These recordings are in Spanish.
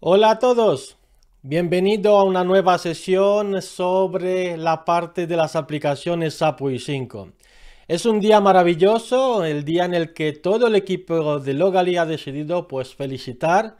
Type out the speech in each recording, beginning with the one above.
Hola a todos, bienvenido a una nueva sesión sobre la parte de las aplicaciones SAPUI 5. Es un día maravilloso, el día en el que todo el equipo de Logali ha decidido pues felicitar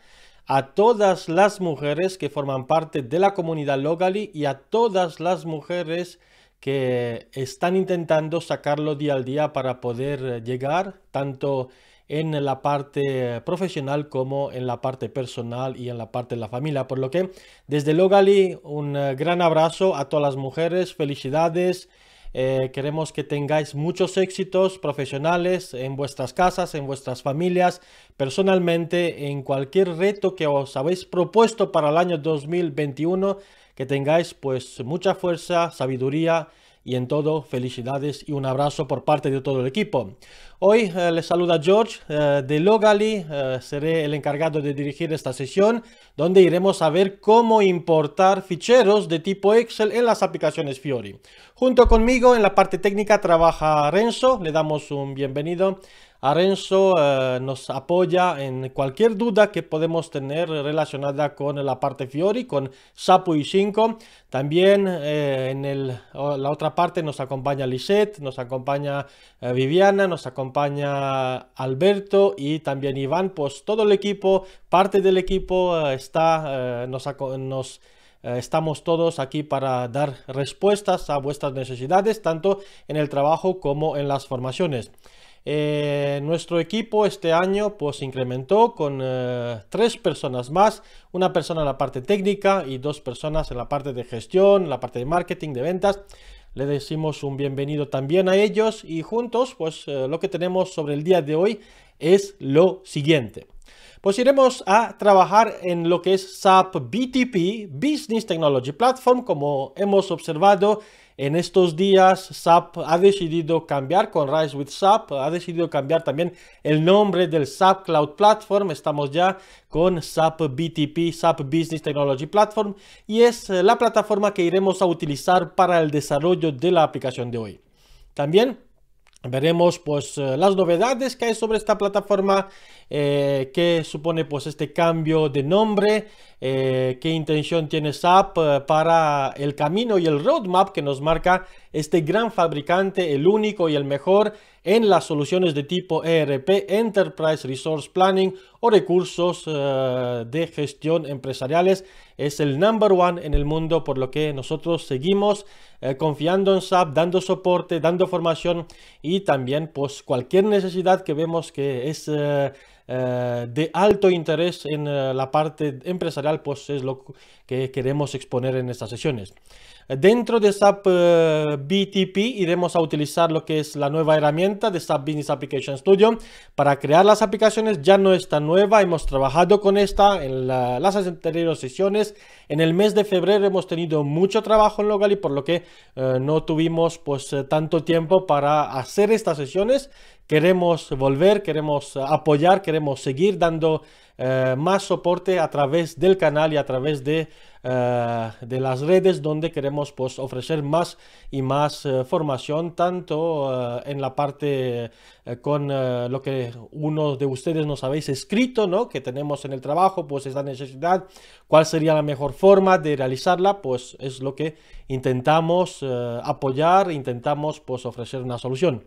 a todas las mujeres que forman parte de la comunidad Logali y a todas las mujeres que están intentando sacarlo día al día para poder llegar tanto en la parte profesional como en la parte personal y en la parte de la familia. Por lo que desde Logali un eh, gran abrazo a todas las mujeres, felicidades. Eh, queremos que tengáis muchos éxitos profesionales en vuestras casas, en vuestras familias, personalmente, en cualquier reto que os habéis propuesto para el año 2021, que tengáis pues mucha fuerza, sabiduría y en todo, felicidades y un abrazo por parte de todo el equipo. Hoy eh, les saluda George eh, de Logali, eh, seré el encargado de dirigir esta sesión donde iremos a ver cómo importar ficheros de tipo Excel en las aplicaciones Fiori. Junto conmigo en la parte técnica trabaja Renzo, le damos un bienvenido Arenzo eh, nos apoya en cualquier duda que podemos tener relacionada con la parte Fiori, con Sapo y 5. También eh, en la otra parte nos acompaña Lisette, nos acompaña eh, Viviana, nos acompaña Alberto y también Iván. Pues todo el equipo, parte del equipo está, nos estamos todos aquí para dar respuestas a vuestras necesidades, tanto en el trabajo como en las formaciones. Eh, nuestro equipo este año pues incrementó con eh, tres personas más, una persona en la parte técnica y dos personas en la parte de gestión, la parte de marketing, de ventas. Le decimos un bienvenido también a ellos y juntos pues eh, lo que tenemos sobre el día de hoy es lo siguiente. Pues iremos a trabajar en lo que es SAP BTP, Business Technology Platform, como hemos observado en estos días SAP ha decidido cambiar con Rise with SAP, ha decidido cambiar también el nombre del SAP Cloud Platform, estamos ya con SAP BTP, SAP Business Technology Platform, y es eh, la plataforma que iremos a utilizar para el desarrollo de la aplicación de hoy. También veremos pues eh, las novedades que hay sobre esta plataforma eh, qué que supone pues este cambio de nombre eh, qué intención tiene SAP para el camino y el roadmap que nos marca este gran fabricante el único y el mejor en las soluciones de tipo ERP Enterprise Resource Planning o recursos de gestión empresariales es el number one en el mundo por lo que nosotros seguimos eh, confiando en SAP, dando soporte, dando formación y también pues cualquier necesidad que vemos que es... Eh, eh, de alto interés en la parte empresarial, pues es lo que queremos exponer en estas sesiones. Dentro de SAP eh, BTP iremos a utilizar lo que es la nueva herramienta de SAP Business Application Studio para crear las aplicaciones. Ya no está nueva, hemos trabajado con esta en las anteriores sesiones. En el mes de febrero hemos tenido mucho trabajo en y por lo que eh, no tuvimos pues eh, tanto tiempo para hacer estas sesiones. Queremos volver, queremos apoyar, queremos seguir dando eh, más soporte a través del canal y a través de, eh, las redes donde queremos pues, ofrecer más y más eh, formación, tanto en la parte con lo que uno de ustedes nos habéis escrito, que tenemos en el trabajo, pues esa necesidad, cuál sería la mejor forma de realizarla, pues es lo que intentamos apoyar, intentamos pues, ofrecer una solución.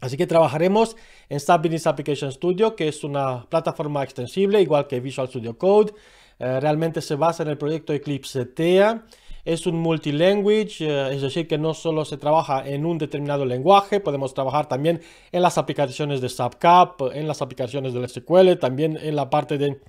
Así que trabajaremos en SAP Business Application Studio, que es una plataforma extensible, igual que Visual Studio Code. Eh, realmente se basa en el proyecto Eclipse TEA. Es un multilanguage, language eh, es decir, que no solo se trabaja en un determinado lenguaje, podemos trabajar también en las aplicaciones de SAP en las aplicaciones del SQL, también en la parte de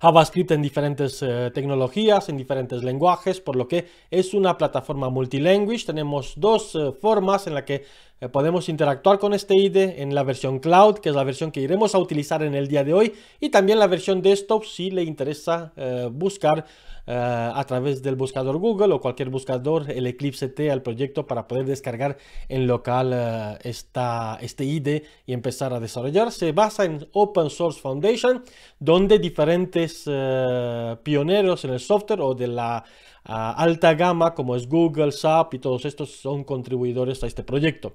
JavaScript en diferentes eh, tecnologías, en diferentes lenguajes, por lo que es una plataforma multilanguage. Tenemos dos formas en la que eh, podemos interactuar con este IDE en la versión cloud, que es la versión que iremos a utilizar en el día de hoy, y también la versión desktop si le interesa eh, buscar eh, a través del buscador Google o cualquier buscador el Eclipse T al proyecto para poder descargar en local esta, este IDE y empezar a desarrollar. Se basa en Open Source Foundation, donde diferentes pioneros en el software o de la ah, alta gama como es Google, SAP y todos estos son contribuidores a este proyecto.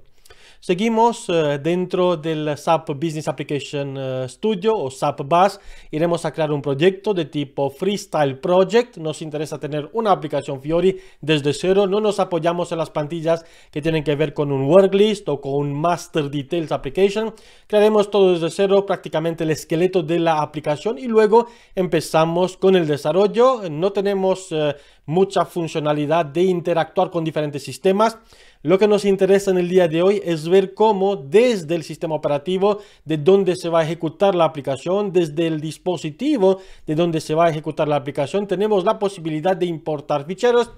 Seguimos eh, dentro del SAP Business Application eh, Studio o SAP Bus. Iremos a crear un proyecto de tipo Freestyle Project. Nos interesa tener una aplicación Fiori desde cero. No nos apoyamos en las plantillas que tienen que ver con un Worklist o con un Master Details Application. Crearemos todo desde cero, prácticamente el esqueleto de la aplicación y luego empezamos con el desarrollo. No tenemos eh, mucha funcionalidad de interactuar con diferentes sistemas lo que nos interesa en el día de hoy es ver cómo desde el sistema operativo de donde se va a ejecutar la aplicación, desde el dispositivo de donde se va a ejecutar la aplicación, tenemos la posibilidad de importar ficheros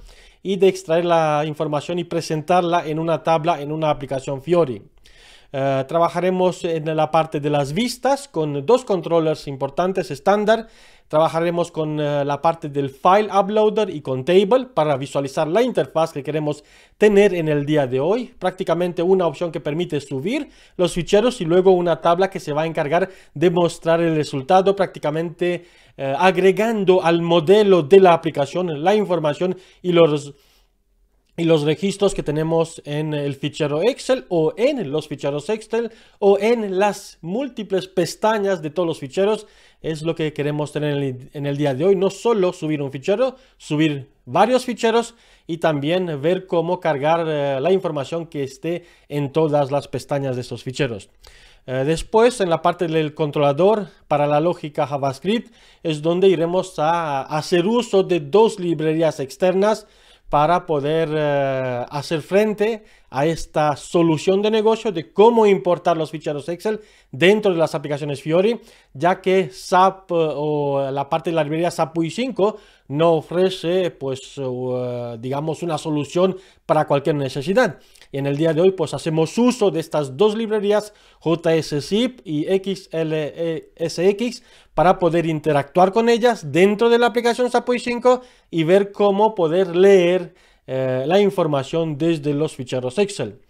y de extraer la información y presentarla en una tabla en una aplicación Fiori. Eh, trabajaremos en la parte de las vistas con dos controllers importantes estándar Trabajaremos con eh, la parte del File Uploader y con Table para visualizar la interfaz que queremos tener en el día de hoy. Prácticamente una opción que permite subir los ficheros y luego una tabla que se va a encargar de mostrar el resultado prácticamente eh, agregando al modelo de la aplicación la información y los y los registros que tenemos en el fichero Excel o en los ficheros Excel o en las múltiples pestañas de todos los ficheros es lo que queremos tener en el, día de hoy. No solo subir un fichero, subir varios ficheros y también ver cómo cargar eh, la información que esté en todas las pestañas de esos ficheros. Eh, después, en la parte del controlador para la lógica JavaScript es donde iremos a hacer uso de dos librerías externas para poder eh, hacer frente a esta solución de negocio de cómo importar los ficheros Excel dentro de las aplicaciones Fiori, ya que SAP eh, o la parte de la librería SAP UI5 no ofrece, pues, eh, digamos, una solución para cualquier necesidad. Y en el día de hoy pues hacemos uso de estas dos librerías JSZIP y XLSX e para poder interactuar con ellas dentro de la aplicación SAPOI 5 y ver cómo poder leer eh, la información desde los ficheros Excel.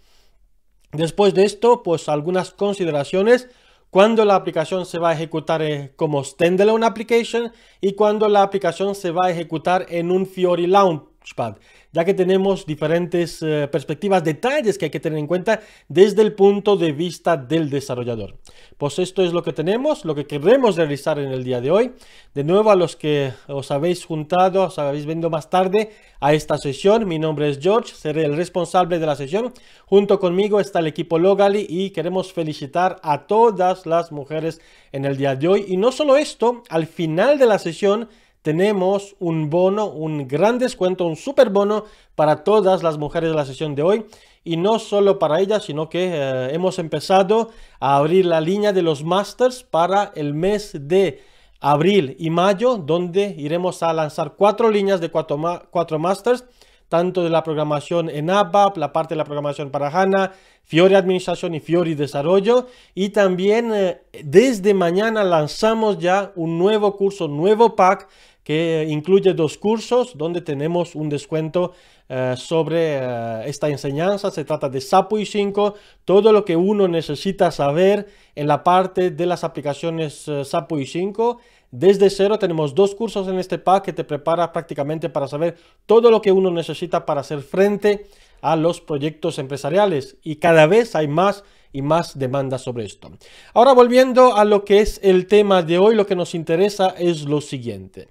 Después de esto, pues algunas consideraciones cuando la aplicación se va a ejecutar eh, como standalone application y cuando la aplicación se va a ejecutar en un Fiori Launchpad ya que tenemos diferentes eh, perspectivas, detalles que hay que tener en cuenta desde el punto de vista del desarrollador. Pues esto es lo que tenemos, lo que queremos realizar en el día de hoy. De nuevo a los que os habéis juntado, os habéis venido más tarde a esta sesión, mi nombre es George, seré el responsable de la sesión. Junto conmigo está el equipo Logali y queremos felicitar a todas las mujeres en el día de hoy. Y no solo esto, al final de la sesión tenemos un bono, un gran descuento, un super bono para todas las mujeres de la sesión de hoy. Y no solo para ellas, sino que eh, hemos empezado a abrir la línea de los masters para el mes de abril y mayo, donde iremos a lanzar cuatro líneas de cuatro, cuatro masters tanto de la programación en ABAP, la parte de la programación para HANA, Fiori Administración y Fiori Desarrollo. Y también eh, desde mañana lanzamos ya un nuevo curso, nuevo pack que incluye dos cursos donde tenemos un descuento eh, sobre eh, esta enseñanza. Se trata de SAPUI 5, todo lo que uno necesita saber en la parte de las aplicaciones SAPUI 5 desde cero tenemos dos cursos en este pack que te prepara prácticamente para saber todo lo que uno necesita para hacer frente a los proyectos empresariales y cada vez hay más y más demanda sobre esto. Ahora volviendo a lo que es el tema de hoy, lo que nos interesa es lo siguiente.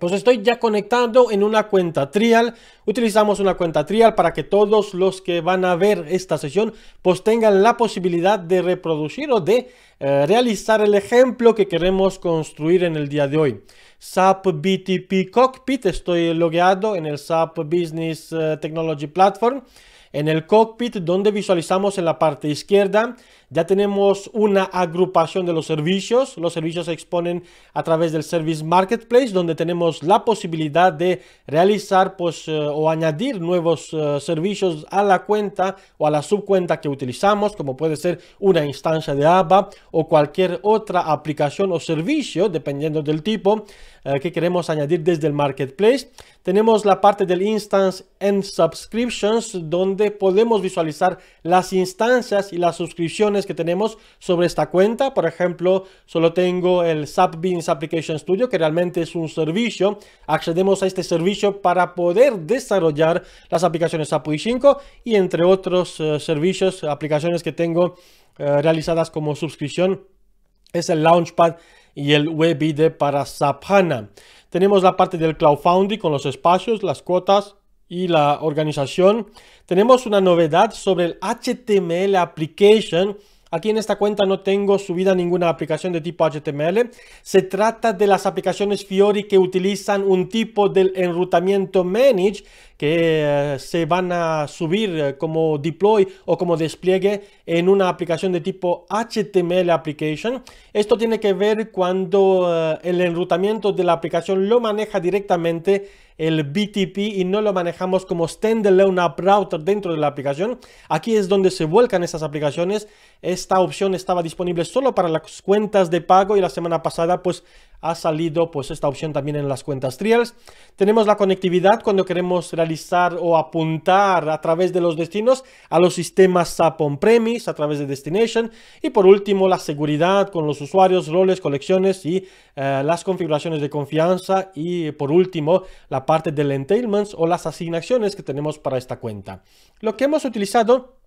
Pues estoy ya conectado en una cuenta trial. Utilizamos una cuenta trial para que todos los que van a ver esta sesión pues tengan la posibilidad de reproducir o de eh, realizar el ejemplo que queremos construir en el día de hoy. SAP BTP Cockpit, estoy logueado en el SAP Business eh, Technology Platform. En el cockpit donde visualizamos en la parte izquierda ya tenemos una agrupación de los servicios. Los servicios se exponen a través del Service Marketplace, donde tenemos la posibilidad de realizar pues, eh, o añadir nuevos eh, servicios a la cuenta o a la subcuenta que utilizamos, como puede ser una instancia de ABA o cualquier otra aplicación o servicio, dependiendo del tipo eh, que queremos añadir desde el Marketplace. Tenemos la parte del Instance and Subscriptions, donde podemos visualizar las instancias y las suscripciones que tenemos sobre esta cuenta. Por ejemplo, solo tengo el SAP Business Application Studio, que realmente es un servicio. Accedemos a este servicio para poder desarrollar las aplicaciones SAP 5 y entre otros eh, servicios, aplicaciones que tengo eh, realizadas como suscripción, es el Launchpad y el WebID para SAP HANA. Tenemos la parte del Cloud Foundry con los espacios, las cuotas, y la organización, tenemos una novedad sobre el HTML Application Aquí en esta cuenta no tengo subida ninguna aplicación de tipo HTML. Se trata de las aplicaciones Fiori que utilizan un tipo del enrutamiento manage que eh, se van a subir eh, como deploy o como despliegue en una aplicación de tipo HTML application. Esto tiene que ver cuando eh, el enrutamiento de la aplicación lo maneja directamente el BTP y no lo manejamos como standalone app router dentro de la aplicación. Aquí es donde se vuelcan esas aplicaciones. Esta opción estaba disponible solo para las cuentas de pago y la semana pasada pues ha salido pues esta opción también en las cuentas trials. Tenemos la conectividad cuando queremos realizar o apuntar a través de los destinos a los sistemas SAP on-premise a través de destination y por último la seguridad con los usuarios, roles, colecciones y eh, las configuraciones de confianza y por último la parte del entailments o las asignaciones que tenemos para esta cuenta. Lo que hemos utilizado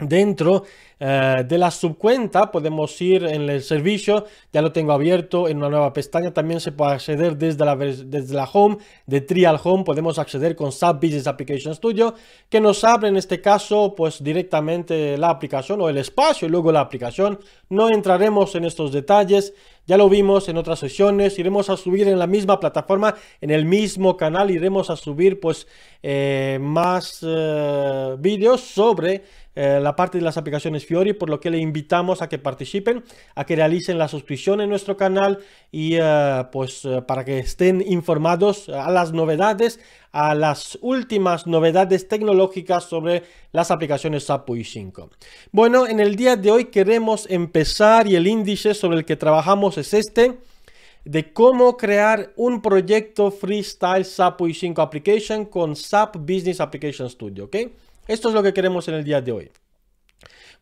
Dentro eh, de la subcuenta podemos ir en el servicio, ya lo tengo abierto en una nueva pestaña, también se puede acceder desde la, desde la home, de Trial Home podemos acceder con SAP Business Application Studio, que nos abre en este caso pues directamente la aplicación o el espacio y luego la aplicación, no entraremos en estos detalles, ya lo vimos en otras sesiones, iremos a subir en la misma plataforma, en el mismo canal, iremos a subir pues eh, más videos eh, vídeos sobre eh, la parte de las aplicaciones Fiori, por lo que le invitamos a que participen, a que realicen la suscripción en nuestro canal y eh, pues eh, para que estén informados a las novedades, a las últimas novedades tecnológicas sobre las aplicaciones SAPUI 5. Bueno, en el día de hoy queremos empezar y el índice sobre el que trabajamos es este de cómo crear un proyecto freestyle SAP UI 5 Application con SAP Business Application Studio, ¿ok? Esto es lo que queremos en el día de hoy.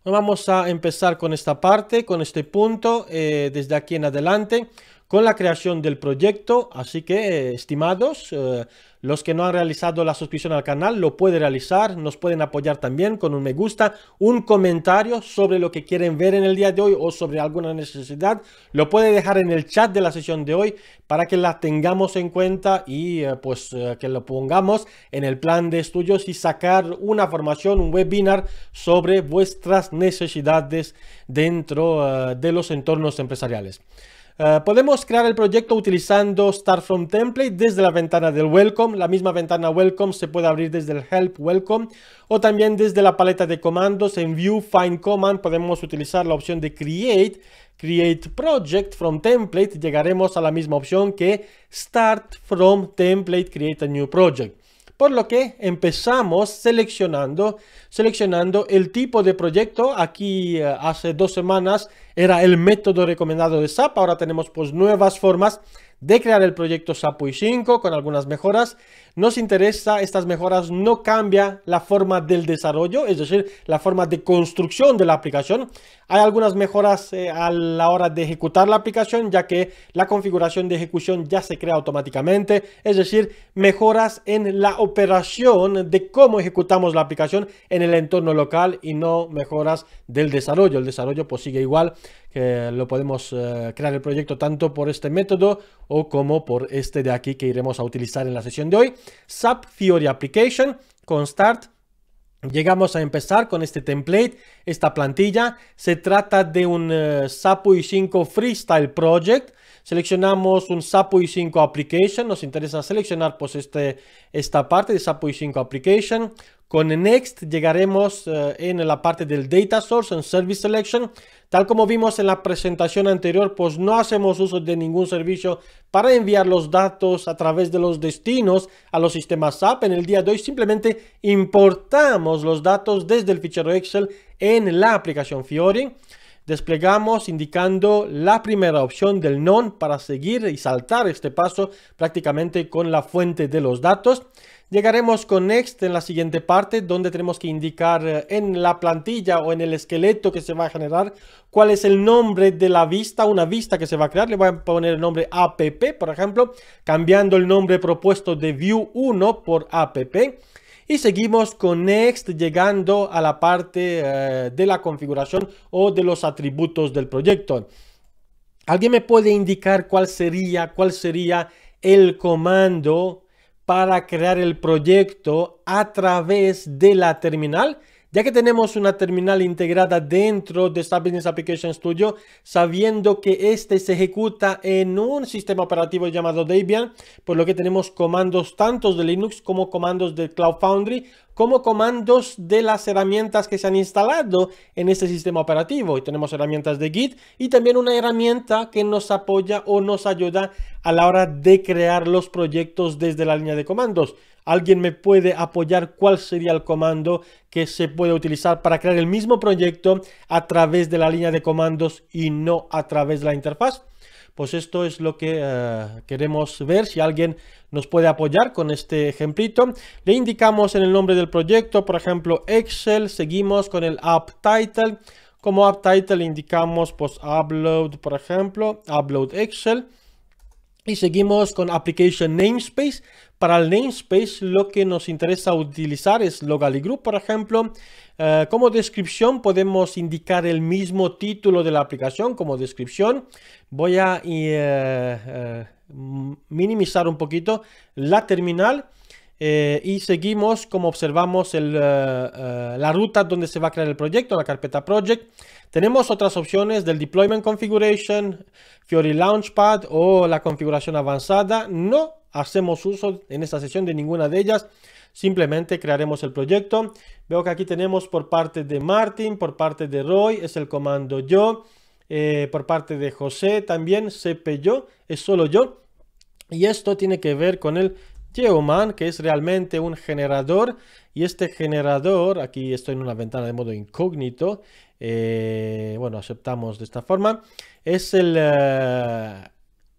vamos a empezar con esta parte, con este punto, eh, desde aquí en adelante con la creación del proyecto. Así que, estimados, eh, los que no han realizado la suscripción al canal lo pueden realizar, nos pueden apoyar también con un me gusta, un comentario sobre lo que quieren ver en el día de hoy o sobre alguna necesidad, lo pueden dejar en el chat de la sesión de hoy para que la tengamos en cuenta y eh, pues eh, que lo pongamos en el plan de estudios y sacar una formación, un webinar sobre vuestras necesidades dentro de los entornos empresariales. Eh, podemos crear el proyecto utilizando Start from Template desde la ventana del Welcome. La misma ventana Welcome se puede abrir desde el Help Welcome o también desde la paleta de comandos en View Find Command. Podemos utilizar la opción de Create, Create Project from Template. Llegaremos a la misma opción que Start from Template, Create a New Project. Por lo que empezamos seleccionando, seleccionando el tipo de proyecto. Aquí eh, hace dos semanas era el método recomendado de SAP. Ahora tenemos pues nuevas formas de crear el proyecto SAP 5 con algunas mejoras nos interesa estas mejoras no cambia la forma del desarrollo, es decir, la forma de construcción de la aplicación. Hay algunas mejoras eh, a la hora de ejecutar la aplicación, ya que la configuración de ejecución ya se crea automáticamente, es decir, mejoras en la operación de cómo ejecutamos la aplicación en el entorno local y no mejoras del desarrollo. El desarrollo pues, sigue igual, que lo podemos eh, crear el proyecto tanto por este método o como por este de aquí que iremos a utilizar en la sesión de hoy. SAP Theory Application con Start. Llegamos a empezar con este template, esta plantilla. Se trata de un sapui SAP UI 5 Freestyle Project Seleccionamos un sapui 5 Application. Nos interesa seleccionar pues, este, esta parte de sapui 5 Application. Con Next llegaremos eh, en la parte del Data Source, en Service Selection. Tal como vimos en la presentación anterior, pues no hacemos uso de ningún servicio para enviar los datos a través de los destinos a los sistemas SAP. En el día de hoy simplemente importamos los datos desde el fichero Excel en la aplicación Fiori desplegamos indicando la primera opción del non para seguir y saltar este paso prácticamente con la fuente de los datos. Llegaremos con Next en la siguiente parte donde tenemos que indicar eh, en la plantilla o en el esqueleto que se va a generar cuál es el nombre de la vista, una vista que se va a crear. Le voy a poner el nombre app, por ejemplo, cambiando el nombre propuesto de view1 por app. Y seguimos con Next llegando a la parte eh, de la configuración o de los atributos del proyecto. ¿Alguien me puede indicar cuál sería, cuál sería el comando para crear el proyecto a través de la terminal? Ya que tenemos una terminal integrada dentro de esta Business Application Studio, sabiendo que este se ejecuta en un sistema operativo llamado Debian, por lo que tenemos comandos tantos de Linux como comandos de Cloud Foundry, como comandos de las herramientas que se han instalado en este sistema operativo. Y tenemos herramientas de Git y también una herramienta que nos apoya o nos ayuda a la hora de crear los proyectos desde la línea de comandos. ¿Alguien me puede apoyar cuál sería el comando que se puede utilizar para crear el mismo proyecto a través de la línea de comandos y no a través de la interfaz? Pues esto es lo que eh, queremos ver, si alguien nos puede apoyar con este ejemplito. Le indicamos en el nombre del proyecto, por ejemplo, Excel, seguimos con el app title. Como app title indicamos pues upload, por ejemplo, upload Excel. Y seguimos con application namespace. Para el namespace lo que nos interesa utilizar es Logal y group, por ejemplo. Eh, como descripción podemos indicar el mismo título de la aplicación como descripción. Voy a eh, eh, minimizar un poquito la terminal. y seguimos como observamos la ruta donde se va a crear el proyecto, la carpeta project. Tenemos otras opciones del Deployment Configuration, Fiori Launchpad o la configuración avanzada. No hacemos uso en esta sesión de ninguna de ellas. Simplemente crearemos el proyecto. Veo que aquí tenemos por parte de Martin, por parte de Roy, es el comando yo. Eh, por parte de José también, CP yo, es solo yo. Y esto tiene que ver con el Geoman, que es realmente un generador. Y este generador, aquí estoy en una ventana de modo incógnito, eh, bueno, aceptamos de esta forma, es el, eh,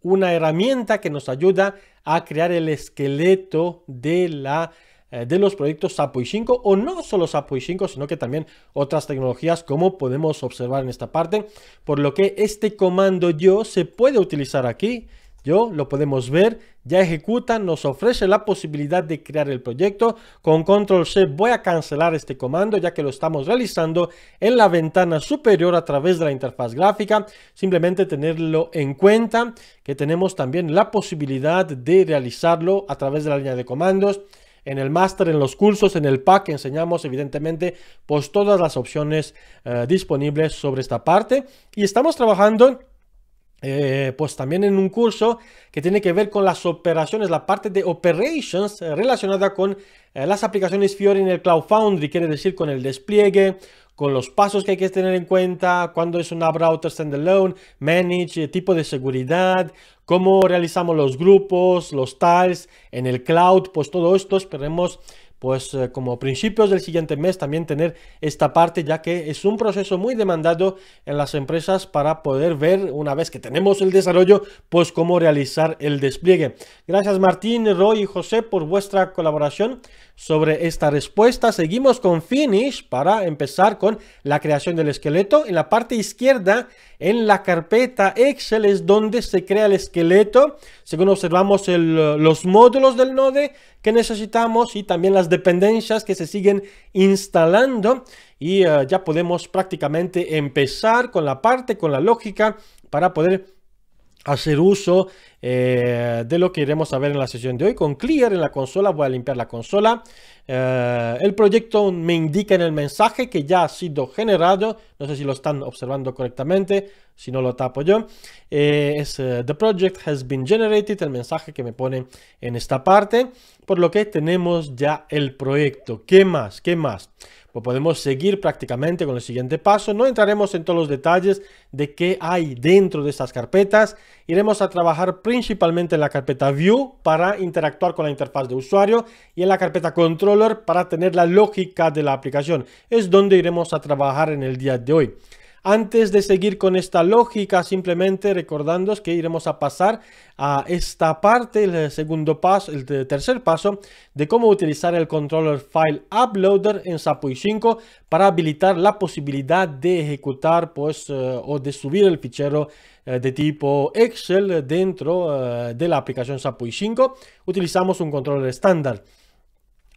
una herramienta que nos ayuda a crear el esqueleto de la eh, de los proyectos SAPO 5 o no solo SAPO 5 sino que también otras tecnologías como podemos observar en esta parte por lo que este comando yo se puede utilizar aquí yo lo podemos ver, ya ejecuta, nos ofrece la posibilidad de crear el proyecto. Con control C voy a cancelar este comando ya que lo estamos realizando en la ventana superior a través de la interfaz gráfica. Simplemente tenerlo en cuenta que tenemos también la posibilidad de realizarlo a través de la línea de comandos. En el máster, en los cursos, en el pack enseñamos evidentemente pues todas las opciones eh, disponibles sobre esta parte y estamos trabajando eh, pues también en un curso que tiene que ver con las operaciones, la parte de operations eh, relacionada con eh, las aplicaciones Fiori en el Cloud Foundry, quiere decir con el despliegue, con los pasos que hay que tener en cuenta, cuando es una Browser standalone, manage, tipo de seguridad, cómo realizamos los grupos, los tiles en el cloud, pues todo esto esperemos pues eh, como principios del siguiente mes también tener esta parte ya que es un proceso muy demandado en las empresas para poder ver una vez que tenemos el desarrollo pues cómo realizar el despliegue. Gracias Martín, Roy y José por vuestra colaboración sobre esta respuesta. Seguimos con Finish para empezar con la creación del esqueleto. En la parte izquierda, en la carpeta Excel es donde se crea el esqueleto, según observamos los módulos del node que necesitamos y también las dependencias que se siguen instalando. Y eh, ya podemos prácticamente empezar con la parte, con la lógica, para poder hacer uso eh, de lo que iremos a ver en la sesión de hoy con Clear en la consola. Voy a limpiar la consola. Eh, el proyecto me indica en el mensaje que ya ha sido generado. No sé si lo están observando correctamente si no lo tapo yo, eh, es eh, The Project has been generated, el mensaje que me pone en esta parte, por lo que tenemos ya el proyecto. ¿Qué más? ¿Qué más? Pues podemos seguir prácticamente con el siguiente paso. No entraremos en todos los detalles de qué hay dentro de estas carpetas. Iremos a trabajar principalmente en la carpeta View para interactuar con la interfaz de usuario y en la carpeta Controller para tener la lógica de la aplicación. Es donde iremos a trabajar en el día de hoy. Antes de seguir con esta lógica, simplemente recordando que iremos a pasar a esta parte, el segundo paso, el tercer paso de cómo utilizar el controller File Uploader en SAPUI 5 para habilitar la posibilidad de ejecutar pues, eh, o de subir el fichero eh, de tipo Excel dentro eh, de la aplicación SAPUI 5. Utilizamos un controller estándar.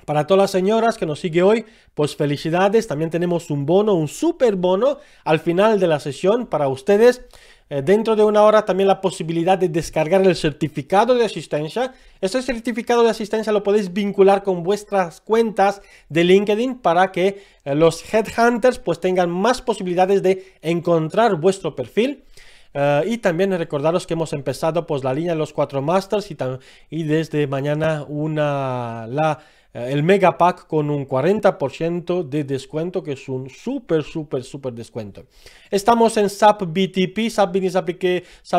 Para todas las señoras que nos sigue hoy, pues felicidades. También tenemos un bono, un super bono al final de la sesión para ustedes. Eh, dentro de una hora también la posibilidad de descargar el certificado de asistencia. Este certificado de asistencia lo podéis vincular con vuestras cuentas de LinkedIn para que eh, los headhunters pues tengan más posibilidades de encontrar vuestro perfil. Eh, y también recordaros que hemos empezado pues la línea de los cuatro masters y, y desde mañana una la eh, el Mega Pack con un 40% de descuento, que es un súper, súper, súper descuento. Estamos en SAP BTP, SAP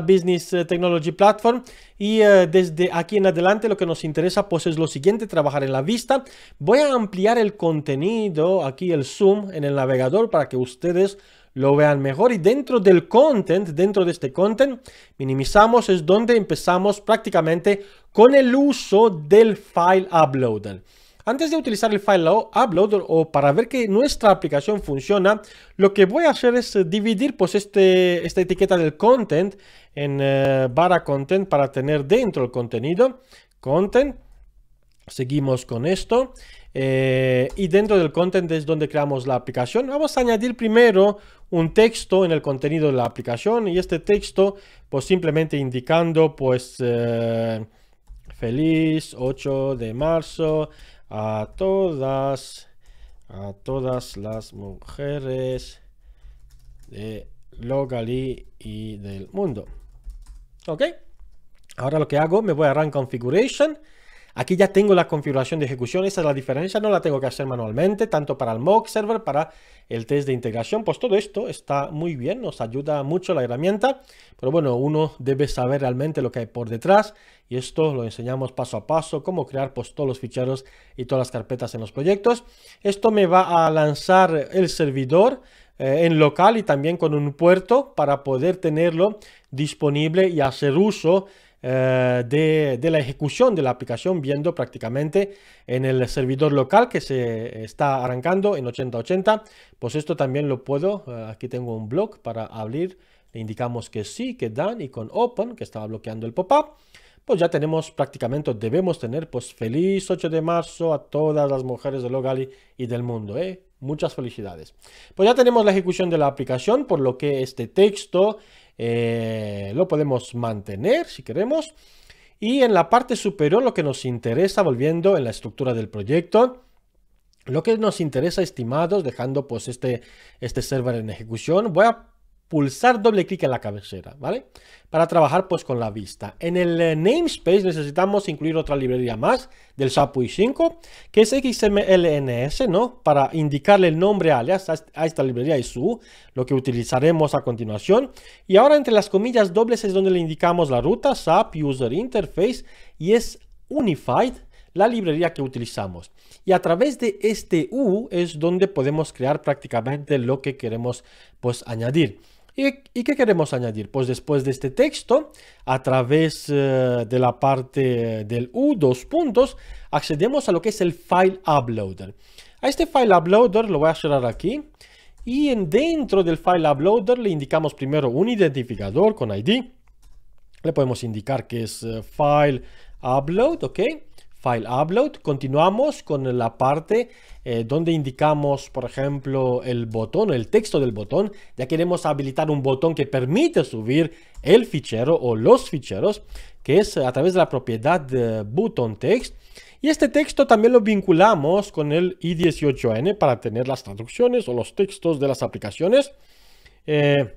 Business, eh, Technology Platform, y eh, desde aquí en adelante lo que nos interesa pues es lo siguiente, trabajar en la vista. Voy a ampliar el contenido, aquí el zoom en el navegador para que ustedes lo vean mejor y dentro del content, dentro de este content, minimizamos es donde empezamos prácticamente con el uso del file uploader. Antes de utilizar el file upload o para ver que nuestra aplicación funciona, lo que voy a hacer es eh, dividir pues este, esta etiqueta del content en barra eh, content para tener dentro el contenido. Content, seguimos con esto. Eh, y dentro del content es donde creamos la aplicación. Vamos a añadir primero un texto en el contenido de la aplicación y este texto pues simplemente indicando pues feliz 8 de marzo a todas, a todas las mujeres de Logali y del mundo. ¿Ok? Ahora lo que hago, me voy a Run Configuration Aquí ya tengo la configuración de ejecución, esa es la diferencia, no la tengo que hacer manualmente, tanto para el mock server, para el test de integración, pues todo esto está muy bien, nos ayuda mucho la herramienta, pero bueno, uno debe saber realmente lo que hay por detrás y esto lo enseñamos paso a paso, cómo crear pues todos los ficheros y todas las carpetas en los proyectos. Esto me va a lanzar el servidor eh, en local y también con un puerto para poder tenerlo disponible y hacer uso eh, de, la ejecución de la aplicación viendo prácticamente en el servidor local que se está arrancando en 8080. Pues esto también lo puedo, eh, aquí tengo un blog para abrir, le indicamos que sí, que dan y con open que estaba bloqueando el pop-up. Pues ya tenemos prácticamente, debemos tener pues feliz 8 de marzo a todas las mujeres de Logali y del mundo. ¿eh? Muchas felicidades. Pues ya tenemos la ejecución de la aplicación, por lo que este texto eh, lo podemos mantener si queremos. Y en la parte superior lo que nos interesa, volviendo en la estructura del proyecto, lo que nos interesa, estimados, dejando pues este, este server en ejecución, voy a pulsar doble clic en la cabecera, ¿vale? Para trabajar pues con la vista. En el eh, namespace necesitamos incluir otra librería más del SAPUI 5, que es XMLNS, ¿no? Para indicarle el nombre alias a esta librería y su lo que utilizaremos a continuación. Y ahora entre las comillas dobles es donde le indicamos la ruta SAP User Interface y es Unified la librería que utilizamos. Y a través de este U es donde podemos crear prácticamente lo que queremos pues añadir. ¿Y, qué queremos añadir? Pues después de este texto, a través eh, de la parte del U, dos puntos, accedemos a lo que es el file uploader. A este file uploader lo voy a cerrar aquí y en, dentro del file uploader le indicamos primero un identificador con ID. Le podemos indicar que es eh, file upload, ¿ok? File Upload. Continuamos con la parte eh, donde indicamos, por ejemplo, el botón, el texto del botón. Ya queremos habilitar un botón que permite subir el fichero o los ficheros, que es a través de la propiedad button text. Y este texto también lo vinculamos con el i18n para tener las traducciones o los textos de las aplicaciones. Eh,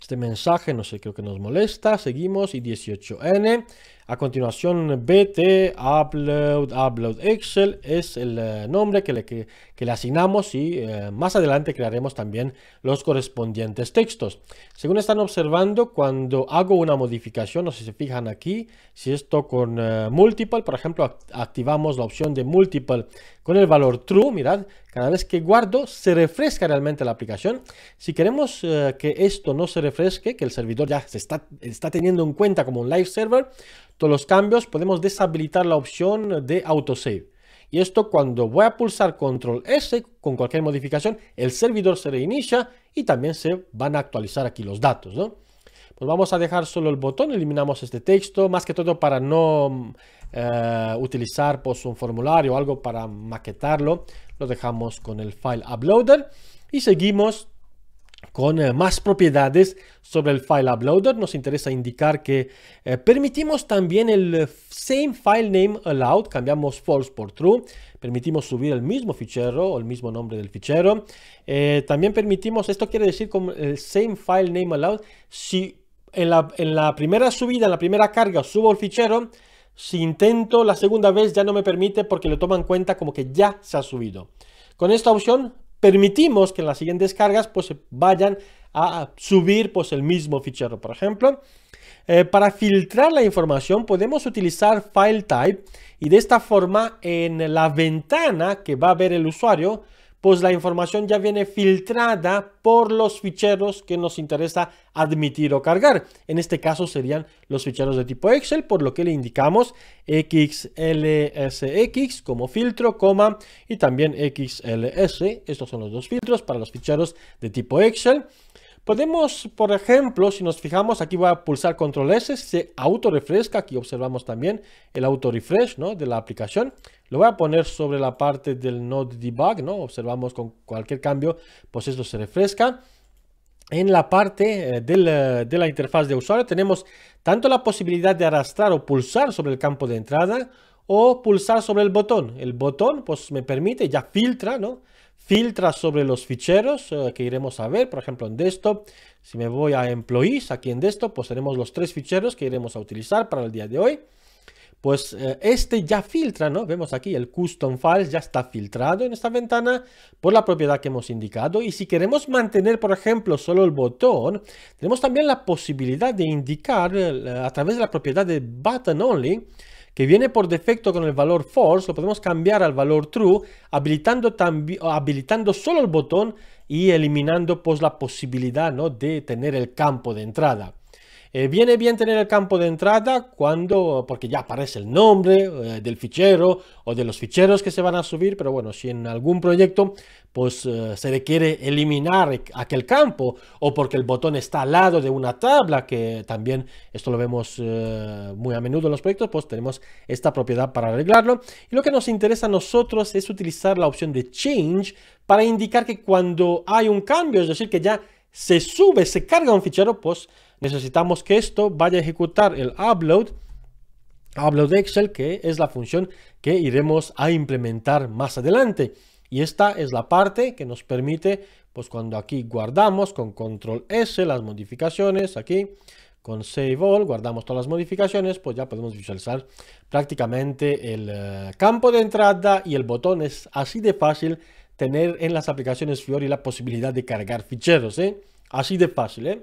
este mensaje, no sé, creo que nos molesta. Seguimos, i18n. A continuación, BT Upload Upload Excel es el eh, nombre que le, que, le asignamos y eh, más adelante crearemos también los correspondientes textos. Según están observando, cuando hago una modificación, no sé si se fijan aquí, si esto con eh, Multiple, por ejemplo, activamos la opción de Multiple con el valor True, mirad, cada vez que guardo se refresca realmente la aplicación. Si queremos que esto no se refresque, que el servidor ya se está, está teniendo en cuenta como un live server, los cambios, podemos deshabilitar la opción de autosave. Y esto cuando voy a pulsar control S con cualquier modificación, el servidor se reinicia y también se van a actualizar aquí los datos. ¿no? Pues vamos a dejar solo el botón, eliminamos este texto, más que todo para no eh, utilizar pues, un formulario o algo para maquetarlo. Lo dejamos con el file uploader y seguimos con eh, más propiedades sobre el file uploader. Nos interesa indicar que eh, permitimos también el eh, same file name allowed, cambiamos false por true, permitimos subir el mismo fichero o el mismo nombre del fichero. también permitimos, esto quiere decir como el same file name allowed, si en la, en la primera subida, en la primera carga subo el fichero, si intento la segunda vez ya no me permite porque lo toman cuenta como que ya se ha subido. Con esta opción permitimos que en las siguientes cargas pues vayan a subir pues el mismo fichero. Por ejemplo, eh, para filtrar la información podemos utilizar file type y de esta forma en la ventana que va a ver el usuario pues la información ya viene filtrada por los ficheros que nos interesa admitir o cargar. En este caso serían los ficheros de tipo Excel, por lo que le indicamos XLSX como filtro, coma, y también XLS. Estos son los dos filtros para los ficheros de tipo Excel. Podemos, por ejemplo, si nos fijamos, aquí voy a pulsar control S, se autorefresca, aquí observamos también el autorefresh ¿no? de la aplicación. Lo voy a poner sobre la parte del node debug, ¿no? observamos con cualquier cambio, pues esto se refresca. En la parte eh, eh, de la interfaz de usuario tenemos tanto la posibilidad de arrastrar o pulsar sobre el campo de entrada o pulsar sobre el botón. El botón pues me permite, ya filtra, ¿no? filtra sobre los ficheros eh, que iremos a ver, por ejemplo en desktop, si me voy a employees aquí en desktop, pues tenemos los tres ficheros que iremos a utilizar para el día de hoy. Pues eh, este ya filtra, ¿no? Vemos aquí el custom files ya está filtrado en esta ventana por la propiedad que hemos indicado. Y si queremos mantener, por ejemplo, solo el botón, tenemos también la posibilidad de indicar eh, a través de la propiedad de button only, que viene por defecto con el valor false, lo podemos cambiar al valor true, habilitando, solo el botón y eliminando pues, la posibilidad de tener el campo de entrada. Eh, viene bien tener el campo de entrada cuando, porque ya aparece el nombre eh, del fichero o de los ficheros que se van a subir, pero bueno, si en algún proyecto pues eh, se requiere eliminar aquel campo o porque el botón está al lado de una tabla, que también esto lo vemos muy a menudo en los proyectos, pues tenemos esta propiedad para arreglarlo. Y lo que nos interesa a nosotros es utilizar la opción de change para indicar que cuando hay un cambio, es decir, que ya se sube, se carga un fichero, pues necesitamos que esto vaya a ejecutar el upload, upload Excel, que es la función que iremos a implementar más adelante. Y esta es la parte que nos permite, pues cuando aquí guardamos con control S las modificaciones, aquí con Save All, guardamos todas las modificaciones, pues ya podemos visualizar prácticamente el eh, campo de entrada y el botón. Es así de fácil tener en las aplicaciones Fiori la posibilidad de cargar ficheros, ¿eh? Así de fácil, ¿eh?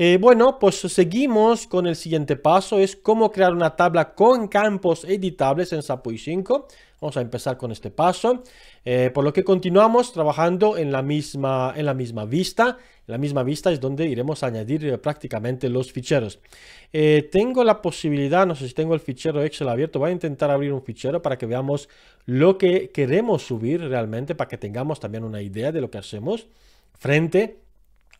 Eh, bueno, pues seguimos con el siguiente paso, es cómo crear una tabla con campos editables en SAPUI 5. Vamos a empezar con este paso, eh, por lo que continuamos trabajando en la misma, en la misma vista. la misma vista es donde iremos a añadir eh, prácticamente los ficheros. tengo la posibilidad, no sé si tengo el fichero Excel abierto, voy a intentar abrir un fichero para que veamos lo que queremos subir realmente, para que tengamos también una idea de lo que hacemos frente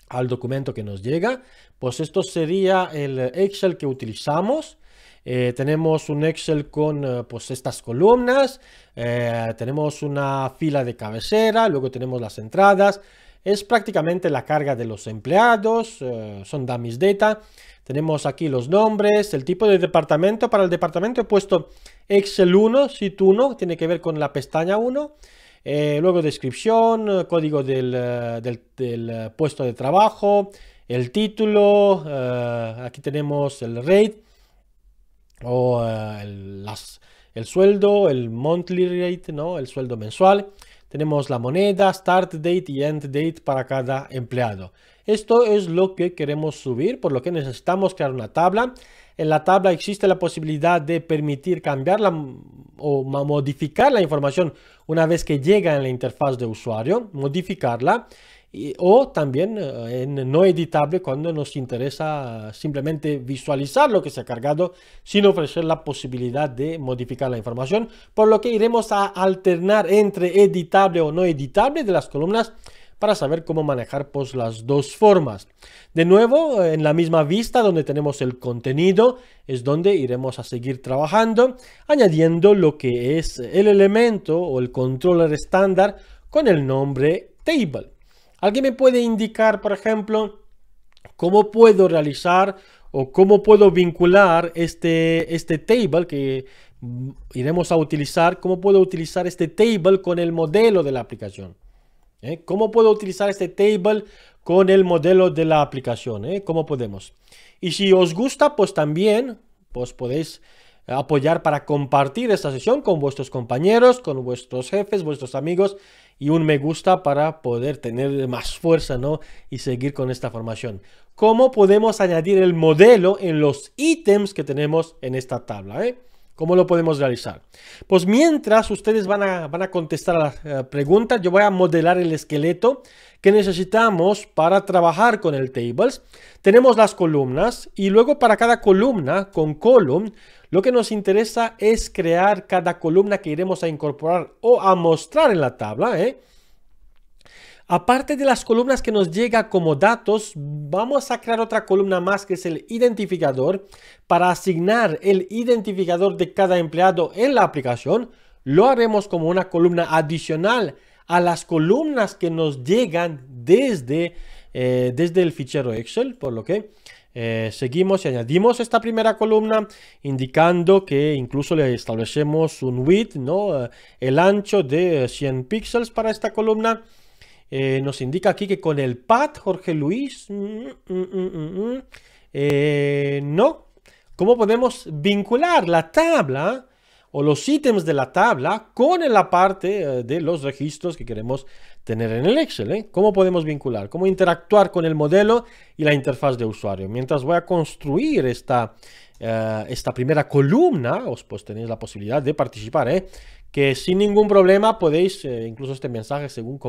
al documento que nos llega. Pues esto sería el Excel que utilizamos. Eh, tenemos un Excel con eh, pues estas columnas, eh, tenemos una fila de cabecera, luego tenemos las entradas, es prácticamente la carga de los empleados, son dummies data, tenemos aquí los nombres, el tipo de departamento, para el departamento he puesto Excel 1, sit 1, tiene que ver con la pestaña 1, eh, luego descripción, eh, código del, eh, puesto de trabajo, el título, aquí tenemos el rate o el, el, sueldo, el monthly rate, ¿no? el sueldo mensual. Tenemos la moneda, start date y end date para cada empleado. Esto es lo que queremos subir, por lo que necesitamos crear una tabla en la tabla existe la posibilidad de permitir cambiarla o modificar la información una vez que llega en la interfaz de usuario, modificarla o también eh, en no editable cuando nos interesa simplemente visualizar lo que se ha cargado sin ofrecer la posibilidad de modificar la información, por lo que iremos a alternar entre editable o no editable de las columnas para saber cómo manejar pues, las dos formas. De nuevo, en la misma vista donde tenemos el contenido, es donde iremos a seguir trabajando, añadiendo lo que es el elemento o el controller estándar con el nombre table. ¿Alguien me puede indicar, por ejemplo, cómo puedo realizar o cómo puedo vincular este, este table que iremos a utilizar, cómo puedo utilizar este table con el modelo de la aplicación? ¿eh? ¿Cómo puedo utilizar este table con el modelo de la aplicación? ¿eh? ¿Cómo podemos? Y si os gusta, pues también pues podéis apoyar para compartir esta sesión con vuestros compañeros, con vuestros jefes, vuestros amigos y un me gusta para poder tener más fuerza, ¿no? Y seguir con esta formación. ¿Cómo podemos añadir el modelo en los ítems que tenemos en esta tabla, eh? ¿Cómo lo podemos realizar? Pues mientras ustedes van a, contestar a las eh, preguntas, yo voy a modelar el esqueleto que necesitamos para trabajar con el tables. Tenemos las columnas y luego para cada columna con column, lo que nos interesa es crear cada columna que iremos a incorporar o a mostrar en la tabla. ¿eh? Aparte de las columnas que nos llega como datos, vamos a crear otra columna más que es el identificador. Para asignar el identificador de cada empleado en la aplicación, lo haremos como una columna adicional a las columnas que nos llegan desde, eh, desde el fichero Excel, por lo que eh, seguimos y añadimos esta primera columna indicando que incluso le establecemos un width, ¿no? Eh, el ancho de 100 píxeles para esta columna eh, nos indica aquí que con el pad, Jorge Luis, mm, mm, mm, eh, no. ¿Cómo podemos vincular la tabla o los ítems de la tabla con la parte eh, de los registros que queremos tener en el Excel? ¿Cómo podemos vincular? ¿Cómo interactuar con el modelo y la interfaz de usuario? Mientras voy a construir esta, esta primera columna, os pues tenéis la posibilidad de participar, ¿eh? que sin ningún problema podéis, eh, incluso este mensaje, según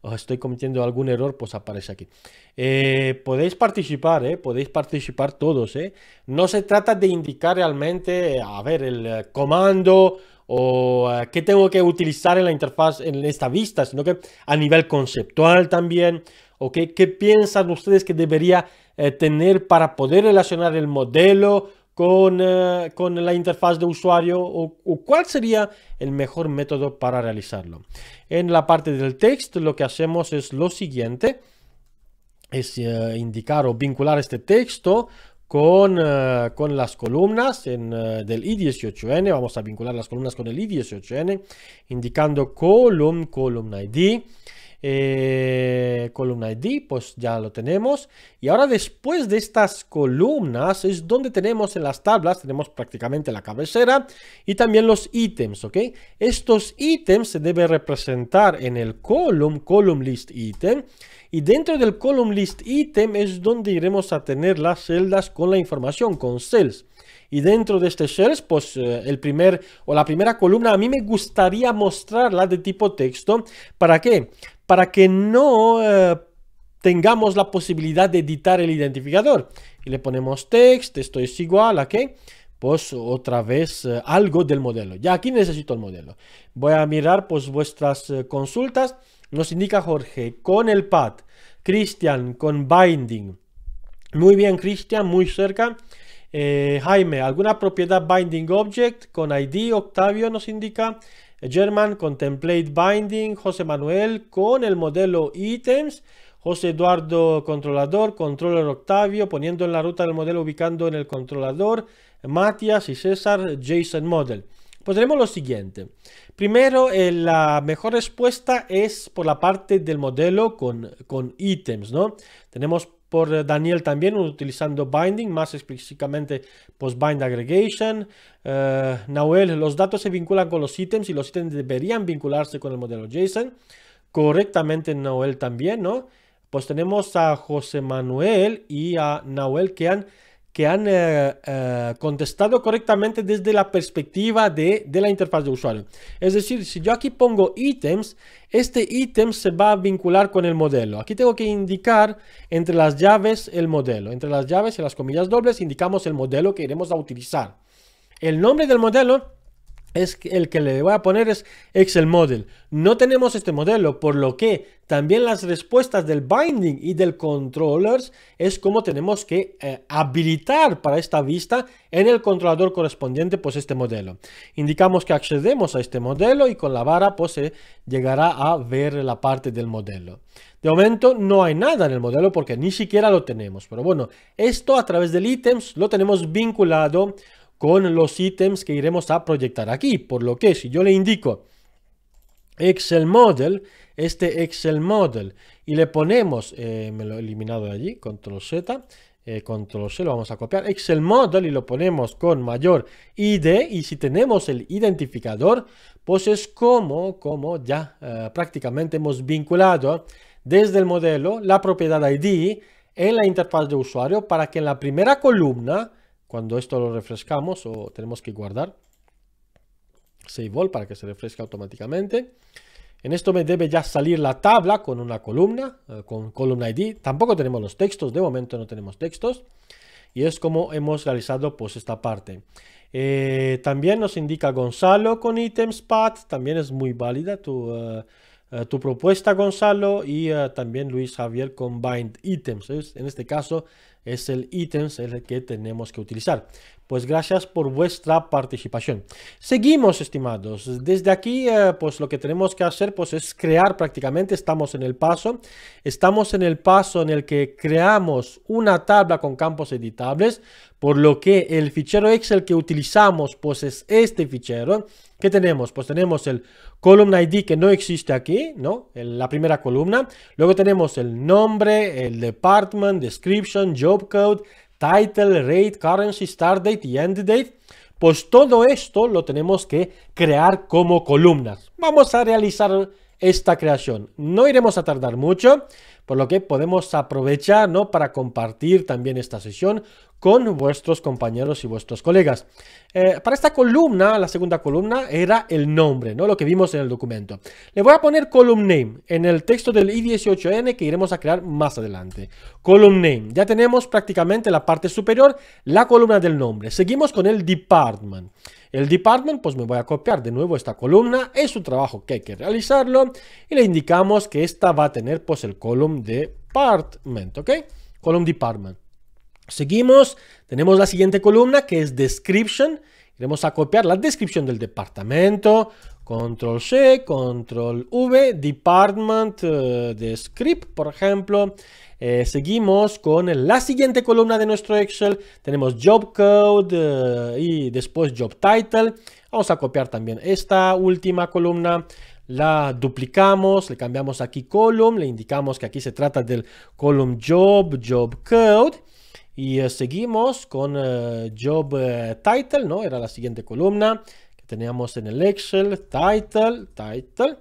os estoy cometiendo algún error, pues aparece aquí. Eh, podéis participar, eh, podéis participar todos. No se trata de indicar realmente, a ver, el comando o qué tengo que utilizar en la interfaz, en esta vista, sino que a nivel conceptual también, o okay, qué piensan ustedes que debería tener para poder relacionar el modelo eh, con, la interfaz de usuario o, cuál sería el mejor método para realizarlo. En la parte del texto lo que hacemos es lo siguiente, es eh, indicar o vincular este texto con, eh, las columnas en, del i18n, vamos a vincular las columnas con el i18n, indicando column, column ID, eh, columna ID, pues ya lo tenemos. Y ahora después de estas columnas es donde tenemos en las tablas, tenemos prácticamente la cabecera y también los ítems, ¿ok? Estos ítems se debe representar en el column, column list item. Y dentro del column list item es donde iremos a tener las celdas con la información, con cells. Y dentro de este cells pues eh, el primer o la primera columna a mí me gustaría mostrarla de tipo texto. ¿Para qué? para que no eh, tengamos la posibilidad de editar el identificador. Y le ponemos text, esto es igual a qué. Pues otra vez eh, algo del modelo. Ya aquí necesito el modelo. Voy a mirar pues vuestras eh, consultas. Nos indica Jorge con el pad. Cristian con binding. Muy bien, Cristian, muy cerca. Jaime, ¿alguna propiedad binding object con ID? Octavio nos indica. German Contemplate Binding, José Manuel con el modelo Items, José Eduardo Controlador, Controller Octavio, poniendo en la ruta del modelo, ubicando en el controlador, Matías y César Jason Model. Podremos lo siguiente. Primero, eh, la mejor respuesta es por la parte del modelo con, con ítems, ¿no? Tenemos por eh, Daniel también utilizando binding, más específicamente pues bind aggregation. Noel eh, Nahuel, los datos se vinculan con los ítems y los ítems deberían vincularse con el modelo JSON. Correctamente Nahuel también, ¿no? Pues tenemos a José Manuel y a Nahuel que han que han eh, eh, contestado correctamente desde la perspectiva de, de, la interfaz de usuario. Es decir, si yo aquí pongo ítems, este ítem se va a vincular con el modelo. Aquí tengo que indicar entre las llaves el modelo. Entre las llaves y las comillas dobles indicamos el modelo que iremos a utilizar. El nombre del modelo es el que le voy a poner es Excel Model. No tenemos este modelo, por lo que también las respuestas del binding y del controllers es como tenemos que eh, habilitar para esta vista en el controlador correspondiente pues este modelo. Indicamos que accedemos a este modelo y con la vara pues se llegará a ver la parte del modelo. De momento no hay nada en el modelo porque ni siquiera lo tenemos. Pero bueno, esto a través del ítems lo tenemos vinculado con los ítems que iremos a proyectar aquí. Por lo que si yo le indico Excel Model, este Excel Model, y le ponemos, eh, me lo he eliminado de allí, Control Z, eh, control C, lo vamos a copiar, Excel Model y lo ponemos con mayor ID y si tenemos el identificador, pues es como, como ya eh, prácticamente hemos vinculado desde el modelo la propiedad ID en la interfaz de usuario para que en la primera columna cuando esto lo refrescamos o tenemos que guardar save all para que se refresque automáticamente. En esto me debe ya salir la tabla con una columna, eh, con columna ID. Tampoco tenemos los textos, de momento no tenemos textos. Y es como hemos realizado pues esta parte. Eh, también nos indica Gonzalo con items path. También es muy válida tu, eh, propuesta Gonzalo y también Luis Javier con bind items. En este caso es el ítems el que tenemos que utilizar pues gracias por vuestra participación. Seguimos, estimados. Desde aquí, eh, pues lo que tenemos que hacer, pues es crear prácticamente, estamos en el paso, estamos en el paso en el que creamos una tabla con campos editables, por lo que el fichero Excel que utilizamos, pues es este fichero. ¿Qué tenemos? Pues tenemos el column ID que no existe aquí, ¿no? la primera columna. Luego tenemos el nombre, el department, description, job code, title, rate, currency, start date y end date, pues todo esto lo tenemos que crear como columnas. Vamos a realizar esta creación. No iremos a tardar mucho, por lo que podemos aprovechar ¿no? para compartir también esta sesión con vuestros compañeros y vuestros colegas. Eh, para esta columna, la segunda columna, era el nombre, ¿no? Lo que vimos en el documento. Le voy a poner column name en el texto del i18n que iremos a crear más adelante. Column name. Ya tenemos prácticamente la parte superior, la columna del nombre. Seguimos con el department. El department, pues me voy a copiar de nuevo esta columna, es un trabajo que hay que realizarlo y le indicamos que esta va a tener pues el column department, ¿ok? Column department. Seguimos, tenemos la siguiente columna que es description. Iremos a copiar la descripción del departamento. Control C, Control V, Department eh, Descript por ejemplo. Eh, seguimos con la siguiente columna de nuestro Excel. Tenemos Job Code eh, y después Job Title. Vamos a copiar también esta última columna la duplicamos, le cambiamos aquí column, le indicamos que aquí se trata del column job, job code y eh, seguimos con eh, Job eh, Title, ¿no? Era la siguiente columna que teníamos en el Excel, Title, Title.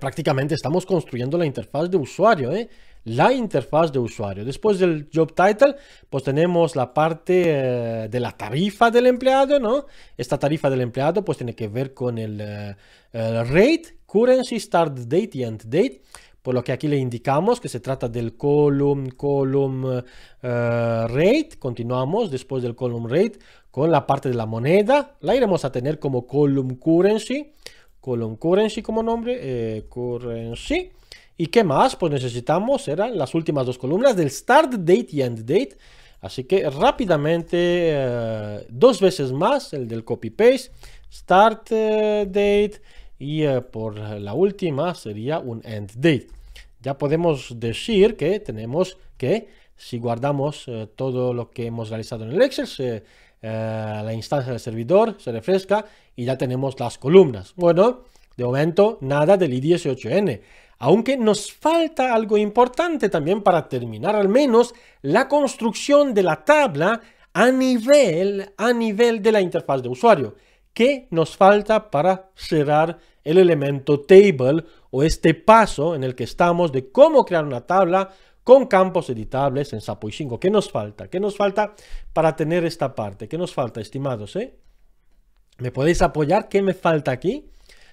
prácticamente estamos construyendo la interfaz de usuario, ¿eh? La interfaz de usuario. Después del Job Title, pues tenemos la parte de la tarifa del empleado, ¿no? Esta tarifa del empleado pues tiene que ver con el rate, currency, start date y end date por lo que aquí le indicamos que se trata del column, column eh, rate. Continuamos después del column rate con la parte de la moneda. La iremos a tener como column currency, column currency como nombre, eh, currency. ¿Y qué más? Pues necesitamos, eran las últimas dos columnas del start date y end date. Así que rápidamente, eh, dos veces más, el del copy paste, start date y eh, por la última sería un end date. Ya podemos decir que tenemos que, si guardamos eh, todo lo que hemos realizado en el Excel, eh, la instancia del servidor se refresca y ya tenemos las columnas. Bueno, de momento nada del i18n aunque nos falta algo importante también para terminar al menos la construcción de la tabla a nivel, a nivel de la interfaz de usuario. ¿Qué nos falta para cerrar el elemento table o este paso en el que estamos de cómo crear una tabla con campos editables en Sapo 5. ¿Qué nos falta? ¿Qué nos falta para tener esta parte? ¿Qué nos falta, estimados? Eh? ¿Me podéis apoyar? ¿Qué me falta aquí?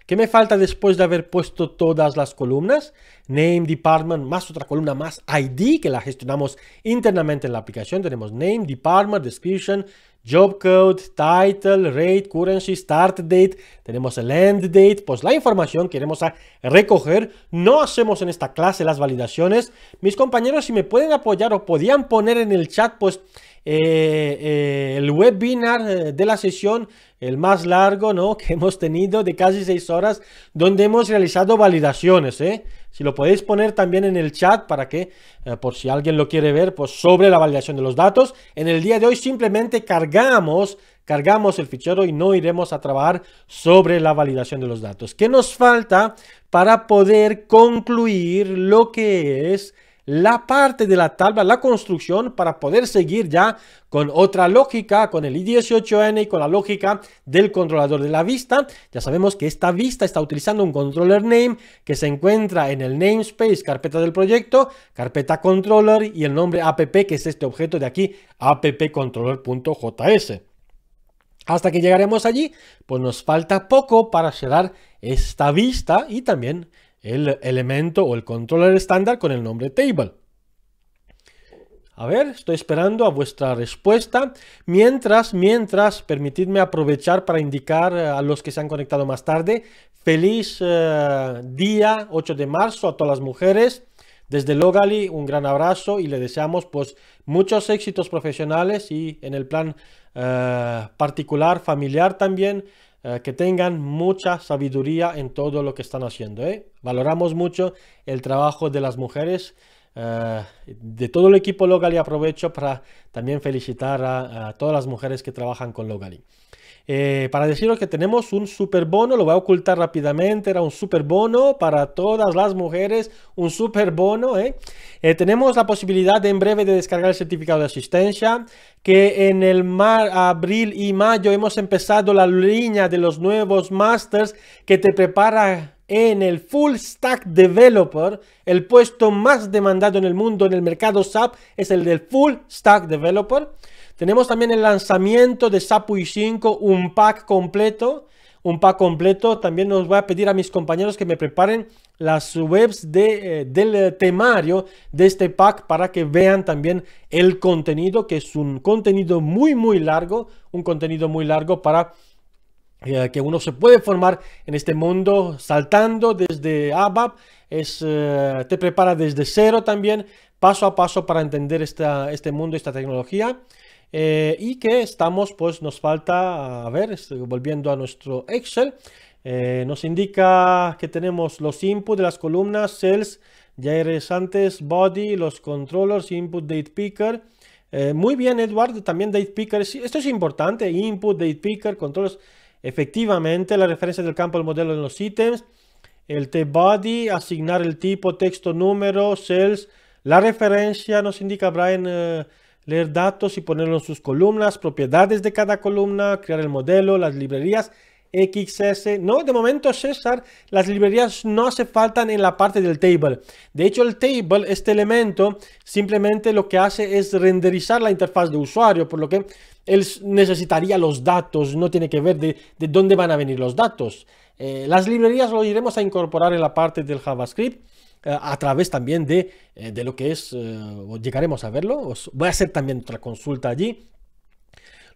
¿Qué me falta después de haber puesto todas las columnas? Name, Department, más otra columna más, ID, que la gestionamos internamente en la aplicación. Tenemos Name, Department, Description, job code, title, rate, currency, start date, tenemos el end date, pues la información que queremos a recoger. No hacemos en esta clase las validaciones. Mis compañeros, si me pueden apoyar o podían poner en el chat, pues... Eh, eh, el webinar eh, de la sesión, el más largo, ¿no? Que hemos tenido de casi seis horas, donde hemos realizado validaciones, ¿eh? Si lo podéis poner también en el chat para que, eh, por si alguien lo quiere ver, pues sobre la validación de los datos. En el día de hoy simplemente cargamos, cargamos el fichero y no iremos a trabajar sobre la validación de los datos. ¿Qué nos falta para poder concluir lo que es la parte de la tabla, la construcción para poder seguir ya con otra lógica, con el i18N y con la lógica del controlador de la vista. Ya sabemos que esta vista está utilizando un controller name que se encuentra en el namespace carpeta del proyecto, carpeta controller y el nombre app que es este objeto de aquí, appcontroller.js. Hasta que llegaremos allí, pues nos falta poco para cerrar esta vista y también el elemento o el controller estándar con el nombre table. A ver, estoy esperando a vuestra respuesta. Mientras, mientras, permitidme aprovechar para indicar eh, a los que se han conectado más tarde, feliz eh, día 8 de marzo a todas las mujeres. Desde Logali, un gran abrazo y le deseamos pues muchos éxitos profesionales y en el plan eh, particular, familiar también, eh, que tengan mucha sabiduría en todo lo que están haciendo. ¿eh? Valoramos mucho el trabajo de las mujeres. Eh, de todo el equipo Logali aprovecho para también felicitar a, todas las mujeres que trabajan con Logali. Eh, para deciros que tenemos un super bono, lo voy a ocultar rápidamente, era un super bono para todas las mujeres, un super bono. ¿eh? Eh, tenemos la posibilidad en breve de descargar el certificado de asistencia, que en el mar, abril y mayo hemos empezado la línea de los nuevos masters que te prepara en el Full Stack Developer, el puesto más demandado en el mundo en el mercado SAP es el del Full Stack Developer. Tenemos también el lanzamiento de Sapui 5, un pack completo. Un pack completo. También nos voy a pedir a mis compañeros que me preparen las webs eh, del temario de este pack para que vean también el contenido, que es un contenido muy, muy largo. Un contenido muy largo para eh, que uno se puede formar en este mundo saltando desde ABAP, es, eh, te prepara desde cero también, paso a paso para entender esta, este mundo, esta tecnología. Eh, y que estamos, pues nos falta, a ver, este, volviendo a nuestro Excel, eh, nos indica que tenemos los inputs de las columnas, cells, ya eres antes body, los controllers, input date picker. Eh, muy bien, Edward, también date picker. Esto es importante, input, date picker, controles Efectivamente, la referencia del campo del modelo de los ítems, el t-body, asignar el tipo, texto, número, cells. La referencia nos indica Brian leer datos y ponerlo en sus columnas, propiedades de cada columna, crear el modelo, las librerías XS. No, de momento, César, las librerías no hace faltan en la parte del table. De hecho, el table, este elemento, simplemente lo que hace es renderizar la interfaz de usuario, por lo que él necesitaría los datos, no tiene que ver de, dónde van a venir los datos. Eh, las librerías lo iremos a incorporar en la parte del JavaScript. Eh, a través también de, eh, lo que es, eh, llegaremos a verlo, os voy a hacer también otra consulta allí.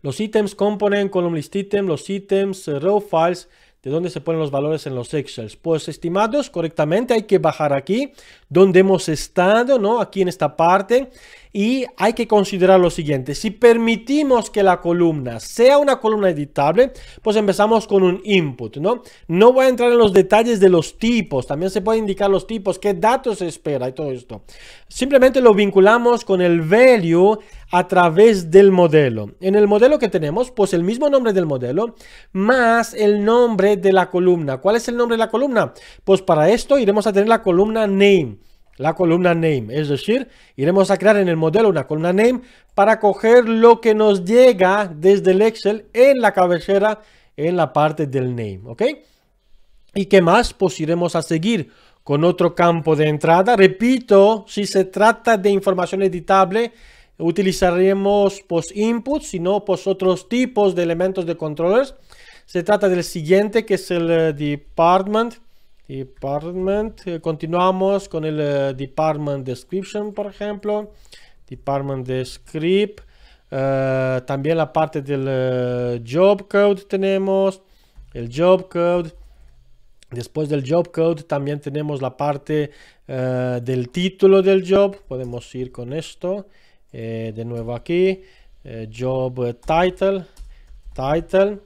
Los ítems component column list item, los ítems row files, de dónde se ponen los valores en los Excel, Pues estimados, correctamente hay que bajar aquí, donde hemos estado, ¿no? Aquí en esta parte y hay que considerar lo siguiente, si permitimos que la columna sea una columna editable, pues empezamos con un input, ¿no? No voy a entrar en los detalles de los tipos, también se puede indicar los tipos, qué datos se espera y todo esto. Simplemente lo vinculamos con el value a través del modelo. En el modelo que tenemos, pues el mismo nombre del modelo más el nombre de la columna. ¿Cuál es el nombre de la columna? Pues para esto iremos a tener la columna name la columna name. Es decir, iremos a crear en el modelo una columna name para coger lo que nos llega desde el Excel en la cabecera, en la parte del name. ¿Ok? ¿Y qué más? Pues iremos a seguir con otro campo de entrada. Repito, si se trata de información editable, utilizaremos post pues, input sino pues otros tipos de elementos de controllers. Se trata del siguiente que es el eh, department Department. Eh, continuamos con el eh, Department Description, por ejemplo. Department Descript. Eh, también la parte del Job Code tenemos. El Job Code. Después del Job Code también tenemos la parte del título del job. Podemos ir con esto. de nuevo aquí. job Title. Title.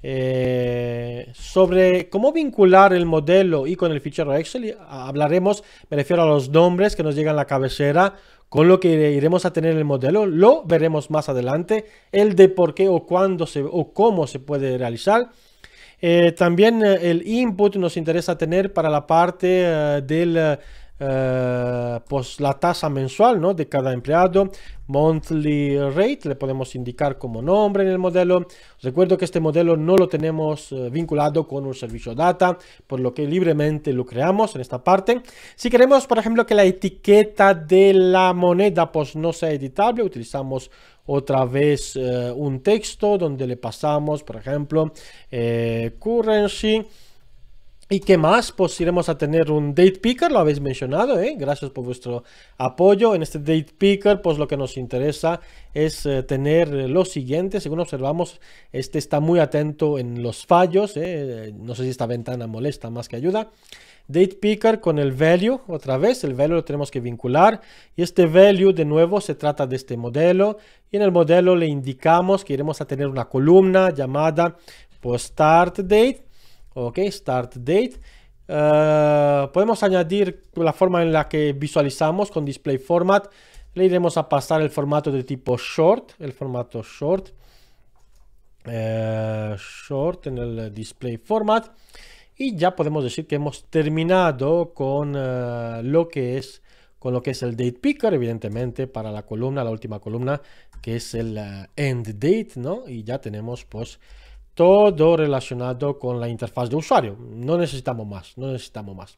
Eh, sobre cómo vincular el modelo y con el fichero Excel hablaremos, me refiero a los nombres que nos llegan a la cabecera con lo que iremos a tener el modelo, lo veremos más adelante, el de por qué o cuándo se, o cómo se puede realizar. Eh, también eh, el input nos interesa tener para la parte del eh, pues la tasa mensual ¿no? de cada empleado, monthly rate, le podemos indicar como nombre en el modelo. recuerdo que este modelo no lo tenemos eh, vinculado con un servicio data, por lo que libremente lo creamos en esta parte. Si queremos, por ejemplo, que la etiqueta de la moneda pues no sea editable, utilizamos otra vez eh, un texto donde le pasamos, por ejemplo, currency ¿Y qué más? Pues iremos a tener un date picker, lo habéis mencionado, ¿eh? gracias por vuestro apoyo. En este date picker, pues lo que nos interesa es eh, tener eh, lo siguiente. Según observamos, este está muy atento en los fallos. No sé si esta ventana molesta más que ayuda. Date picker con el value, otra vez, el value lo tenemos que vincular. Y este value, de nuevo, se trata de este modelo. Y en el modelo le indicamos que iremos a tener una columna llamada pues, Start Date. Ok, start date. Eh, podemos añadir la forma en la que visualizamos con display format. Le iremos a pasar el formato de tipo short, el formato short. Eh, short en el display format y ya podemos decir que hemos terminado con eh, lo que es con lo que es el date picker evidentemente para la columna la última columna que es el end date no y ya tenemos pues todo relacionado con la interfaz de usuario. No necesitamos más, no necesitamos más.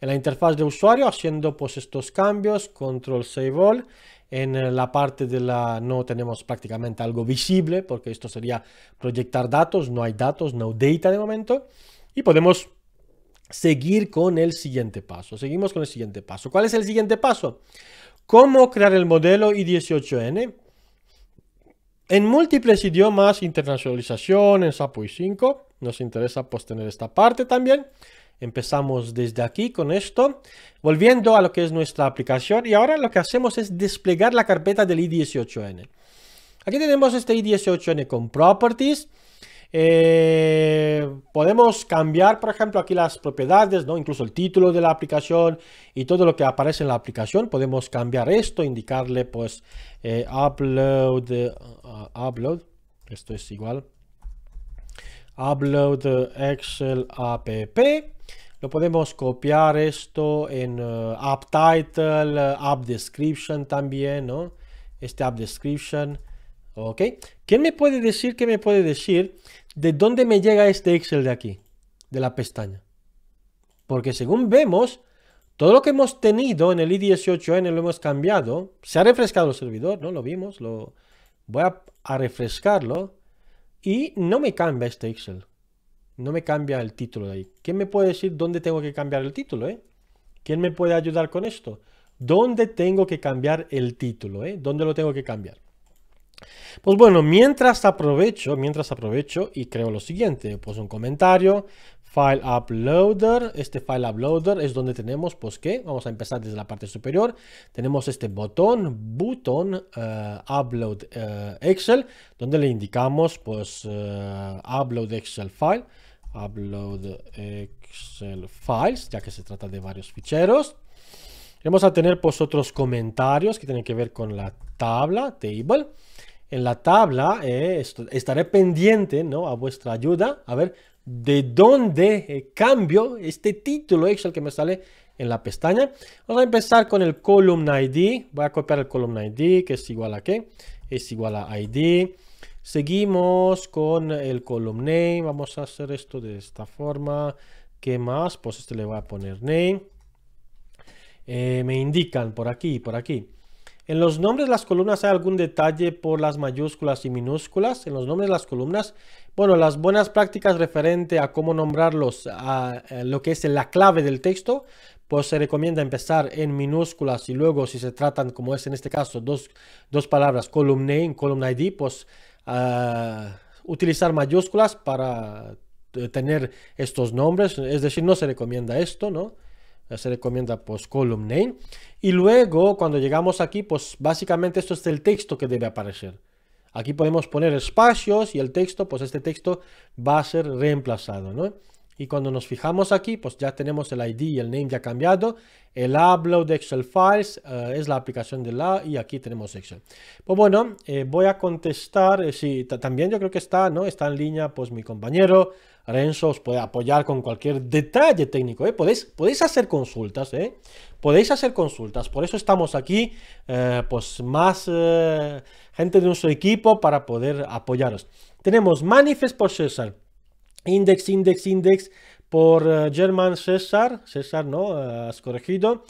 En la interfaz de usuario haciendo pues estos cambios, control save all. En eh, la parte de la no tenemos prácticamente algo visible porque esto sería proyectar datos, no hay datos, no data de momento. Y podemos seguir con el siguiente paso. Seguimos con el siguiente paso. ¿Cuál es el siguiente paso? ¿Cómo crear el modelo i18n? en múltiples idiomas, internacionalización en sapui 5. Nos interesa pues, tener esta parte también. Empezamos desde aquí con esto. Volviendo a lo que es nuestra aplicación y ahora lo que hacemos es desplegar la carpeta del i18n. Aquí tenemos este i18n con properties. Eh, podemos cambiar, por ejemplo, aquí las propiedades, ¿no? incluso el título de la aplicación y todo lo que aparece en la aplicación. Podemos cambiar esto, indicarle pues eh, upload, uh, upload, esto es igual, upload Excel app. Lo podemos copiar esto en uh, app title, uh, app description también, ¿no? Este app description. ¿Ok? ¿Quién me puede decir, qué me puede decir ¿de dónde me llega este Excel de aquí? De la pestaña. Porque según vemos, todo lo que hemos tenido en el i18n lo hemos cambiado. Se ha refrescado el servidor, ¿no? Lo vimos. Lo... Voy a, refrescarlo. Y no me cambia este Excel. No me cambia el título de ahí. ¿Quién me puede decir dónde tengo que cambiar el título, eh? ¿Quién me puede ayudar con esto? ¿Dónde tengo que cambiar el título? Eh? ¿Dónde lo tengo que cambiar? Pues bueno, mientras aprovecho, mientras aprovecho y creo lo siguiente, pues un comentario, file uploader, este file uploader es donde tenemos, pues qué, vamos a empezar desde la parte superior, tenemos este botón, Button eh, upload eh, Excel, donde le indicamos pues eh, upload Excel file, upload Excel files, ya que se trata de varios ficheros. Vamos a tener pues otros comentarios que tienen que ver con la tabla, table en la tabla, eh, estaré pendiente ¿no? a vuestra ayuda, a ver de dónde eh, cambio este título Excel que me sale en la pestaña. Vamos a empezar con el column ID, voy a copiar el column ID que es igual a qué, es igual a ID. Seguimos con el column name, vamos a hacer esto de esta forma. ¿Qué más? Pues este le voy a poner name. Eh, me indican por aquí, por aquí. En los nombres de las columnas hay algún detalle por las mayúsculas y minúsculas. En los nombres de las columnas, bueno, las buenas prácticas referente a cómo nombrarlos, a, lo que es la clave del texto, pues se recomienda empezar en minúsculas y luego si se tratan, como es en este caso, dos, palabras, column name, column ID, pues ah, utilizar mayúsculas para tener estos nombres, es decir, no se recomienda esto, ¿no? Se recomienda pues column name. Y luego, cuando llegamos aquí, pues básicamente esto es el texto que debe aparecer. Aquí podemos poner espacios y el texto, pues este texto va a ser reemplazado, ¿no? Y cuando nos fijamos aquí, pues ya tenemos el ID y el name ya cambiado. El upload Excel Files eh, es la aplicación de la y aquí tenemos Excel. Pues bueno, eh, voy a contestar, eh, sí, también yo creo que está, ¿no? Está en línea pues mi compañero Renzo os puede apoyar con cualquier detalle técnico. ¿eh? Podéis, podéis hacer consultas, ¿eh? podéis hacer consultas. Por eso estamos aquí, eh, pues más eh, gente de nuestro equipo para poder apoyaros. Tenemos Manifest por César, Index, Index, Index por eh, German César, César, ¿no? has corregido.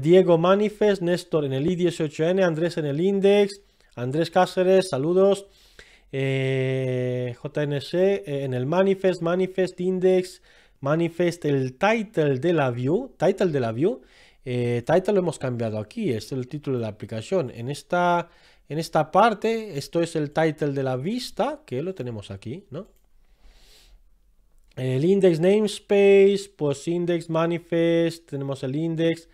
Diego Manifest, Néstor en el I18N, Andrés en el Index, Andrés Cáceres, saludos. Eh, JNC, eh, en el manifest, manifest index, manifest, el title de la view, title de la view, eh, title lo hemos cambiado aquí, es el título de la aplicación. En esta, en esta parte, esto es el title de la vista, que lo tenemos aquí, ¿no? El index namespace, pues index manifest, tenemos el index,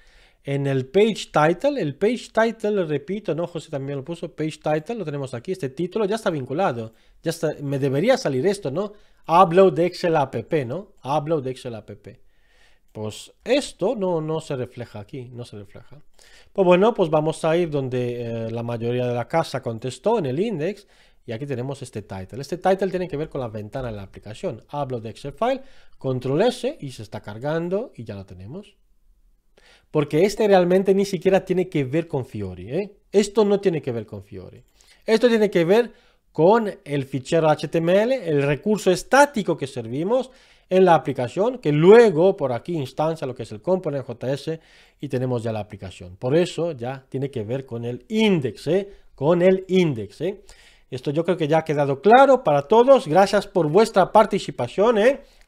en el page title. El page title, repito, ¿no? José también lo puso. Page title, lo tenemos aquí. Este título ya está vinculado. Ya está, me debería salir esto, ¿no? Upload de Excel app, ¿no? Upload de Excel app. Pues esto no, no se refleja aquí, no se refleja. Pues bueno, pues vamos a ir donde eh, la mayoría de la casa contestó en el index. Y aquí tenemos este title. Este title tiene que ver con la ventana de la aplicación. Upload de Excel file, control S y se está cargando y ya lo tenemos. Porque este realmente ni siquiera tiene que ver con Fiori. ¿eh? Esto no tiene que ver con Fiori. Esto tiene que ver con el fichero HTML, el recurso estático que servimos en la aplicación, que luego por aquí instancia lo que es el component JS y tenemos ya la aplicación. Por eso ya tiene que ver con el index, ¿eh? con el ¿eh? Esto yo creo que ya ha quedado claro para todos. Gracias por vuestra participación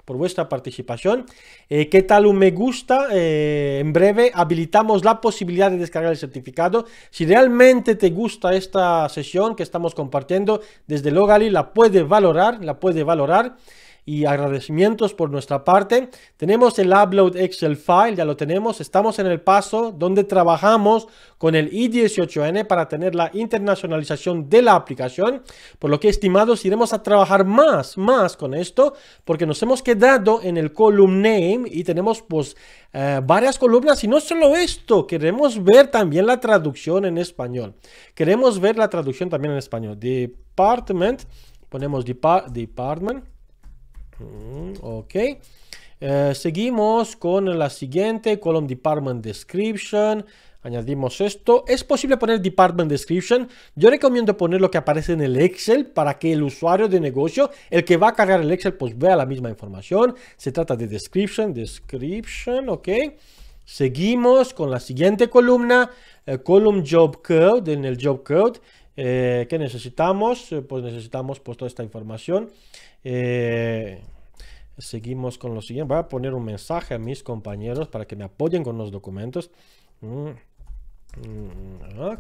por vuestra participación. Eh, ¿Qué tal un me gusta? Eh, en breve habilitamos la posibilidad de descargar el certificado. Si realmente te gusta esta sesión que estamos compartiendo desde Logali, la puede valorar, la puede valorar y agradecimientos por nuestra parte. Tenemos el Upload Excel File, ya lo tenemos. Estamos en el paso donde trabajamos con el i18n para tener la internacionalización de la aplicación. Por lo que, estimados, iremos a trabajar más, más con esto, porque nos hemos quedado en el column name y tenemos pues eh, varias columnas. Y no solo esto, queremos ver también la traducción en español. Queremos ver la traducción también en español. Department, ponemos department Mm, ok. Eh, seguimos con la siguiente, column department description. Añadimos esto. Es posible poner department description. Yo recomiendo poner lo que aparece en el Excel para que el usuario de negocio, el que va a cargar el Excel, pues vea la misma información. Se trata de description, description, ok. Seguimos con la siguiente columna, eh, column job code, en el job code. Eh, ¿Qué necesitamos? Pues necesitamos pues, toda esta información. Eh, seguimos con lo siguiente. Voy a poner un mensaje a mis compañeros para que me apoyen con los documentos. Mm, mm,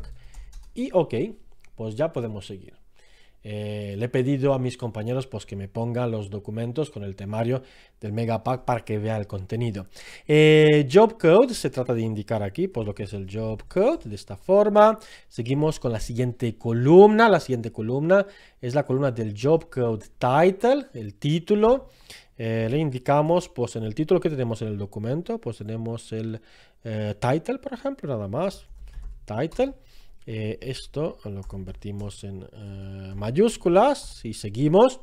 y ok, pues ya podemos seguir. Eh, le he pedido a mis compañeros pues, que me pongan los documentos con el temario del Megapack para que vea el contenido. Eh, job Code, se trata de indicar aquí pues, lo que es el Job Code, de esta forma. Seguimos con la siguiente columna. La siguiente columna es la columna del Job Code Title, el título. Eh, le indicamos pues, en el título que tenemos en el documento, pues tenemos el title, por ejemplo, nada más. Title. Eh, esto lo convertimos en eh, mayúsculas y seguimos.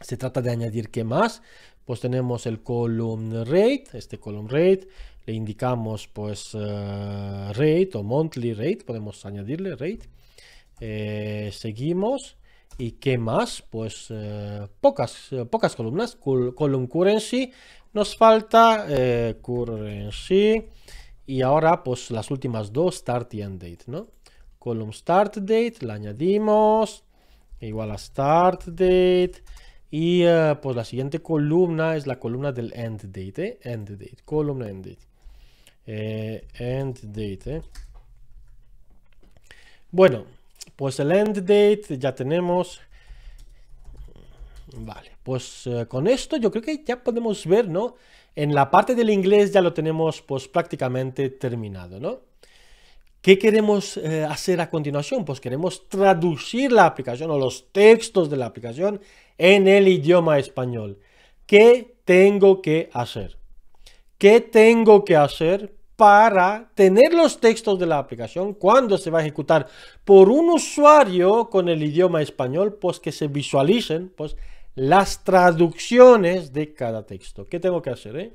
Se trata de añadir qué más. Pues tenemos el column rate, este column rate, le indicamos pues eh, rate o monthly rate, podemos añadirle rate. seguimos. ¿Y qué más? Pues pocas, pocas columnas. column currency. Nos falta currency. Y ahora, pues las últimas dos, start y end date, ¿no? column start date, la añadimos, igual a start date. Y eh, pues la siguiente columna es la columna del end date, ¿eh? end date, columna end date. Eh, end date. Bueno, pues el end date ya tenemos. Vale, pues con esto yo creo que ya podemos ver, ¿no? En la parte del inglés ya lo tenemos pues prácticamente terminado, ¿no? ¿Qué queremos eh, hacer a continuación? Pues queremos traducir la aplicación o los textos de la aplicación en el idioma español. ¿Qué tengo que hacer? ¿Qué tengo que hacer para tener los textos de la aplicación cuando se va a ejecutar por un usuario con el idioma español, pues que se visualicen pues, las traducciones de cada texto. ¿Qué tengo que hacer? Eh?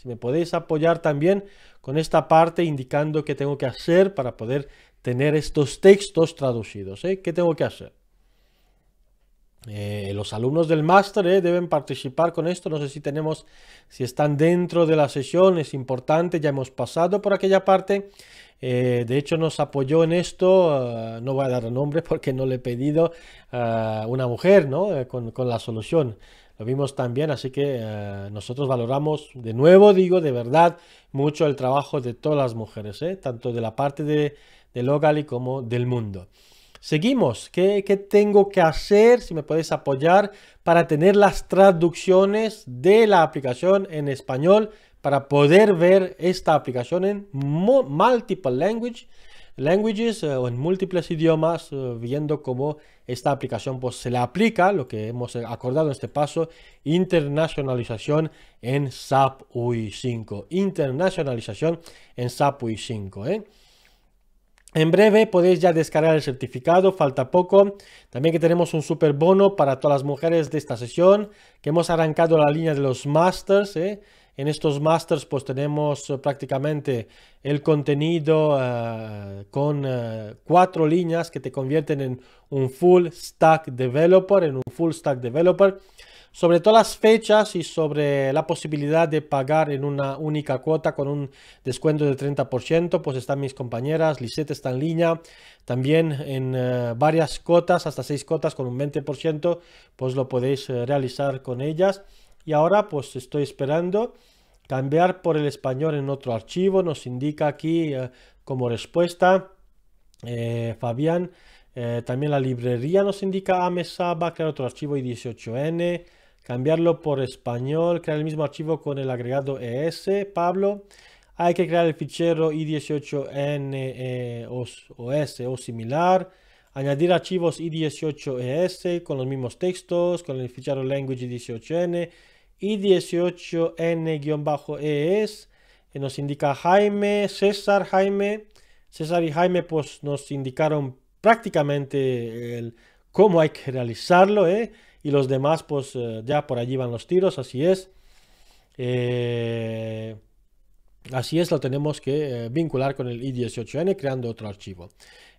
Si me podéis apoyar también con esta parte indicando qué tengo que hacer para poder tener estos textos traducidos. ¿eh? ¿Qué tengo que hacer? Eh, los alumnos del máster ¿eh? deben participar con esto. No sé si tenemos, si están dentro de la sesión, es importante, ya hemos pasado por aquella parte. de hecho, nos apoyó en esto, no voy a dar nombre porque no le he pedido a una mujer con la solución lo vimos también, así que eh, nosotros valoramos, de nuevo digo, de verdad, mucho el trabajo de todas las mujeres, ¿eh? tanto de la parte de, de Logali como del mundo. Seguimos. ¿Qué, ¿Qué, tengo que hacer? Si me podéis apoyar para tener las traducciones de la aplicación en español para poder ver esta aplicación en multiple language Languages eh, o en múltiples idiomas, eh, viendo cómo esta aplicación pues, se le aplica, lo que hemos eh, acordado en este paso, internacionalización en SAP UI 5. Internacionalización en SAP UI 5. En breve podéis ya descargar el certificado, falta poco. También que tenemos un super bono para todas las mujeres de esta sesión, que hemos arrancado la línea de los masters. ¿eh? En estos masters pues tenemos eh, prácticamente el contenido eh, con eh, cuatro líneas que te convierten en un full stack developer, en un full stack developer, sobre todas las fechas y sobre la posibilidad de pagar en una única cuota con un descuento del 30%, pues están mis compañeras, Lisette está en línea, también en varias cotas, hasta seis cotas con un 20%, pues lo podéis realizar con ellas y ahora pues estoy esperando cambiar por el español en otro archivo. Nos indica aquí eh, como respuesta eh, Fabián. Eh, también la librería nos indica ah, a AMESABA, crear otro archivo i18n, cambiarlo por español, crear el mismo archivo con el agregado ES, Pablo. Hay que crear el fichero i18n os, o similar, añadir archivos i18es e con los mismos textos, con el fichero language i18n, i 18 n que Nos indica Jaime, César, Jaime. César y Jaime pues nos indicaron prácticamente el, cómo hay que realizarlo. Eh, y los demás pues eh, ya por allí van los tiros, así es. Eh, así es, lo tenemos que vincular con el i18n creando otro archivo.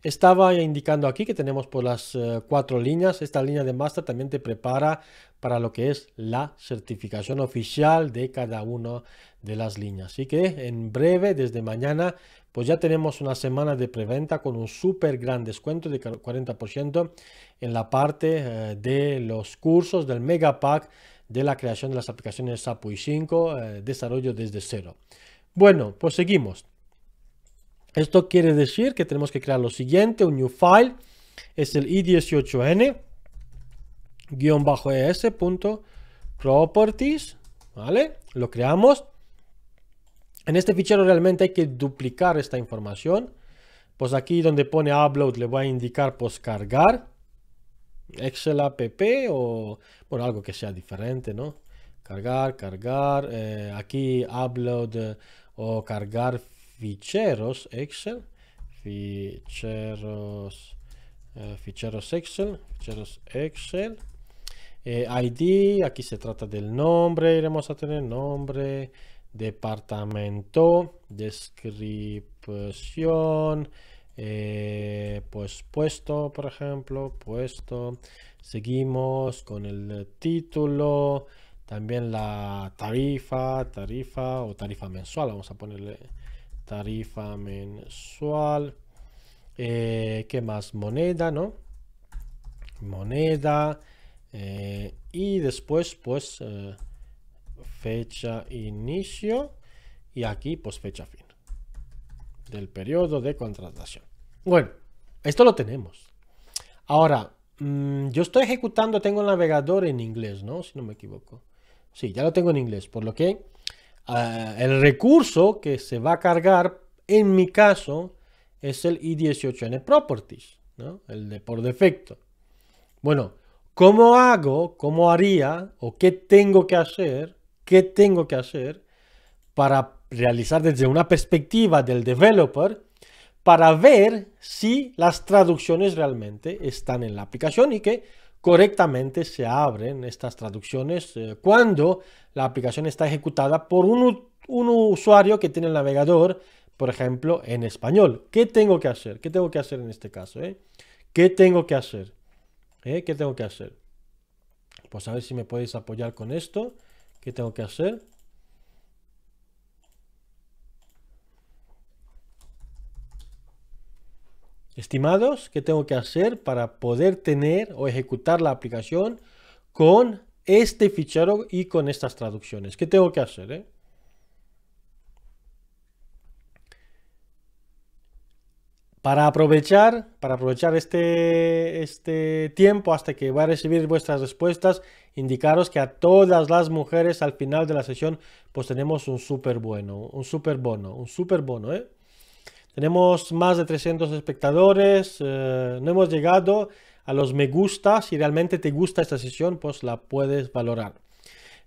Estaba indicando aquí que tenemos por las eh, cuatro líneas. Esta línea de master también te prepara para lo que es la certificación oficial de cada una de las líneas. Así que en breve, desde mañana, pues ya tenemos una semana de preventa con un súper gran descuento de 40% en la parte eh, de los cursos del Mega Pack de la creación de las aplicaciones SAP y 5, desarrollo desde cero. Bueno, pues seguimos. Esto quiere decir que tenemos que crear lo siguiente, un new file, es el i18n, guión bajo properties, ¿vale? Lo creamos. En este fichero realmente hay que duplicar esta información. Pues aquí donde pone upload le voy a indicar pues cargar. Excel app o, bueno, algo que sea diferente, ¿no? Cargar, cargar, eh, aquí upload eh, o cargar ficheros Excel, ficheros, eh, ficheros Excel, ficheros Excel, eh, ID, aquí se trata del nombre, iremos a tener nombre, departamento, descripción, eh, pues puesto, por ejemplo, puesto. Seguimos con el título, también la tarifa, tarifa o tarifa mensual, vamos a ponerle tarifa mensual, eh, ¿qué más? Moneda, ¿no? Moneda eh, y después pues eh, fecha inicio y aquí pues fecha fin del periodo de contratación. Bueno, esto lo tenemos. Ahora, mm, yo estoy ejecutando, tengo el navegador en inglés, ¿no? Si no me equivoco. Sí, ya lo tengo en inglés, por lo que Ah, el recurso que se va a cargar, en mi caso, es el i18n properties, el de por defecto. Bueno, ¿cómo hago, cómo haría o qué tengo que hacer, qué tengo que hacer para realizar desde una perspectiva del developer para ver si las traducciones realmente están en la aplicación y que correctamente se abren estas traducciones eh, cuando la aplicación está ejecutada por un, usuario que tiene el navegador, por ejemplo, en español. ¿Qué tengo que hacer? ¿Qué tengo que hacer en este caso? Eh? ¿Qué tengo que hacer? ¿Eh? ¿Qué tengo que hacer? Pues a ver si me podéis apoyar con esto. ¿Qué tengo que hacer? Estimados, ¿qué tengo que hacer para poder tener o ejecutar la aplicación con este fichero y con estas traducciones? ¿Qué tengo que hacer? Eh? Para aprovechar, para aprovechar este, este tiempo hasta que va a recibir vuestras respuestas, indicaros que a todas las mujeres al final de la sesión pues tenemos un súper bueno, un súper bono, un súper bono, ¿eh? Tenemos más de 300 espectadores, eh, no hemos llegado a los me gusta. Si realmente te gusta esta sesión, pues la puedes valorar.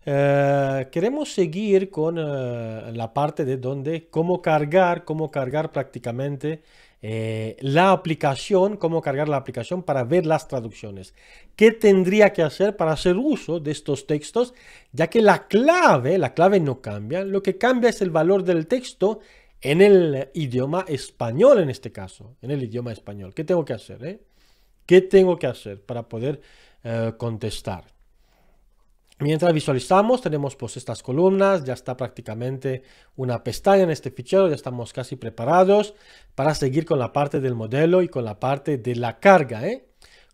Eh, queremos seguir con eh, la parte de donde cómo cargar, cómo cargar prácticamente la aplicación, cómo cargar la aplicación para ver las traducciones. ¿Qué tendría que hacer para hacer uso de estos textos? Ya que la clave, la clave no cambia, lo que cambia es el valor del texto en el idioma español en este caso, en el idioma español. ¿Qué tengo que hacer? Eh? ¿Qué tengo que hacer para poder eh, contestar? Mientras visualizamos, tenemos pues estas columnas, ya está prácticamente una pestaña en este fichero, ya estamos casi preparados para seguir con la parte del modelo y con la parte de la carga, eh,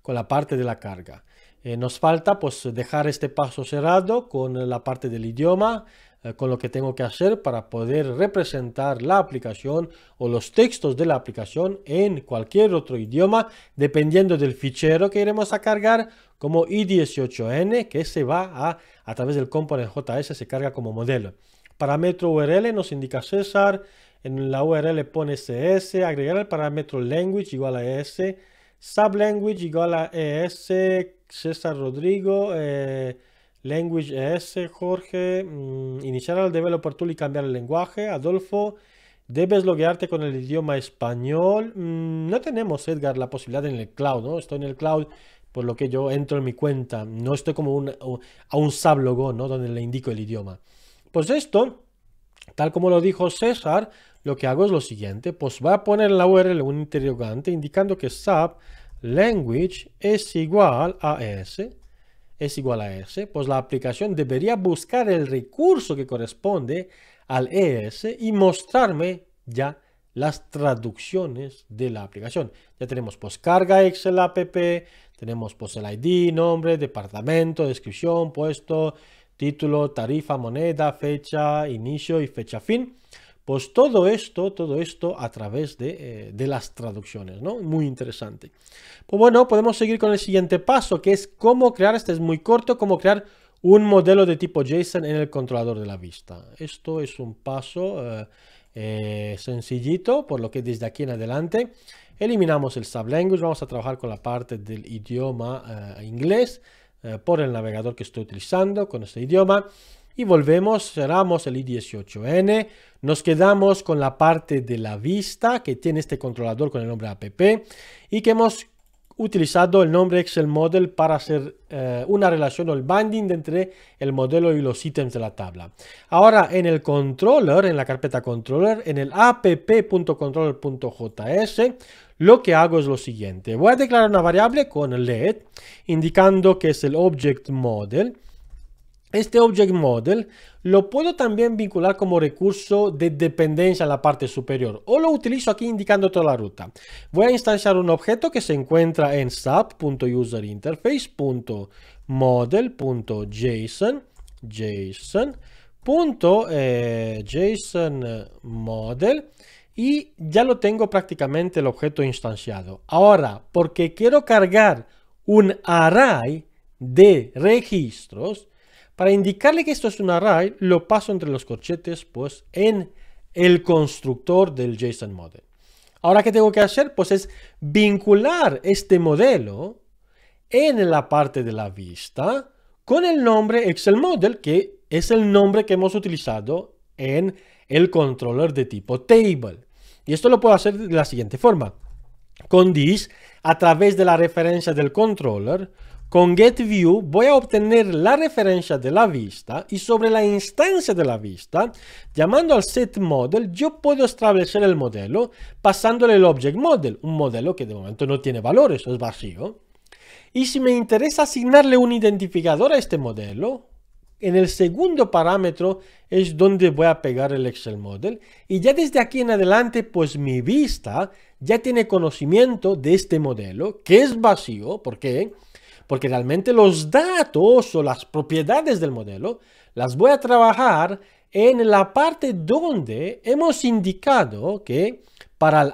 con la parte de la carga. nos falta pues dejar este paso cerrado con la parte del idioma, eh, con lo que tengo que hacer para poder representar la aplicación o los textos de la aplicación en cualquier otro idioma dependiendo del fichero que iremos a cargar como i18n que se va a a través del component js se carga como modelo parámetro url nos indica César en la url pone cs agregar el parámetro language igual a e s sublanguage igual a es César Rodrigo eh, Language ES, eh, Jorge. Mm, iniciar al developer tool y cambiar el lenguaje. Adolfo, debes loguearte con el idioma español. Mm, no tenemos, Edgar, la posibilidad en el cloud, ¿no? Estoy en el cloud, por lo que yo entro en mi cuenta. No estoy como a un sublogon, ¿no? Donde le indico el idioma. Pues esto, tal como lo dijo César, lo que hago es lo siguiente. Pues va a poner en la URL un interrogante indicando que SAP language es igual a S es igual a S, pues la aplicación debería buscar el recurso que corresponde al ES y mostrarme ya las traducciones de la aplicación. Ya tenemos pues carga Excel app, tenemos pues el ID, nombre, departamento, descripción, puesto, título, tarifa, moneda, fecha, inicio y fecha fin. Pues todo esto, todo esto a través eh, de, las traducciones, ¿no? Muy interesante. Pues bueno, podemos seguir con el siguiente paso, que es cómo crear, este es muy corto, cómo crear un modelo de tipo JSON en el controlador de la vista. Esto es un paso eh, eh, sencillito, por lo que desde aquí en adelante eliminamos el sublanguage, vamos a trabajar con la parte del idioma inglés por el navegador que estoy utilizando con este idioma y volvemos, cerramos el i18n, nos quedamos con la parte de la vista que tiene este controlador con el nombre app y que hemos utilizado el nombre Excel Model para hacer eh, una relación o el binding entre el modelo y los ítems de la tabla. Ahora en el controller, en la carpeta controller, en el app.controller.js, lo que hago es lo siguiente. Voy a declarar una variable con let indicando que es el object model este Object Model lo puedo también vincular como recurso de dependencia en la parte superior o lo utilizo aquí indicando toda la ruta. Voy a instanciar un objeto que se encuentra en sap.userinterface.model.json json, JSON eh, eh, model y ya lo tengo prácticamente el objeto instanciado. Ahora, porque quiero cargar un array de registros, para indicarle que esto es un array, lo paso entre los corchetes pues en el constructor del JSON model. Ahora, ¿qué tengo que hacer? Pues es vincular este modelo en la parte de la vista con el nombre Excel Model, que es el nombre que hemos utilizado en el controller de tipo table. Y esto lo puedo hacer de la siguiente forma. Con this, a través de la referencia del controller, con GetView voy a obtener la referencia de la vista y sobre la instancia de la vista, llamando al setModel, yo puedo establecer el modelo pasándole el objectModel, un modelo que de momento no tiene valores, es vacío. Y si me interesa asignarle un identificador a este modelo, en el segundo parámetro es donde voy a pegar el Excel Model y ya desde aquí en adelante pues mi vista ya tiene conocimiento de este modelo que es vacío, ¿por qué? porque realmente los datos o las propiedades del modelo las voy a trabajar en la parte donde hemos indicado que para el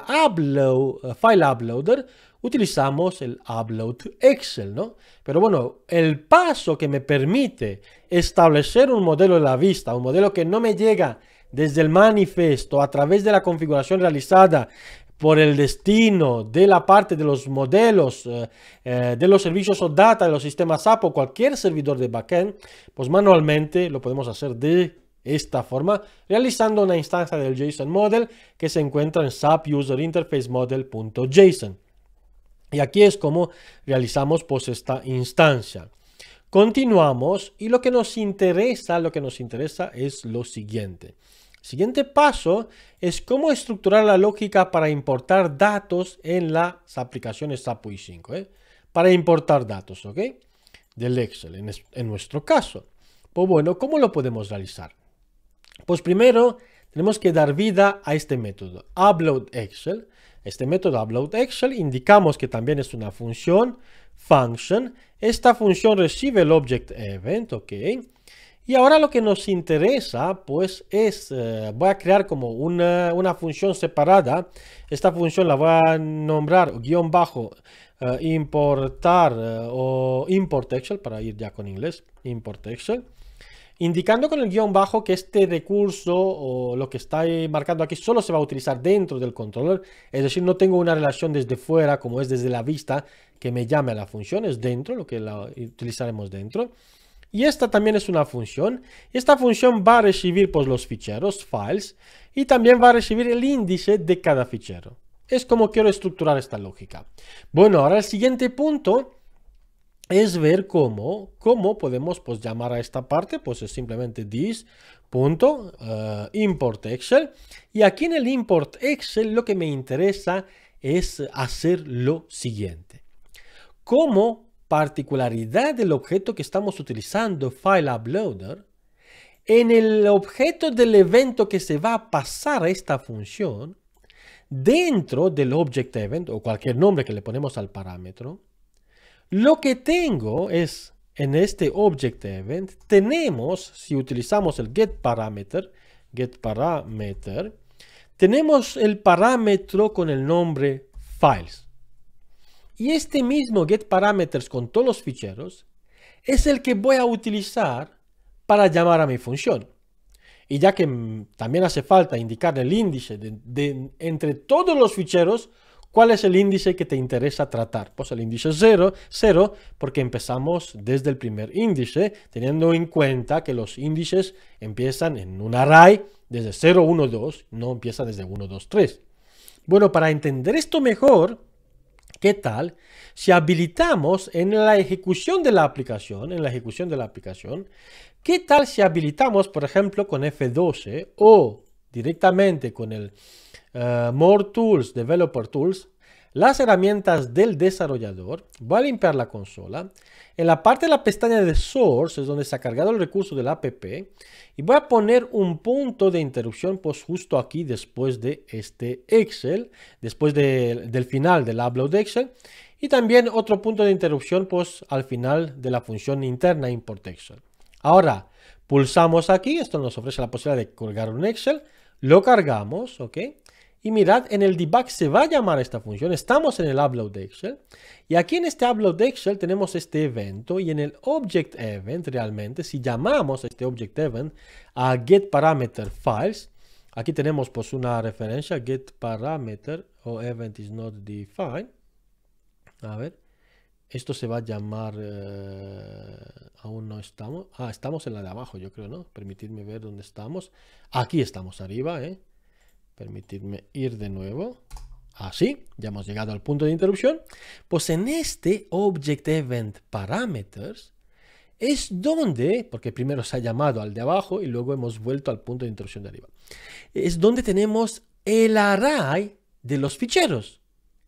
eh, file uploader utilizamos el upload Excel, ¿no? Pero bueno, el paso que me permite establecer un modelo en la vista, un modelo que no me llega desde el manifesto a través de la configuración realizada por el destino de la parte de los modelos, eh, eh, de los servicios o data, de los sistemas SAP o cualquier servidor de backend, pues manualmente lo podemos hacer de esta forma, realizando una instancia del JSON Model que se encuentra en SAP User Interface Model.json. Y aquí es como realizamos pues esta instancia. Continuamos y lo que nos interesa, lo que nos interesa es lo siguiente. Siguiente paso es cómo estructurar la lógica para importar datos en las aplicaciones SAP 5. ¿eh? Para importar datos, ¿ok? Del Excel, en, en nuestro caso. Pues bueno, ¿cómo lo podemos realizar? Pues primero tenemos que dar vida a este método, upload Excel. Este método upload Excel indicamos que también es una función, function. Esta función recibe el object event, ok. Y ahora lo que nos interesa, pues es, eh, voy a crear como una, función separada. Esta función la voy a nombrar guión bajo eh, importar eh, o import Excel, para ir ya con inglés, import Excel. Indicando con el guión bajo que este recurso o lo que está marcando aquí solo se va a utilizar dentro del controller. Es decir, no tengo una relación desde fuera como es desde la vista que me llame a la función. Es dentro lo que la utilizaremos dentro. Y esta también es una función. Esta función va a recibir pues, los ficheros, files, y también va a recibir el índice de cada fichero. Es como quiero estructurar esta lógica. Bueno, ahora el siguiente punto es ver cómo, cómo podemos pues, llamar a esta parte, pues es simplemente this eh, excel y aquí en el import excel lo que me interesa es hacer lo siguiente cómo particularidad del objeto que estamos utilizando, file uploader, en el objeto del evento que se va a pasar a esta función, dentro del object event o cualquier nombre que le ponemos al parámetro, lo que tengo es en este object event, tenemos, si utilizamos el get parameter, get parameter, tenemos el parámetro con el nombre files. Y este mismo getParameters con todos los ficheros es el que voy a utilizar para llamar a mi función. Y ya que mm, también hace falta indicar el índice entre todos los ficheros, ¿cuál es el índice que te interesa tratar? Pues el índice 0, 0, porque empezamos desde el primer índice, teniendo en cuenta que los índices empiezan en un array desde 0, 1, 2, no empieza desde 1, 2, 3. Bueno, para entender esto mejor, ¿Qué tal si habilitamos en la ejecución de la aplicación, en la ejecución de la aplicación, qué tal si habilitamos, por ejemplo, con F12 o directamente con el eh, More Tools, Developer Tools, las herramientas del desarrollador, voy a limpiar la consola, en la parte de la pestaña de Source es donde se ha cargado el recurso del app y voy a poner un punto de interrupción pues justo aquí después de este Excel, después del final del upload Excel. Y también otro punto de interrupción pues al final de la función interna import Excel. Ahora, pulsamos aquí, esto nos ofrece la posibilidad de colgar un Excel, lo cargamos, ¿ok? Y mirad, en el debug se va a llamar esta función. Estamos en el upload de Excel. Y aquí en este upload de Excel tenemos este evento. Y en el object event, realmente, si llamamos este object event a get parameter files, aquí tenemos pues una referencia, get parameter o event is not defined. A ver, esto se va a llamar, eh, aún no estamos. Ah, estamos en la de abajo, yo creo, ¿no? Permitidme ver dónde estamos. Aquí estamos, arriba, ¿eh? permitidme ir de nuevo. Así, ya hemos llegado al punto de interrupción. Pues en este Object Event Parameters es donde, porque primero se ha llamado al de abajo y luego hemos vuelto al punto de interrupción de arriba, es donde tenemos el array de los ficheros.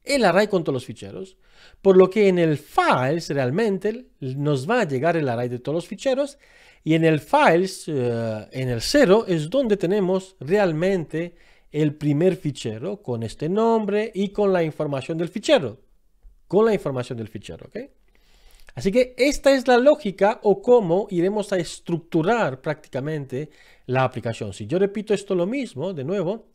El array con todos los ficheros. Por lo que en el files realmente nos va a llegar el array de todos los ficheros y en el files, eh, en el cero es donde tenemos realmente el primer fichero con este nombre y con la información del fichero. Con la información del fichero, ¿ok? Así que esta es la lógica o cómo iremos a estructurar prácticamente la aplicación. Si yo repito esto lo mismo de nuevo,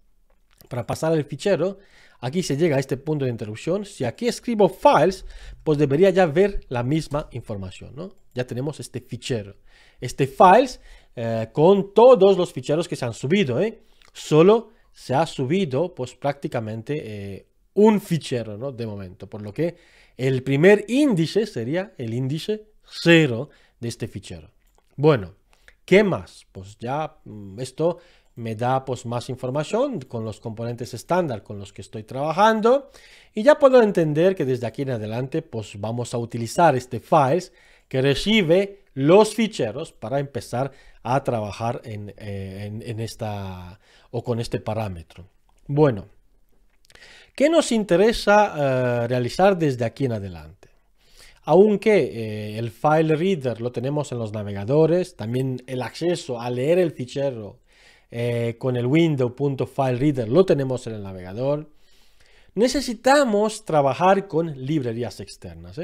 para pasar al fichero, aquí se llega a este punto de interrupción. Si aquí escribo files, pues debería ya ver la misma información, ¿no? Ya tenemos este fichero. Este files eh, con todos los ficheros que se han subido, ¿eh? Solo se ha subido pues prácticamente eh, un fichero de momento, por lo que el primer índice sería el índice 0 de este fichero. Bueno, ¿qué más? Pues ya mm, esto me da pues más información con los componentes estándar con los que estoy trabajando y ya puedo entender que desde aquí en adelante pues vamos a utilizar este files que recibe los ficheros para empezar a trabajar eh, en, esta o con este parámetro. Bueno, ¿qué nos interesa eh, realizar desde aquí en adelante? Aunque eh, el file reader lo tenemos en los navegadores, también el acceso a leer el fichero con el reader lo tenemos en el navegador, necesitamos trabajar con librerías externas.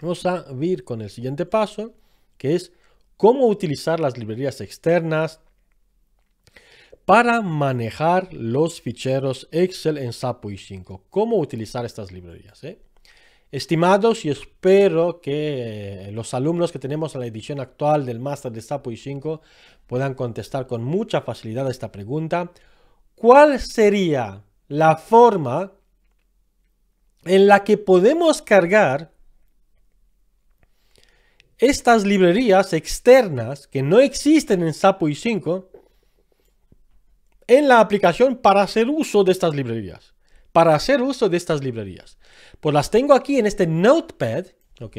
Vamos a ir con el siguiente paso, que es cómo utilizar las librerías externas para manejar los ficheros Excel en SAPUI 5. ¿Cómo utilizar estas librerías? Eh? Estimados, y espero que eh, los alumnos que tenemos en la edición actual del máster de SAPUI 5 puedan contestar con mucha facilidad esta pregunta. ¿Cuál sería la forma en la que podemos cargar estas librerías externas que no existen en SAPUI 5 en la aplicación para hacer uso de estas librerías. Para hacer uso de estas librerías. Pues las tengo aquí en este Notepad, ¿ok?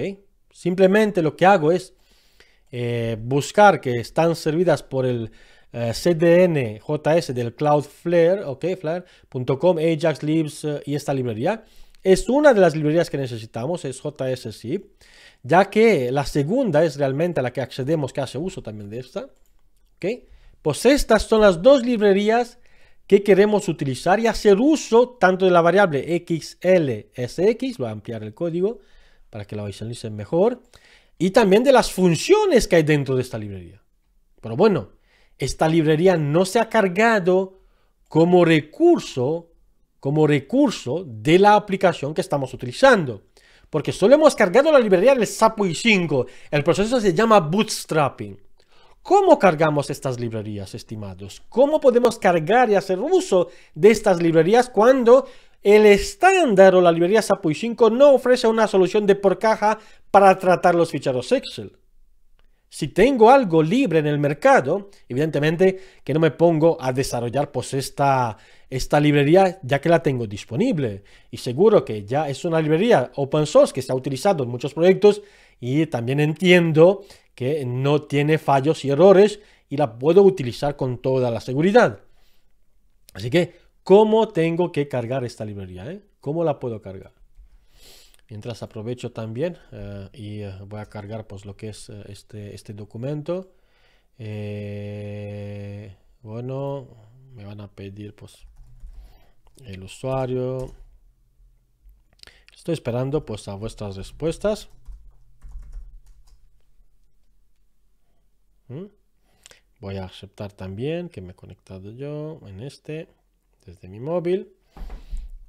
Simplemente lo que hago es eh, buscar que están servidas por el eh, CDN JS del Cloudflare, ok, flare.com, Ajax Libs eh, y esta librería. Es una de las librerías que necesitamos, es JSZip ya que la segunda es realmente a la que accedemos que hace uso también de esta. Pues estas son las dos librerías que queremos utilizar y hacer uso tanto de la variable xlsx, voy a ampliar el código para que la visualicen mejor, y también de las funciones que hay dentro de esta librería. Pero bueno, esta librería no se ha cargado como recurso, como recurso de la aplicación que estamos utilizando porque solo hemos cargado la librería del Sapo 5. El proceso se llama bootstrapping. ¿Cómo cargamos estas librerías, estimados? ¿Cómo podemos cargar y hacer uso de estas librerías cuando el estándar o la librería SAPUI 5 no ofrece una solución de por caja para tratar los ficheros Excel? Si tengo algo libre en el mercado, evidentemente que no me pongo a desarrollar pues esta, esta librería ya que la tengo disponible. Y seguro que ya es una librería open source que se ha utilizado en muchos proyectos y también entiendo que no tiene fallos y errores y la puedo utilizar con toda la seguridad. Así que, ¿cómo tengo que cargar esta librería? Eh? ¿Cómo la puedo cargar? Mientras aprovecho también eh, y eh, voy a cargar pues lo que es este, este documento. bueno, me van a pedir pues el usuario. Estoy esperando pues a vuestras respuestas. ¿Mm? Voy a aceptar también que me he conectado yo en este desde mi móvil.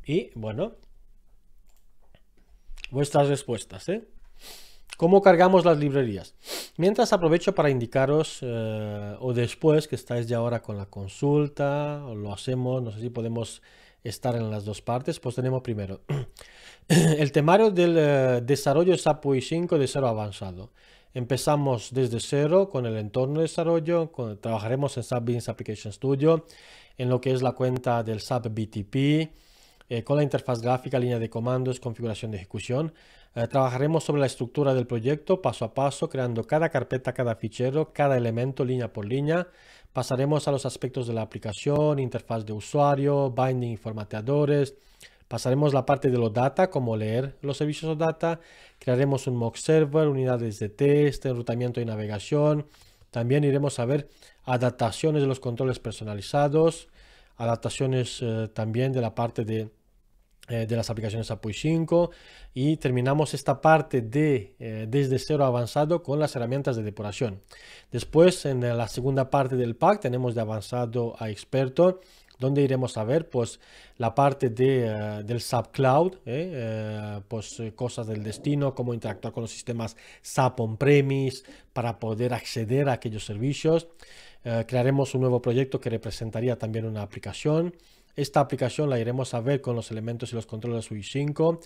Y bueno, vuestras respuestas. ¿eh? ¿Cómo cargamos las librerías? Mientras aprovecho para indicaros, eh, o después que estáis ya ahora con la consulta, o lo hacemos, no sé si podemos estar en las dos partes, pues tenemos primero el temario del eh, desarrollo SAP UI 5 de cero avanzado. Empezamos desde cero con el entorno de desarrollo, trabajaremos en SAP Business Application Studio, en lo que es la cuenta del SAP BTP, eh, con la interfaz gráfica, línea de comandos, configuración de ejecución. Eh, trabajaremos sobre la estructura del proyecto paso a paso, creando cada carpeta, cada fichero, cada elemento línea por línea. Pasaremos a los aspectos de la aplicación, interfaz de usuario, binding y formateadores. Pasaremos la parte de los data, como leer los servicios de data. Crearemos un mock server, unidades de test, enrutamiento y navegación. También iremos a ver adaptaciones de los controles personalizados, adaptaciones eh, también de la parte de eh, de las aplicaciones sapui 5 y terminamos esta parte de eh, desde cero avanzado con las herramientas de depuración. Después en la segunda parte del pack tenemos de avanzado a experto donde iremos a ver pues la parte eh, del SAP Cloud, pues cosas del destino, cómo interactuar con los sistemas SAP on-premise para poder acceder a aquellos servicios. crearemos un nuevo proyecto que representaría también una aplicación esta aplicación la iremos a ver con los elementos y los controles UI 5,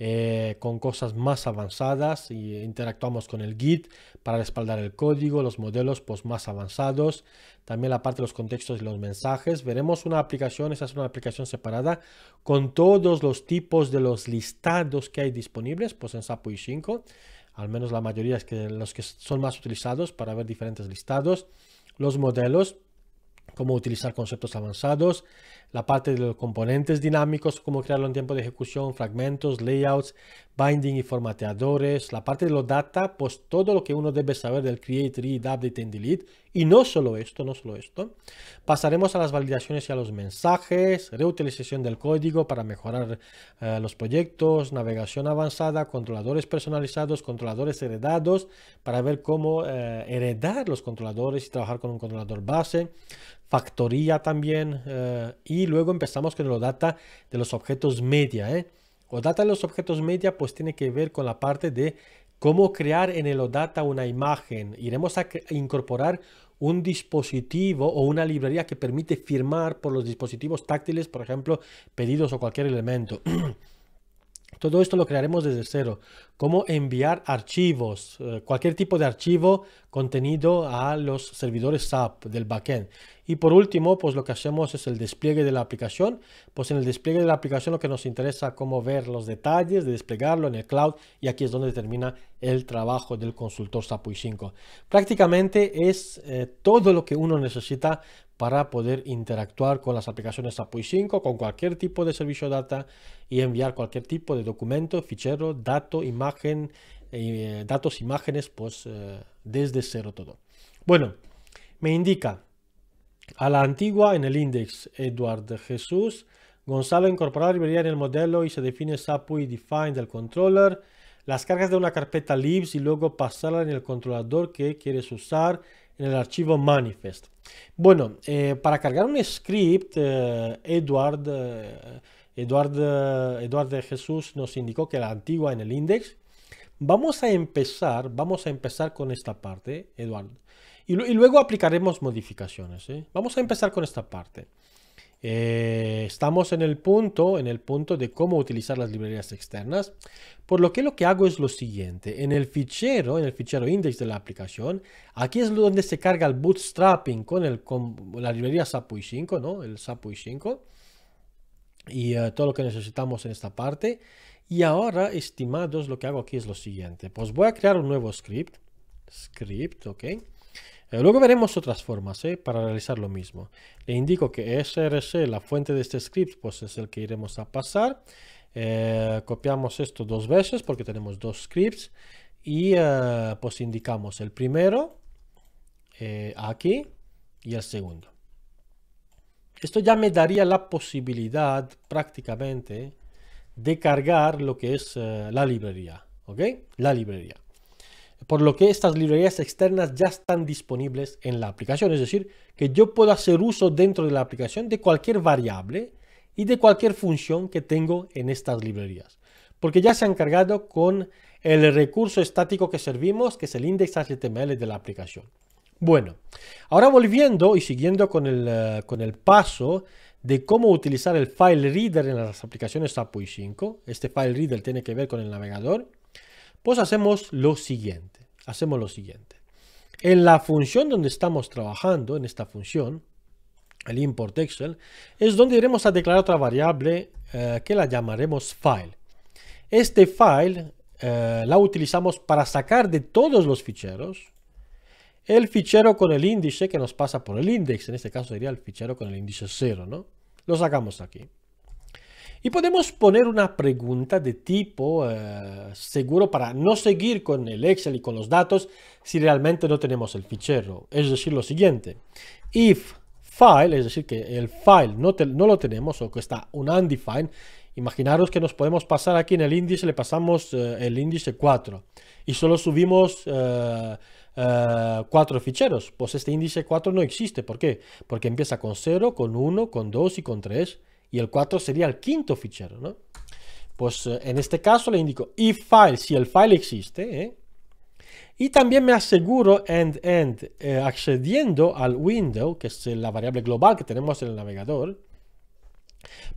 eh, con cosas más avanzadas y interactuamos con el Git para respaldar el código, los modelos pues, más avanzados, también la parte de los contextos y los mensajes. Veremos una aplicación, esa es una aplicación separada, con todos los tipos de los listados que hay disponibles pues, en SAP UI 5, al menos la mayoría es que los que son más utilizados para ver diferentes listados, los modelos, cómo utilizar conceptos avanzados, la parte de los componentes dinámicos, cómo crearlo en tiempo de ejecución, fragmentos, layouts, binding y formateadores, la parte de los data, pues todo lo que uno debe saber del create, read, update and delete. Y no solo esto, no solo esto. Pasaremos a las validaciones y a los mensajes, reutilización del código para mejorar eh, los proyectos, navegación avanzada, controladores personalizados, controladores heredados, para ver cómo eh, heredar los controladores y trabajar con un controlador base, factoría también eh, y luego empezamos con el data de los objetos media. ¿eh? OData de los objetos media pues tiene que ver con la parte de cómo crear en el OData una imagen. Iremos a incorporar un dispositivo o una librería que permite firmar por los dispositivos táctiles, por ejemplo, pedidos o cualquier elemento. Todo esto lo crearemos desde cero. Cómo enviar archivos, eh, cualquier tipo de archivo, contenido a los servidores SAP del backend. Y por último, pues lo que hacemos es el despliegue de la aplicación. Pues en el despliegue de la aplicación lo que nos interesa cómo ver los detalles de desplegarlo en el cloud y aquí es donde termina el trabajo del consultor SAP UI 5. Prácticamente es eh, todo lo que uno necesita para poder interactuar con las aplicaciones SAPUI 5, con cualquier tipo de servicio data y enviar cualquier tipo de documento, fichero, dato, imagen, eh, datos, imágenes, pues eh, desde cero todo. Bueno, me indica a la antigua en el index Edward Jesús, Gonzalo incorporar librería en el modelo y se define SAPUI define del controller, las cargas de una carpeta libs y luego pasarla en el controlador que quieres usar, el archivo manifest. Bueno, eh, para cargar un script, eh, Edward, eh, eh, de Jesús nos indicó que la antigua en el index. Vamos a empezar, vamos a empezar con esta parte, Edward. y luego aplicaremos modificaciones. Vamos a empezar con esta parte. Eh, estamos en el punto, en el punto de cómo utilizar las librerías externas, por lo que lo que hago es lo siguiente. En el fichero, en el fichero index de la aplicación, aquí es donde se carga el bootstrapping con, el, la librería SAPUI 5, ¿no? El SAPUI 5 y eh, todo lo que necesitamos en esta parte. Y ahora, estimados, lo que hago aquí es lo siguiente. Pues voy a crear un nuevo script. Script, ok. Eh, luego veremos otras formas eh, para realizar lo mismo. Le indico que e src, la fuente de este script, pues es el que iremos a pasar. Eh, copiamos esto dos veces porque tenemos dos scripts y pues indicamos el primero aquí y el segundo. Esto ya me daría la posibilidad prácticamente de cargar lo que es la librería, ¿ok? La librería por lo que estas librerías externas ya están disponibles en la aplicación, es decir, que yo puedo hacer uso dentro de la aplicación de cualquier variable y de cualquier función que tengo en estas librerías, porque ya se han cargado con el recurso estático que servimos, que es el index.html de la aplicación. Bueno, ahora volviendo y siguiendo eh, con el, paso de cómo utilizar el file reader en las aplicaciones sapui 5, este file reader tiene que ver con el navegador, pues hacemos lo siguiente hacemos lo siguiente. En la función donde estamos trabajando, en esta función, el import Excel, es donde iremos a declarar otra variable eh, que la llamaremos file. Este file eh, la utilizamos para sacar de todos los ficheros el fichero con el índice que nos pasa por el index. en este caso sería el fichero con el índice 0, ¿no? Lo sacamos aquí. Y podemos poner una pregunta de tipo eh, seguro para no seguir con el Excel y con los datos si realmente no tenemos el fichero. Es decir, lo siguiente, if file, es decir, que el file no, lo tenemos o que está un undefined, imaginaros que nos podemos pasar aquí en el índice, le pasamos eh, el índice 4 y solo subimos... 4 eh, cuatro ficheros. Pues este índice 4 no existe. ¿Por qué? Porque empieza con 0, con 1, con 2 y con 3 y el 4 sería el quinto fichero, ¿no? Pues eh, en este caso le indico if file, si el file existe, ¿eh? Y también me aseguro end-end eh, accediendo al window, que es la variable global que tenemos en el navegador,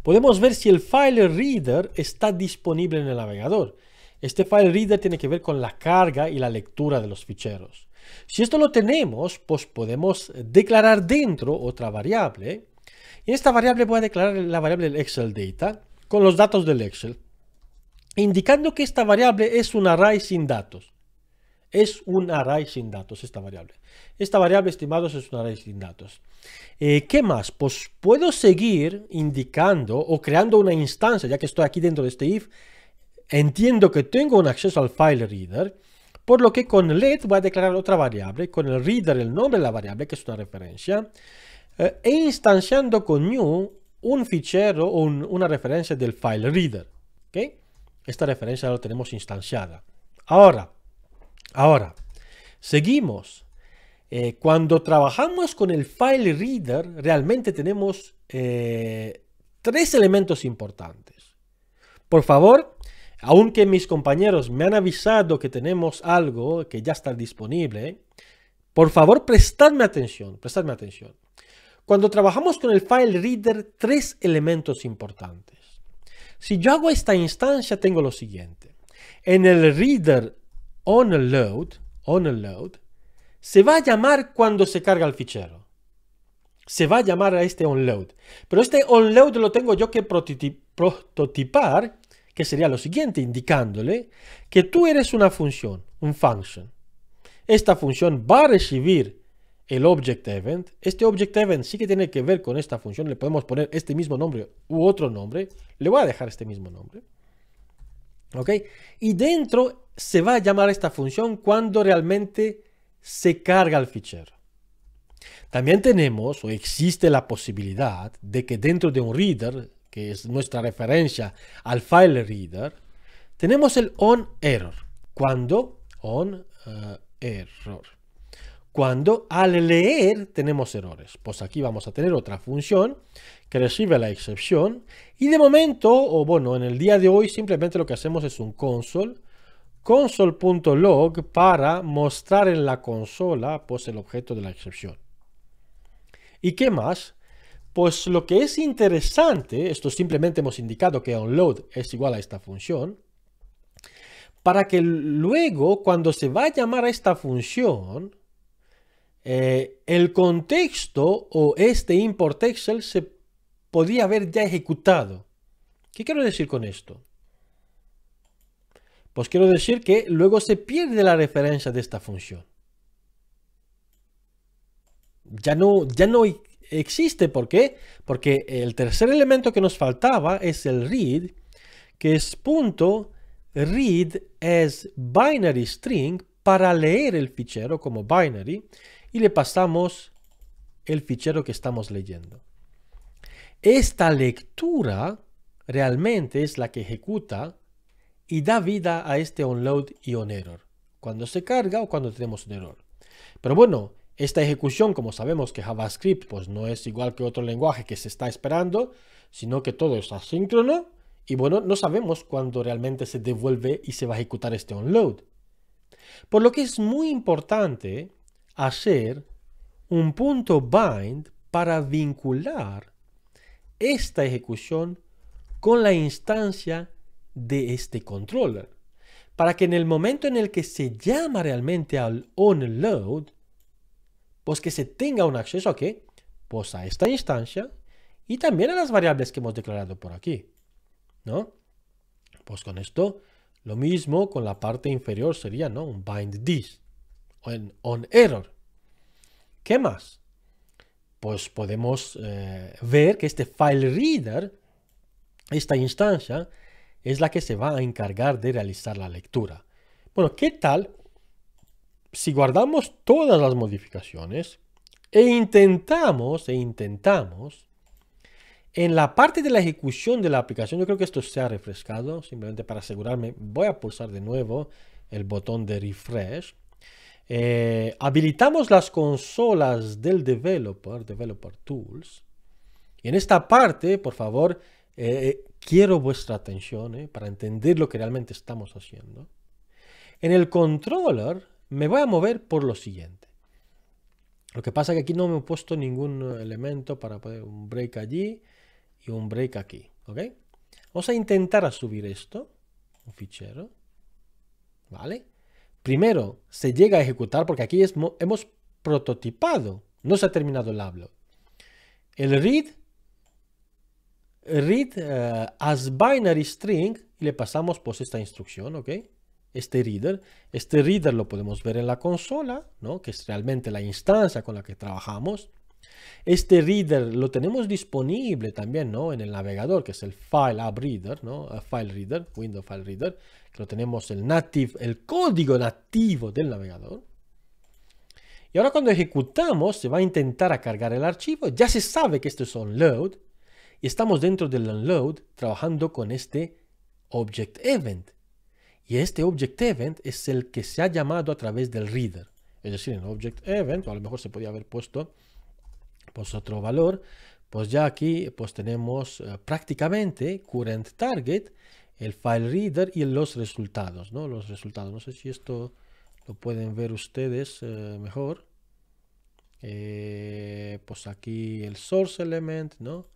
podemos ver si el file reader está disponible en el navegador. Este file reader tiene que ver con la carga y la lectura de los ficheros. Si esto lo tenemos, pues podemos declarar dentro otra variable en esta variable voy a declarar la variable Excel data con los datos del Excel, indicando que esta variable es un array sin datos. Es un array sin datos esta variable. Esta variable, estimados, es un array sin datos. Eh, ¿Qué más? Pues puedo seguir indicando o creando una instancia, ya que estoy aquí dentro de este if, entiendo que tengo un acceso al file reader, por lo que con let voy a declarar otra variable, con el reader el nombre de la variable, que es una referencia, eh, e instanciando con new un fichero o una referencia del file reader. Esta referencia la tenemos instanciada. Ahora, ahora, seguimos. Eh, cuando trabajamos con el file reader, realmente tenemos eh, tres elementos importantes. Por favor, aunque mis compañeros me han avisado que tenemos algo que ya está disponible, por favor, prestadme atención, prestadme atención. Cuando trabajamos con el file reader, tres elementos importantes. Si yo hago esta instancia, tengo lo siguiente. En el reader on load, on load, se va a llamar cuando se carga el fichero. Se va a llamar a este onload. Pero este onload lo tengo yo que prototipar, que sería lo siguiente, indicándole que tú eres una función, un function. Esta función va a recibir el object event. Este object event sí que tiene que ver con esta función. Le podemos poner este mismo nombre u otro nombre. Le voy a dejar este mismo nombre. ¿Ok? Y dentro se va a llamar esta función cuando realmente se carga el fichero. También tenemos o existe la posibilidad de que dentro de un reader, que es nuestra referencia al file reader, tenemos el on error. Cuando on eh, error cuando al leer tenemos errores. Pues aquí vamos a tener otra función que recibe la excepción y de momento, o bueno, en el día de hoy simplemente lo que hacemos es un console, console.log para mostrar en la consola pues el objeto de la excepción. ¿Y qué más? Pues lo que es interesante, esto simplemente hemos indicado que onload es igual a esta función, para que luego cuando se va a llamar a esta función, eh, el contexto o este import Excel se podía haber ya ejecutado. ¿Qué quiero decir con esto? Pues quiero decir que luego se pierde la referencia de esta función. Ya no, ya no existe. ¿Por qué? Porque el tercer elemento que nos faltaba es el read, que es punto read as binary string para leer el fichero como binary y le pasamos el fichero que estamos leyendo. Esta lectura realmente es la que ejecuta y da vida a este onload y onerror, cuando se carga o cuando tenemos un error. Pero bueno, esta ejecución, como sabemos que JavaScript pues no es igual que otro lenguaje que se está esperando, sino que todo es asíncrono, y bueno, no sabemos cuándo realmente se devuelve y se va a ejecutar este onload. Por lo que es muy importante hacer un punto bind para vincular esta ejecución con la instancia de este controller para que en el momento en el que se llama realmente al onload, pues que se tenga un acceso a qué? Pues a esta instancia y también a las variables que hemos declarado por aquí, ¿no? Pues con esto, lo mismo con la parte inferior sería, ¿no? Un bind this on error. ¿Qué más? Pues podemos eh, ver que este file reader, esta instancia, es la que se va a encargar de realizar la lectura. Bueno, ¿qué tal si guardamos todas las modificaciones e intentamos, e intentamos, en la parte de la ejecución de la aplicación, yo creo que esto se ha refrescado, simplemente para asegurarme, voy a pulsar de nuevo el botón de refresh eh, habilitamos las consolas del developer, Developer Tools. Y en esta parte, por favor, eh, quiero vuestra atención eh, para entender lo que realmente estamos haciendo. En el controller me voy a mover por lo siguiente. Lo que pasa que aquí no me he puesto ningún elemento para poner un break allí y un break aquí. ¿ok? Vamos a intentar a subir esto, un fichero. ¿Vale? primero se llega a ejecutar, porque aquí hemos prototipado, no se ha terminado el hablo. El read, read eh, as binary string, y le pasamos pues esta instrucción, ¿ok? Este reader, este reader lo podemos ver en la consola, ¿no? Que es realmente la instancia con la que trabajamos. Este reader lo tenemos disponible también, ¿no? En el navegador, que es el file app reader, ¿no? file reader, window file reader tenemos el native, el código nativo del navegador. Y ahora cuando ejecutamos, se va a intentar a cargar el archivo. Ya se sabe que esto es onload y estamos dentro del unload trabajando con este object event. Y este object event es el que se ha llamado a través del reader. Es decir, en object event, o a lo mejor se podría haber puesto pues, otro valor, pues ya aquí pues tenemos eh, prácticamente current target el file reader y los resultados, ¿no? Los resultados. No sé si esto lo pueden ver ustedes eh, mejor. Eh, pues aquí el source element, ¿no?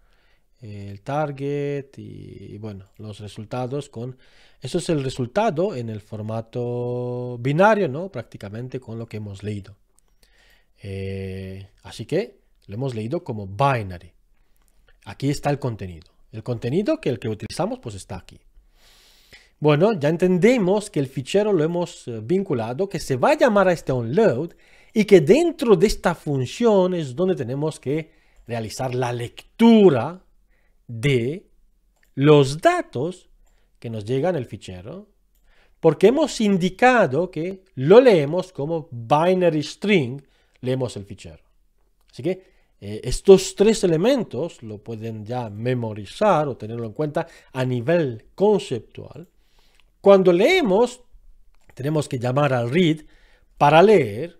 el target y, bueno, los resultados con... Eso es el resultado en el formato binario, ¿no? Prácticamente con lo que hemos leído. Eh, así que lo hemos leído como binary. Aquí está el contenido. El contenido que el que utilizamos pues está aquí. Bueno, ya entendemos que el fichero lo hemos eh, vinculado, que se va a llamar a este onload y que dentro de esta función es donde tenemos que realizar la lectura de los datos que nos llegan el fichero, porque hemos indicado que lo leemos como binary string, leemos el fichero. Así que eh, estos tres elementos lo pueden ya memorizar o tenerlo en cuenta a nivel conceptual. Cuando leemos, tenemos que llamar al read para leer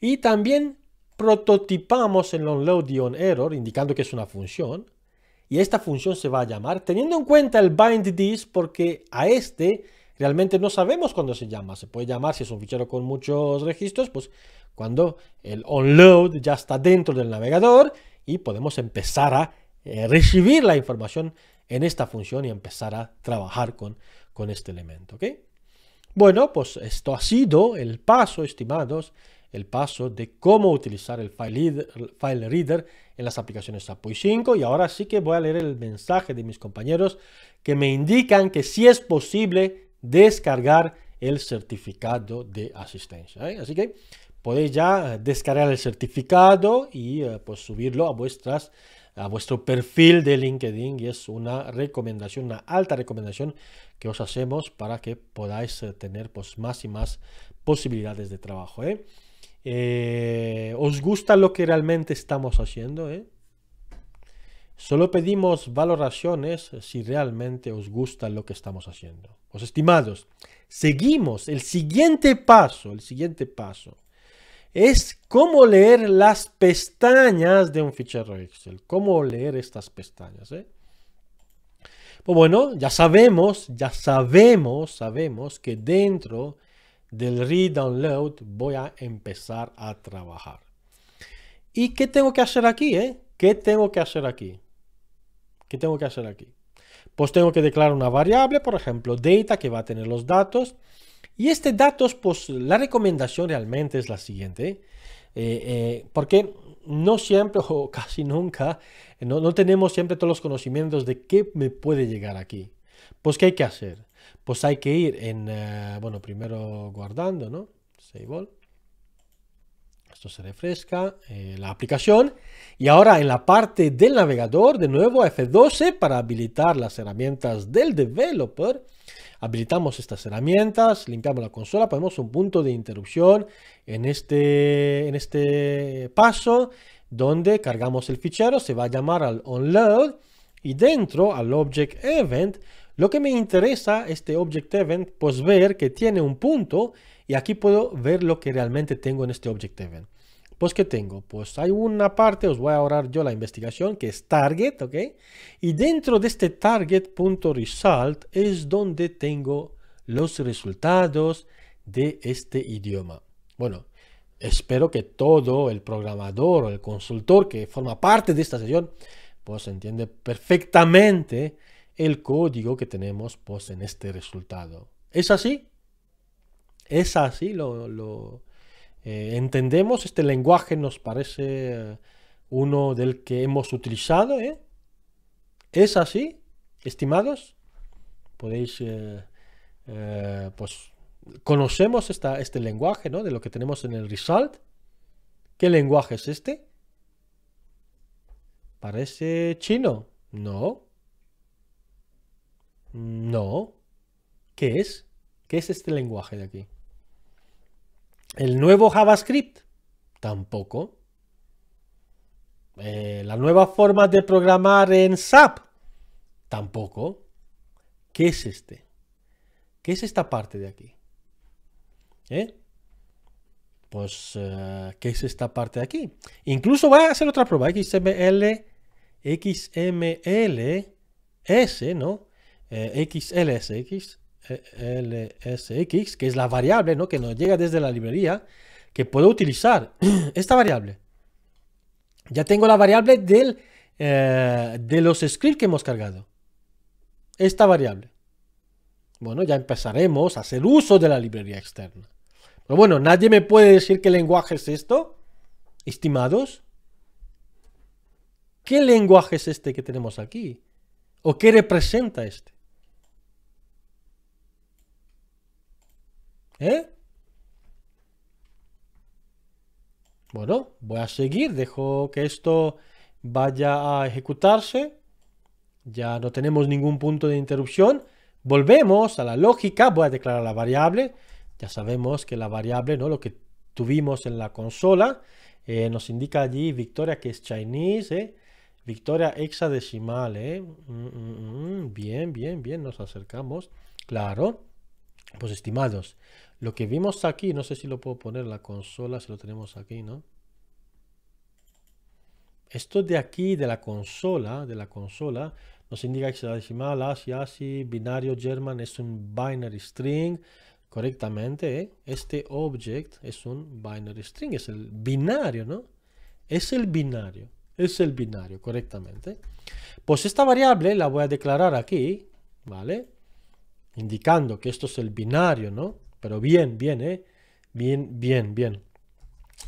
y también prototipamos el onload-on-error indicando que es una función y esta función se va a llamar teniendo en cuenta el bind this porque a este realmente no sabemos cuándo se llama. Se puede llamar si es un fichero con muchos registros, pues cuando el onload ya está dentro del navegador y podemos empezar a eh, recibir la información en esta función y empezar a trabajar con, con este elemento. Bueno, pues esto ha sido el paso, estimados, el paso de cómo utilizar el file, reader en las aplicaciones API 5 y ahora sí que voy a leer el mensaje de mis compañeros que me indican que sí es posible descargar el certificado de asistencia. ¿eh? Así que podéis ya descargar el certificado y eh, pues subirlo a vuestras a vuestro perfil de LinkedIn y es una recomendación, una alta recomendación que os hacemos para que podáis eh, tener pues, más y más posibilidades de trabajo. ¿eh? Eh, os gusta lo que realmente estamos haciendo? Solo pedimos valoraciones si realmente os gusta lo que estamos haciendo. Os pues, estimados, seguimos el siguiente paso, el siguiente paso es cómo leer las pestañas de un fichero Excel. Cómo leer estas pestañas. ¿eh? Pues bueno, ya sabemos, ya sabemos, sabemos que dentro del read-download voy a empezar a trabajar. ¿Y qué tengo que hacer aquí? Eh? ¿Qué tengo que hacer aquí? ¿Qué tengo que hacer aquí? Pues tengo que declarar una variable, por ejemplo, data, que va a tener los datos. Y este datos, pues la recomendación realmente es la siguiente, eh, eh, porque no siempre o casi nunca, no, tenemos siempre todos los conocimientos de qué me puede llegar aquí. Pues, ¿qué hay que hacer? Pues hay que ir en, eh, bueno, primero guardando, ¿no? Save all. Esto se refresca, la aplicación. Y ahora en la parte del navegador, de nuevo F12 para habilitar las herramientas del developer. Habilitamos estas herramientas, limpiamos la consola, ponemos un punto de interrupción en este, en este paso donde cargamos el fichero, se va a llamar al onload y dentro al object event lo que me interesa este object event pues ver que tiene un punto y aquí puedo ver lo que realmente tengo en este object event. Pues, ¿qué tengo? Pues hay una parte, os voy a ahorrar yo la investigación, que es target, ¿ok? Y dentro de este target.result es donde tengo los resultados de este idioma. Bueno, espero que todo el programador o el consultor que forma parte de esta sesión, pues entiende perfectamente el código que tenemos pues, en este resultado. ¿Es así? ¿Es así lo, eh, entendemos, este lenguaje nos parece eh, uno del que hemos utilizado. ¿eh? ¿Es así, estimados? Podéis, pues, conocemos esta, este lenguaje, ¿no? De lo que tenemos en el result. ¿Qué lenguaje es este? ¿Parece chino? No. No. ¿Qué es? ¿Qué es este lenguaje de aquí? ¿El nuevo JavaScript? Tampoco. Eh, ¿La nueva forma de programar en SAP? Tampoco. ¿Qué es este? ¿Qué es esta parte de aquí? ¿Eh? Pues, eh, ¿qué es esta parte de aquí? Incluso voy a hacer otra prueba. XML, XML, S, ¿no? Eh, XLSX, LSX, que es la variable que nos llega desde la librería, que puedo utilizar esta variable. Ya tengo la variable del, eh, de los scripts que hemos cargado. Esta variable. Bueno, ya empezaremos a hacer uso de la librería externa. Pero bueno, nadie me puede decir qué lenguaje es esto, estimados. ¿Qué lenguaje es este que tenemos aquí? ¿O qué representa este? ¿Eh? Bueno, voy a seguir, dejo que esto vaya a ejecutarse. Ya no tenemos ningún punto de interrupción. Volvemos a la lógica, voy a declarar la variable. Ya sabemos que la variable, ¿no? Lo que tuvimos en la consola, eh, nos indica allí Victoria que es Chinese, ¿eh? Victoria hexadecimal, mm, mm, mm. bien, bien, bien, nos acercamos. Claro. Pues estimados, lo que vimos aquí, no sé si lo puedo poner en la consola, si lo tenemos aquí, ¿no? Esto de aquí, de la consola, de la consola, nos indica que hexadecimal, así, así, binario German es un binary string. Correctamente, ¿eh? este object es un binary string, es el binario, ¿no? Es el binario, es el binario, correctamente. Pues esta variable la voy a declarar aquí, ¿vale? Indicando que esto es el binario, ¿no? Pero bien, bien, ¿eh? Bien, bien, bien.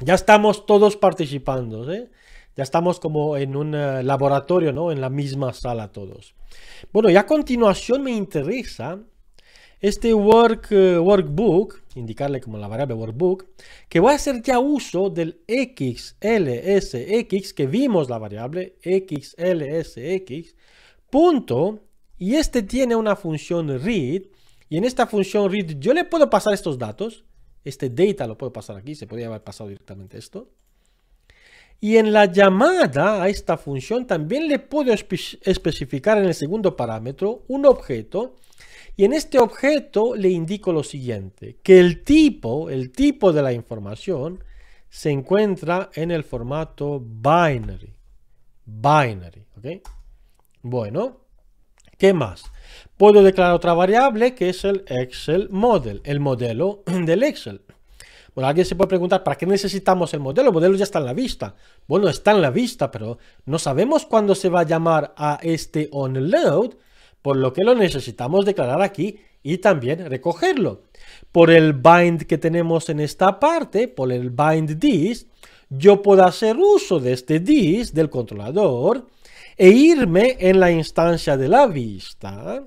Ya estamos todos participando, ¿eh? Ya estamos como en un eh, laboratorio, ¿no? En la misma sala todos. Bueno, y a continuación me interesa este work, eh, workbook, indicarle como la variable workbook, que voy a hacer ya uso del xlsx que vimos la variable xlsx punto y este tiene una función read y en esta función read, yo le puedo pasar estos datos. Este data lo puedo pasar aquí, se podría haber pasado directamente esto. Y en la llamada a esta función también le puedo especificar en el segundo parámetro un objeto. Y en este objeto le indico lo siguiente, que el tipo, el tipo de la información se encuentra en el formato binary. Binary, Bueno, ¿qué más? Puedo declarar otra variable que es el Excel Model, el modelo del Excel. Bueno, alguien se puede preguntar, ¿para qué necesitamos el modelo? El modelo ya está en la vista. Bueno, está en la vista, pero no sabemos cuándo se va a llamar a este onload, por lo que lo necesitamos declarar aquí y también recogerlo. Por el bind que tenemos en esta parte, por el bind this, yo puedo hacer uso de este this del controlador e irme en la instancia de la vista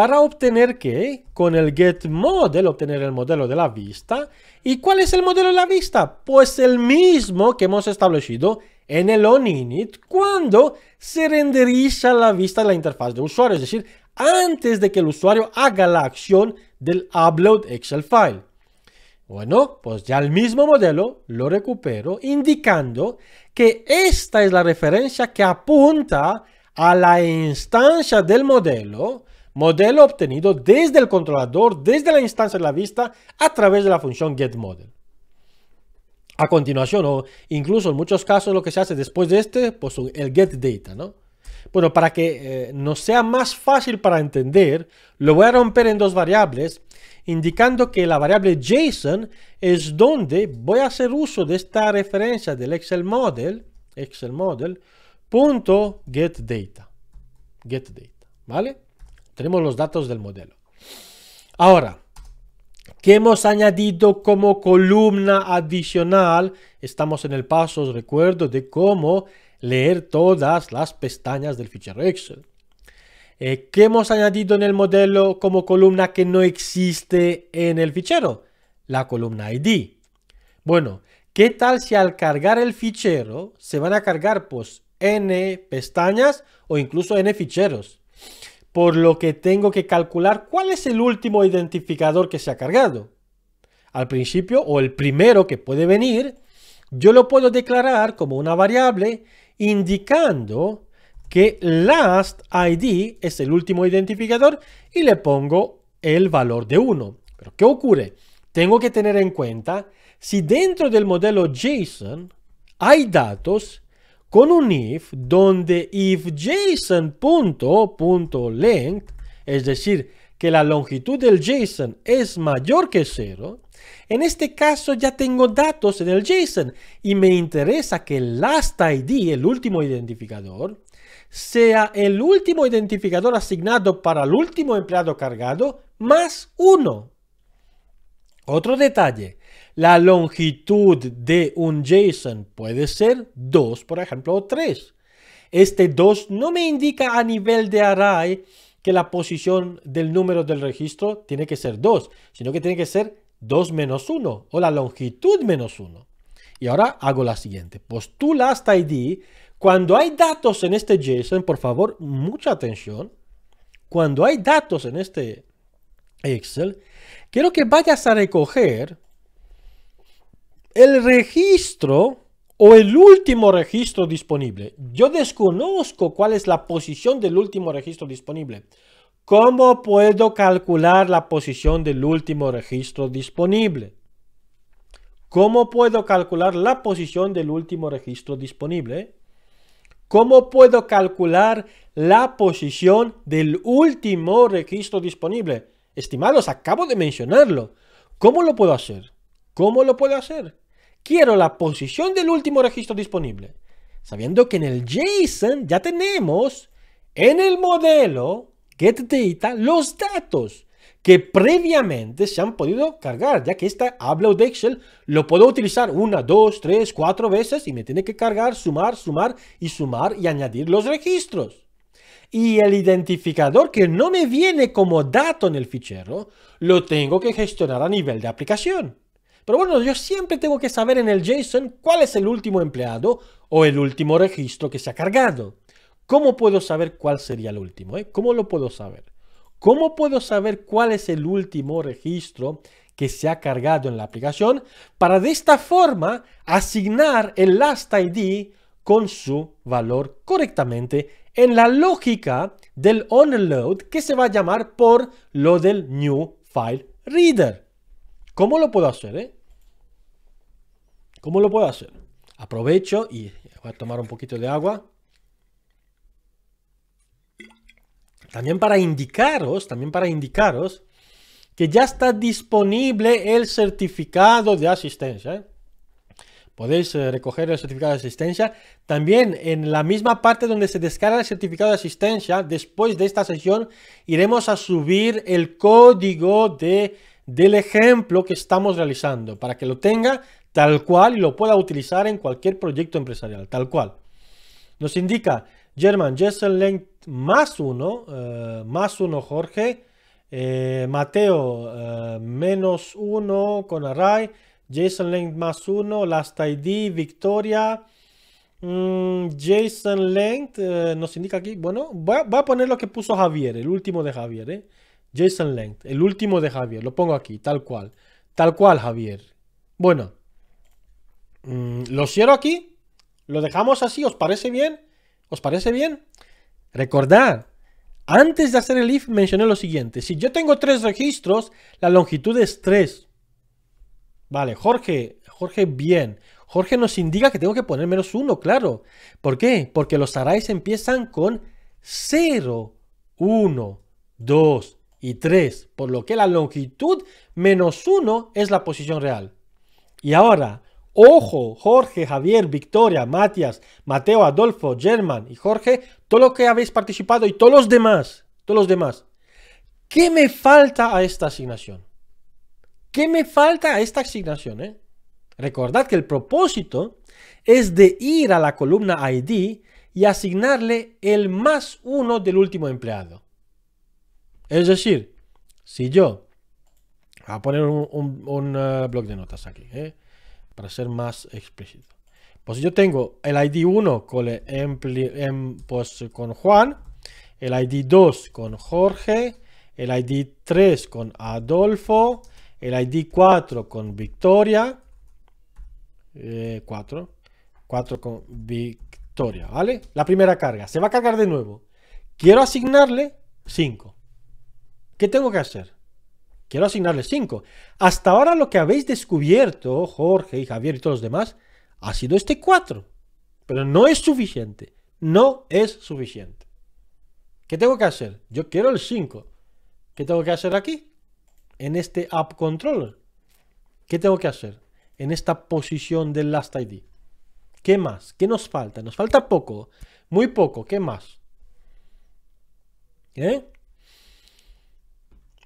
para obtener qué? Con el getModel obtener el modelo de la vista. ¿Y cuál es el modelo de la vista? Pues el mismo que hemos establecido en el onInit cuando se renderiza la vista de la interfaz de usuario, es decir, antes de que el usuario haga la acción del upload Excel file. Bueno, pues ya el mismo modelo lo recupero indicando que esta es la referencia que apunta a la instancia del modelo modelo obtenido desde el controlador, desde la instancia de la vista, a través de la función getModel. A continuación, o incluso en muchos casos lo que se hace después de este, pues el getData, ¿no? Bueno, para que eh, nos sea más fácil para entender, lo voy a romper en dos variables, indicando que la variable JSON es donde voy a hacer uso de esta referencia del Excel model, Excel model, punto data, ¿vale? Tenemos los datos del modelo. Ahora, qué hemos añadido como columna adicional, estamos en el paso, os recuerdo, de cómo leer todas las pestañas del fichero Excel. Eh, ¿Qué hemos añadido en el modelo como columna que no existe en el fichero? La columna ID. Bueno, ¿qué tal si al cargar el fichero se van a cargar pues n pestañas o incluso n ficheros? por lo que tengo que calcular cuál es el último identificador que se ha cargado. Al principio, o el primero que puede venir, yo lo puedo declarar como una variable indicando que lastId es el último identificador y le pongo el valor de 1. Pero ¿qué ocurre? Tengo que tener en cuenta si dentro del modelo JSON hay datos con un if donde if length, es decir, que la longitud del JSON es mayor que cero, en este caso ya tengo datos en el JSON y me interesa que el last ID, el último identificador, sea el último identificador asignado para el último empleado cargado más uno. Otro detalle, la longitud de un JSON puede ser 2, por ejemplo, o 3. Este 2 no me indica a nivel de array que la posición del número del registro tiene que ser 2, sino que tiene que ser 2 menos 1 o la longitud menos 1. Y ahora hago la siguiente. Postula ID. Cuando hay datos en este JSON, por favor, mucha atención. Cuando hay datos en este Excel, quiero que vayas a recoger el registro o el último registro disponible. Yo desconozco cuál es la posición del último registro disponible. ¿Cómo puedo calcular la posición del último registro disponible? ¿Cómo puedo calcular la posición del último registro disponible? ¿Cómo puedo calcular la posición del último registro disponible? Estimados, acabo de mencionarlo. ¿Cómo lo puedo hacer? ¿Cómo lo puedo hacer? Quiero la posición del último registro disponible. Sabiendo que en el JSON ya tenemos en el modelo get data los datos que previamente se han podido cargar, ya que esta upload de Excel lo puedo utilizar una, dos, tres, cuatro veces y me tiene que cargar, sumar, sumar y sumar y añadir los registros. Y el identificador que no me viene como dato en el fichero, lo tengo que gestionar a nivel de aplicación. Pero bueno, yo siempre tengo que saber en el JSON cuál es el último empleado o el último registro que se ha cargado. ¿Cómo puedo saber cuál sería el último? Eh? ¿Cómo lo puedo saber? ¿Cómo puedo saber cuál es el último registro que se ha cargado en la aplicación para de esta forma asignar el last ID con su valor correctamente en la lógica del onload que se va a llamar por lo del new file reader. ¿Cómo lo puedo hacer? Eh? ¿Cómo lo puedo hacer? Aprovecho y voy a tomar un poquito de agua. También para indicaros, también para indicaros que ya está disponible el certificado de asistencia. ¿eh? Podéis eh, recoger el certificado de asistencia. También en la misma parte donde se descarga el certificado de asistencia, después de esta sesión iremos a subir el código de, del ejemplo que estamos realizando para que lo tenga tal cual y lo pueda utilizar en cualquier proyecto empresarial, tal cual. Nos indica German Jason Length más uno, eh, más uno Jorge, eh, Mateo eh, menos uno con array, Jason Length más uno, Last ID, Victoria, mm, Jason Length, nos indica aquí, bueno, voy a, a, poner lo que puso Javier, el último de Javier, Jason Length, el último de Javier, lo pongo aquí, tal cual, tal cual Javier. Bueno, Mm, lo cierro aquí. Lo dejamos así. ¿Os parece bien? ¿Os parece bien? Recordad, antes de hacer el if mencioné lo siguiente. Si yo tengo tres registros, la longitud es 3. Vale, Jorge, Jorge, bien. Jorge nos indica que tengo que poner menos 1, claro. ¿Por qué? Porque los arrays empiezan con 0, 1, 2 y 3. Por lo que la longitud menos 1 es la posición real. Y ahora, Ojo, Jorge, Javier, Victoria, Matías, Mateo, Adolfo, German y Jorge, todo lo que habéis participado y todos los demás, todos los demás. ¿Qué me falta a esta asignación? ¿Qué me falta a esta asignación? Eh? Recordad que el propósito es de ir a la columna ID y asignarle el más uno del último empleado. Es decir, si yo, voy a poner un, un, eh, de notas aquí, ¿eh? para ser más explícito. Pues yo tengo el ID 1 con, pues, con Juan, el ID 2 con Jorge, el ID 3 con Adolfo, el ID 4 con Victoria, 4, eh, 4 con Victoria, ¿vale? La primera carga, se va a cargar de nuevo. Quiero asignarle 5. ¿Qué tengo que hacer? Quiero asignarle 5. Hasta ahora lo que habéis descubierto, Jorge y Javier y todos los demás, ha sido este 4. Pero no es suficiente. No es suficiente. ¿Qué tengo que hacer? Yo quiero el 5. ¿Qué tengo que hacer aquí? En este app controller. ¿Qué tengo que hacer? En esta posición del last ID. ¿Qué más? ¿Qué nos falta? Nos falta poco. Muy poco. ¿Qué más? ¿Eh?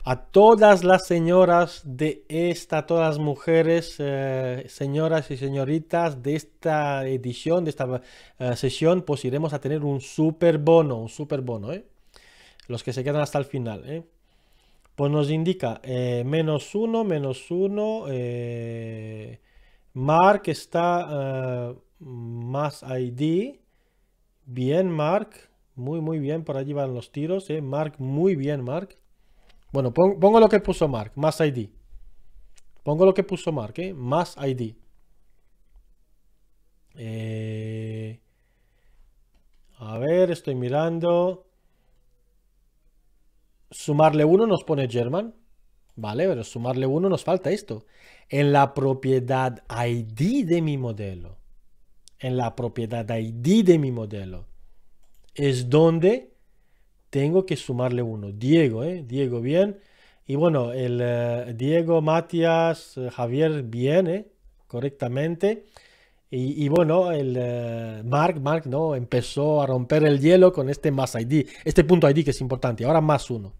a todas las señoras de esta, todas las mujeres, eh, señoras y señoritas de esta edición, de esta eh, sesión, pues iremos a tener un super bono, un super bono, ¿eh? Los que se quedan hasta el final, ¿eh? Pues nos indica eh, menos uno, menos uno. Mark está más ID. Bien, Mark. Muy, muy bien. Por allí van los tiros. Mark, muy bien, Mark. Bueno, pongo lo que puso Mark, más ID. Pongo lo que puso Mark, ¿eh? más ID. Eh, a ver, estoy mirando. Sumarle uno nos pone German. Vale, pero sumarle uno nos falta esto. En la propiedad ID de mi modelo. En la propiedad ID de mi modelo. Es donde tengo que sumarle uno. Diego, ¿eh? Diego, bien. Y bueno, el eh, Diego, Matías, eh, Javier, bien, Correctamente. Y, bueno, el Mark, Mark, ¿no? Empezó a romper el hielo con este más ID, este punto ID que es importante, ahora más uno.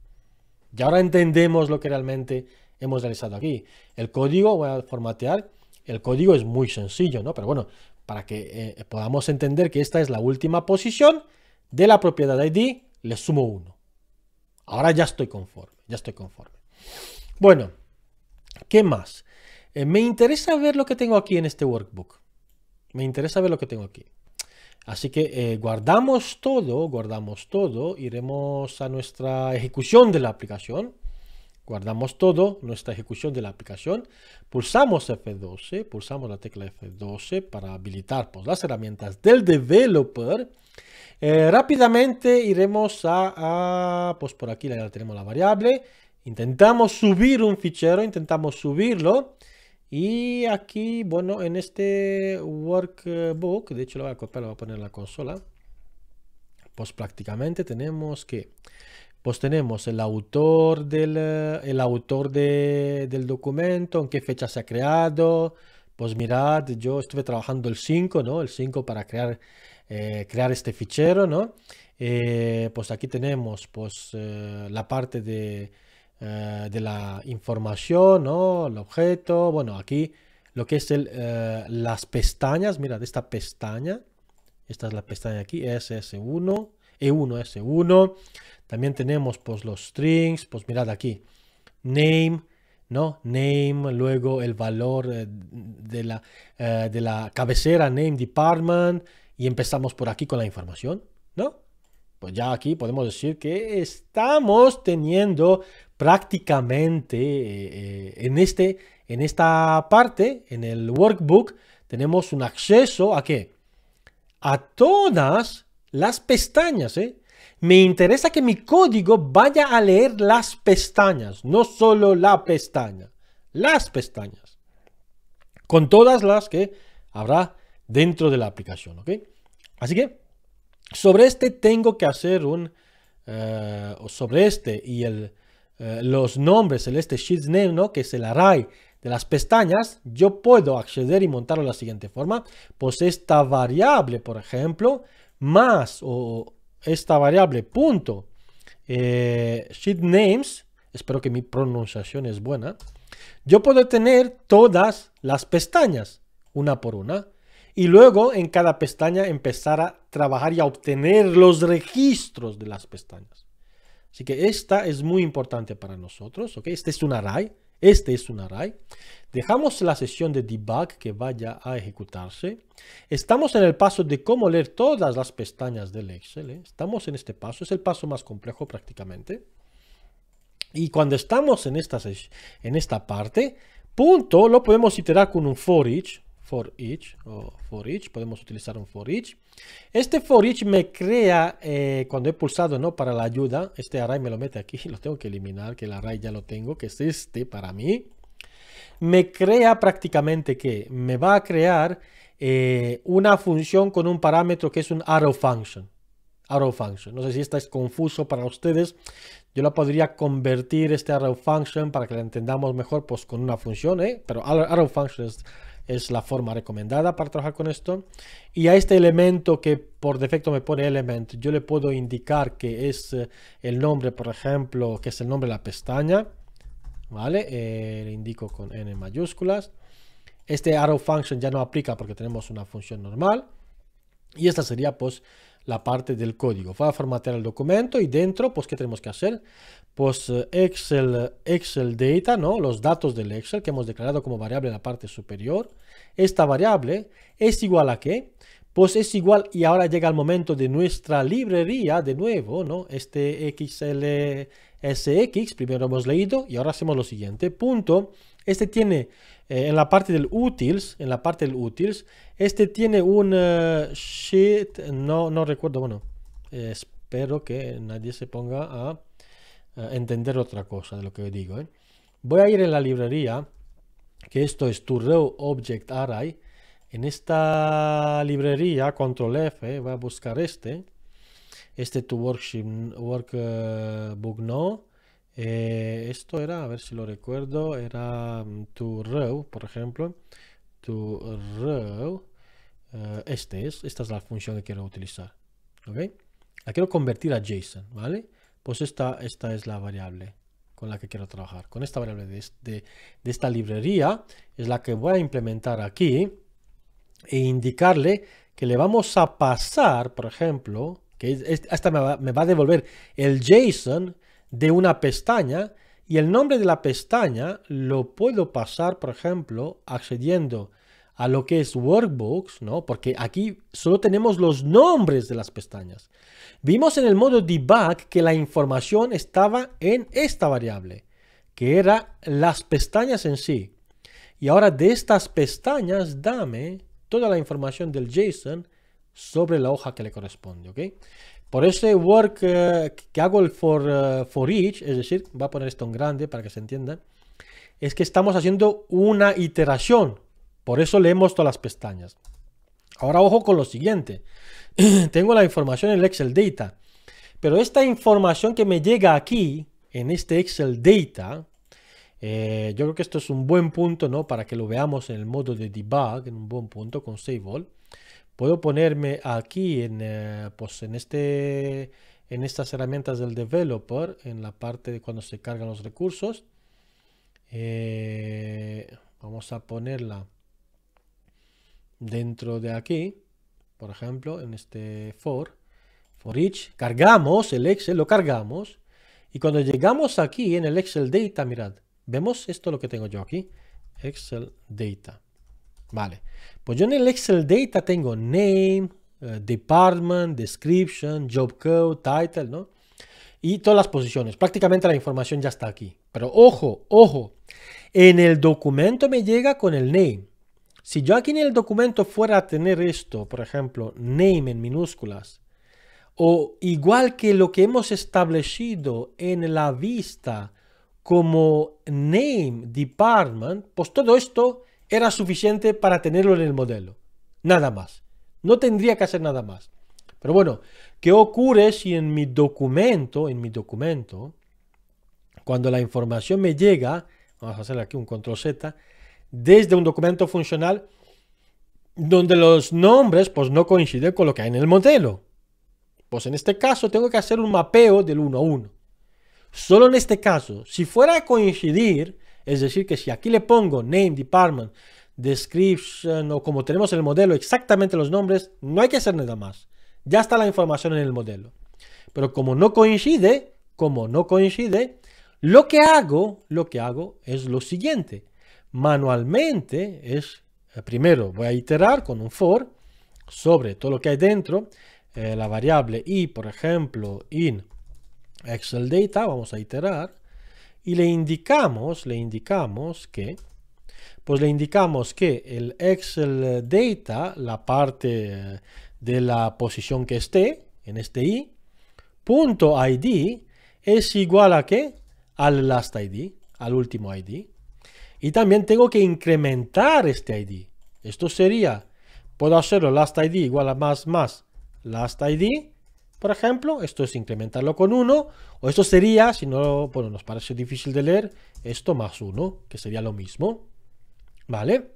Y ahora entendemos lo que realmente hemos realizado aquí. El código, voy a formatear, el código es muy sencillo, ¿no? Pero bueno, para que podamos entender que esta es la última posición de la propiedad ID, le sumo uno. Ahora ya estoy conforme, ya estoy conforme. Bueno, ¿qué más? Eh, me interesa ver lo que tengo aquí en este workbook. Me interesa ver lo que tengo aquí. Así que eh, guardamos todo, guardamos todo, iremos a nuestra ejecución de la aplicación. Guardamos todo, nuestra ejecución de la aplicación. Pulsamos F12, pulsamos la tecla F12 para habilitar pues, las herramientas del developer eh, rápidamente iremos a, pues por aquí ya tenemos la variable. Intentamos subir un fichero, intentamos subirlo. Y aquí, bueno, en este workbook, de hecho lo voy a copiar, lo voy a poner en la consola. Pues prácticamente tenemos que, pues tenemos el autor del, eh, el autor del documento, en qué fecha se ha creado. Pues mirad, yo estuve trabajando el 5, ¿no? El 5 para crear eh, crear este fichero, ¿no? Eh, pues aquí tenemos pues, eh, la parte de, de, la información, ¿no? El objeto, bueno, aquí lo que es las pestañas, mirad de esta pestaña, esta es la pestaña aquí, SS1, E1, S1. También tenemos pues los strings, pues mirad aquí, name, ¿no? Name, luego el valor de la, de la cabecera, name department, y empezamos por aquí con la información, ¿no? Pues ya aquí podemos decir que estamos teniendo prácticamente eh, eh, en, este, en esta parte, en el workbook, tenemos un acceso a qué? A todas las pestañas, ¿eh? Me interesa que mi código vaya a leer las pestañas, no solo la pestaña, las pestañas. Con todas las que habrá dentro de la aplicación, ¿ok? Así que sobre este tengo que hacer un, eh, sobre este y el, eh, los nombres, el este sheet name, ¿no? Que es el array de las pestañas, yo puedo acceder y montarlo de la siguiente forma. Pues esta variable, por ejemplo, más o esta variable punto eh, sheet names, espero que mi pronunciación es buena, yo puedo tener todas las pestañas, una por una y luego en cada pestaña empezar a trabajar y a obtener los registros de las pestañas. Así que esta es muy importante para nosotros, Este es un array, este es un array. Dejamos la sesión de debug que vaya a ejecutarse. Estamos en el paso de cómo leer todas las pestañas del Excel. ¿eh? Estamos en este paso, es el paso más complejo prácticamente. Y cuando estamos en esta, en esta parte, punto, lo podemos iterar con un for each, for each o for each, podemos utilizar un for each. Este for each me crea, eh, cuando he pulsado no para la ayuda, este array me lo mete aquí, lo tengo que eliminar, que el array ya lo tengo, que es este para mí. Me crea prácticamente que me va a crear eh, una función con un parámetro que es un arrow function. Arrow function. No sé si esta es confuso para ustedes. Yo la podría convertir este arrow function para que la entendamos mejor pues con una función, ¿eh? pero arrow function es es la forma recomendada para trabajar con esto. Y a este elemento que por defecto me pone element, yo le puedo indicar que es eh, el nombre, por ejemplo, que es el nombre de la pestaña. ¿Vale? Eh, le indico con N mayúsculas. Este arrow function ya no aplica porque tenemos una función normal. Y esta sería pues la parte del código. Va a formatear el documento y dentro, pues, ¿qué tenemos que hacer? Pues eh, Excel, Excel data, ¿no? Los datos del Excel que hemos declarado como variable en la parte superior. Esta variable es igual a qué? Pues es igual, y ahora llega el momento de nuestra librería, de nuevo, ¿no? Este XLSX, primero hemos leído, y ahora hacemos lo siguiente. Punto. Este tiene eh, en la parte del útil en la parte del utils, este tiene un sheet, no, no recuerdo, bueno, espero que nadie se ponga a, entender otra cosa de lo que digo. ¿eh? Voy a ir en la librería, que esto es tu row object array. En esta librería, control F, voy a buscar este. Este to work workbook no. Eh, esto era, a ver si lo recuerdo, era tu row, por ejemplo row, eh, este es, esta es la función que quiero utilizar. La quiero convertir a JSON, ¿vale? Pues esta, esta es la variable con la que quiero trabajar. Con esta variable de, esta librería es la que voy a implementar aquí e indicarle que le vamos a pasar, por ejemplo, que esta me va, me va a devolver el JSON de una pestaña y el nombre de la pestaña lo puedo pasar, por ejemplo, accediendo a lo que es Workbooks, ¿no? Porque aquí solo tenemos los nombres de las pestañas. Vimos en el modo debug que la información estaba en esta variable, que era las pestañas en sí. Y ahora de estas pestañas dame toda la información del JSON sobre la hoja que le corresponde, ¿ok? Por ese work eh, que hago el for, eh, for each, es decir, voy a poner esto en grande para que se entienda, es que estamos haciendo una iteración. Por eso leemos todas las pestañas. Ahora ojo con lo siguiente. Tengo la información en el Excel Data. Pero esta información que me llega aquí, en este Excel Data, eh, yo creo que esto es un buen punto, ¿no? Para que lo veamos en el modo de debug, en un buen punto con Save All puedo ponerme aquí en, eh, pues, en, este, en estas herramientas del developer, en la parte de cuando se cargan los recursos. Eh, vamos a ponerla dentro de aquí, por ejemplo, en este for, for each, cargamos el Excel, lo cargamos, y cuando llegamos aquí en el Excel data, mirad, vemos esto lo que tengo yo aquí, Excel data. Vale. Pues yo en el Excel Data tengo name, eh, department, description, job code, title, ¿no? Y todas las posiciones. Prácticamente la información ya está aquí. Pero ojo, ojo. En el documento me llega con el name. Si yo aquí en el documento fuera a tener esto, por ejemplo, name en minúsculas, o igual que lo que hemos establecido en la vista como name department, pues todo esto era suficiente para tenerlo en el modelo. Nada más. No tendría que hacer nada más. Pero bueno, ¿qué ocurre si en mi documento, en mi documento, cuando la información me llega, vamos a hacer aquí un control Z, desde un documento funcional, donde los nombres pues no coinciden con lo que hay en el modelo. Pues en este caso tengo que hacer un mapeo del 1 a 1. Solo en este caso, si fuera a coincidir, es decir, que si aquí le pongo name, department, description o como tenemos en el modelo exactamente los nombres, no hay que hacer nada más. Ya está la información en el modelo. Pero como no coincide, como no coincide, lo que hago, lo que hago es lo siguiente. Manualmente es, eh, primero voy a iterar con un for sobre todo lo que hay dentro. Eh, la variable i, por ejemplo, in Excel data, vamos a iterar y le indicamos, le indicamos que, pues le indicamos que el Excel Data, la parte de la posición que esté, en este i, punto ID es igual a que al last ID, al último ID. Y también tengo que incrementar este ID. Esto sería, puedo hacerlo last ID igual a más más last ID por ejemplo, esto es incrementarlo con 1, o esto sería, si no, nos parece difícil de leer, esto más 1, que sería lo mismo, ¿vale?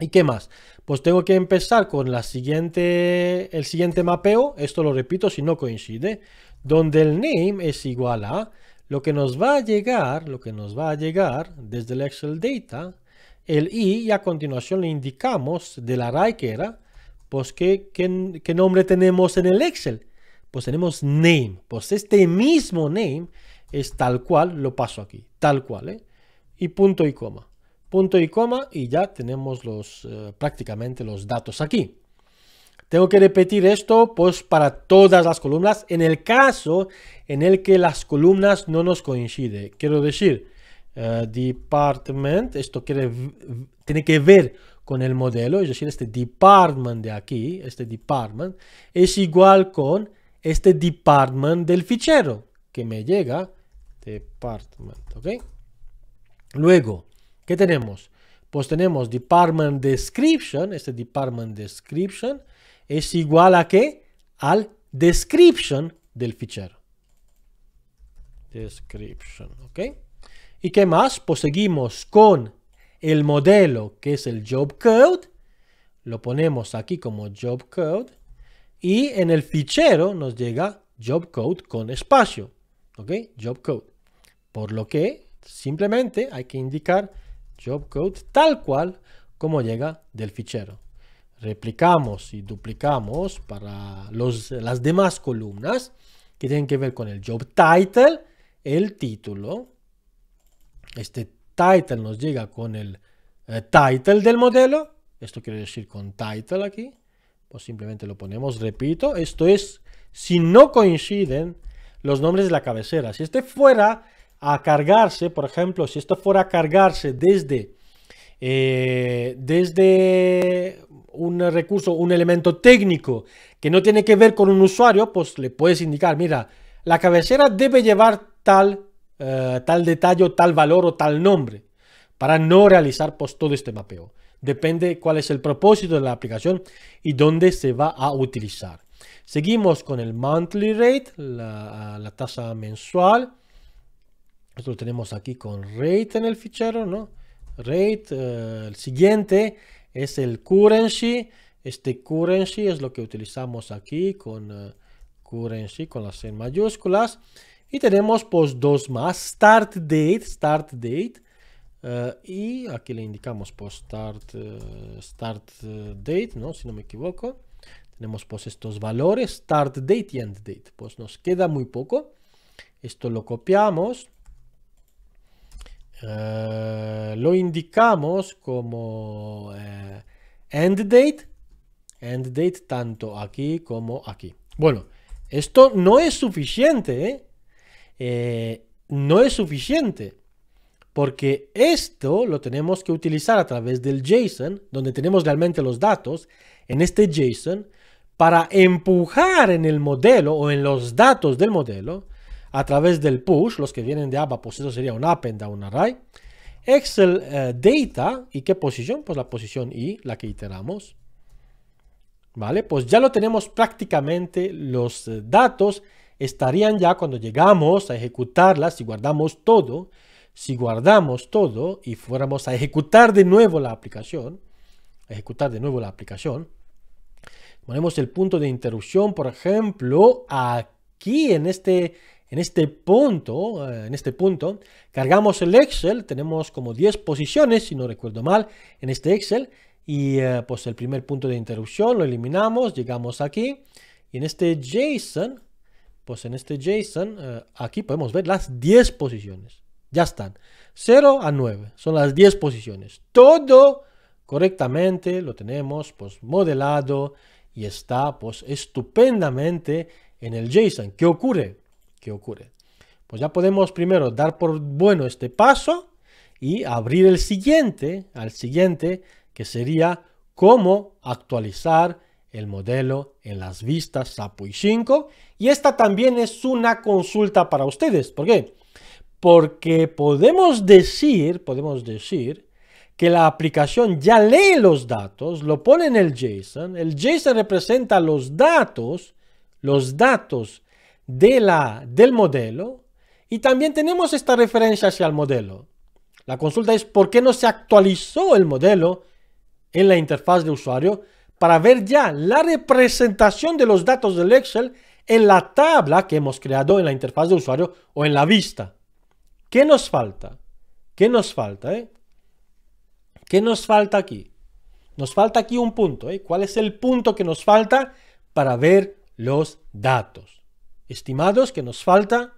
¿Y qué más? Pues tengo que empezar con la siguiente, el siguiente mapeo, esto lo repito si no coincide, donde el name es igual a lo que nos va a llegar, lo que nos va a llegar desde el Excel Data, el i y a continuación le indicamos del array que era, pues qué, qué, qué nombre tenemos en el Excel pues tenemos name. Pues este mismo name es tal cual, lo paso aquí, tal cual, ¿eh? Y punto y coma. Punto y coma y ya tenemos los, eh, prácticamente los datos aquí. Tengo que repetir esto pues para todas las columnas en el caso en el que las columnas no nos coinciden. Quiero decir, eh, department, esto tiene que ver con el modelo, es decir, este department de aquí, este department, es igual con este department del fichero que me llega. Department, ¿ok? Luego, ¿qué tenemos? Pues tenemos department description. Este department description es igual a qué? Al description del fichero. Description, ¿ok? ¿Y qué más? Pues seguimos con el modelo que es el job code. Lo ponemos aquí como job code y en el fichero nos llega job code con espacio, ¿ok? Job code. Por lo que simplemente hay que indicar job code tal cual como llega del fichero. Replicamos y duplicamos para las demás columnas que tienen que ver con el job title, el título. Este title nos llega con el eh, title del modelo. Esto quiere decir con title aquí pues simplemente lo ponemos. Repito, esto es si no coinciden los nombres de la cabecera. Si este fuera a cargarse, por ejemplo, si esto fuera a cargarse desde, eh, desde un recurso, un elemento técnico que no tiene que ver con un usuario, pues le puedes indicar, mira, la cabecera debe llevar tal, eh, tal detalle, tal valor o tal nombre para no realizar pues, todo este mapeo. Depende cuál es el propósito de la aplicación y dónde se va a utilizar. Seguimos con el monthly rate, la, tasa mensual. nosotros tenemos aquí con rate en el fichero, ¿no? Rate. Eh, el siguiente es el currency. Este currency es lo que utilizamos aquí con eh, currency, con las en mayúsculas. Y tenemos pues dos más. Start date, start date eh, y aquí le indicamos post eh, start, start eh, date, ¿no? si no me equivoco. Tenemos pues estos valores, start date y end date. Pues nos queda muy poco. Esto lo copiamos. lo indicamos como end date. End date tanto aquí como aquí. Bueno, esto no es suficiente. no es suficiente porque esto lo tenemos que utilizar a través del JSON, donde tenemos realmente los datos, en este JSON, para empujar en el modelo o en los datos del modelo, a través del push, los que vienen de ABA, pues eso sería un append a un array, Excel eh, data, ¿y qué posición? Pues la posición i, la que iteramos. ¿Vale? Pues ya lo tenemos prácticamente, los eh, datos estarían ya cuando llegamos a ejecutarlas y guardamos todo, si guardamos todo y fuéramos a ejecutar de nuevo la aplicación, ejecutar de nuevo la aplicación, ponemos el punto de interrupción, por ejemplo, aquí en este, en este punto, eh, en este punto, cargamos el Excel, tenemos como 10 posiciones, si no recuerdo mal, en este Excel, y eh, pues el primer punto de interrupción lo eliminamos, llegamos aquí, y en este JSON, pues en este JSON, eh, aquí podemos ver las 10 posiciones. Ya están. 0 a 9. Son las 10 posiciones. Todo correctamente lo tenemos pues modelado y está pues estupendamente en el JSON. ¿Qué ocurre? ¿Qué ocurre? Pues ya podemos primero dar por bueno este paso y abrir el siguiente, al siguiente, que sería cómo actualizar el modelo en las vistas SAPUI 5. Y esta también es una consulta para ustedes. ¿Por qué? porque podemos decir, podemos decir que la aplicación ya lee los datos, lo pone en el JSON, el JSON representa los datos, los datos del modelo, y también tenemos esta referencia hacia el modelo. La consulta es por qué no se actualizó el modelo en la interfaz de usuario para ver ya la representación de los datos del Excel en la tabla que hemos creado en la interfaz de usuario o en la vista. ¿Qué nos falta? ¿Qué nos falta? Eh? ¿Qué nos falta aquí? Nos falta aquí un punto. Eh. ¿Cuál es el punto que nos falta para ver los datos? Estimados, ¿qué nos falta?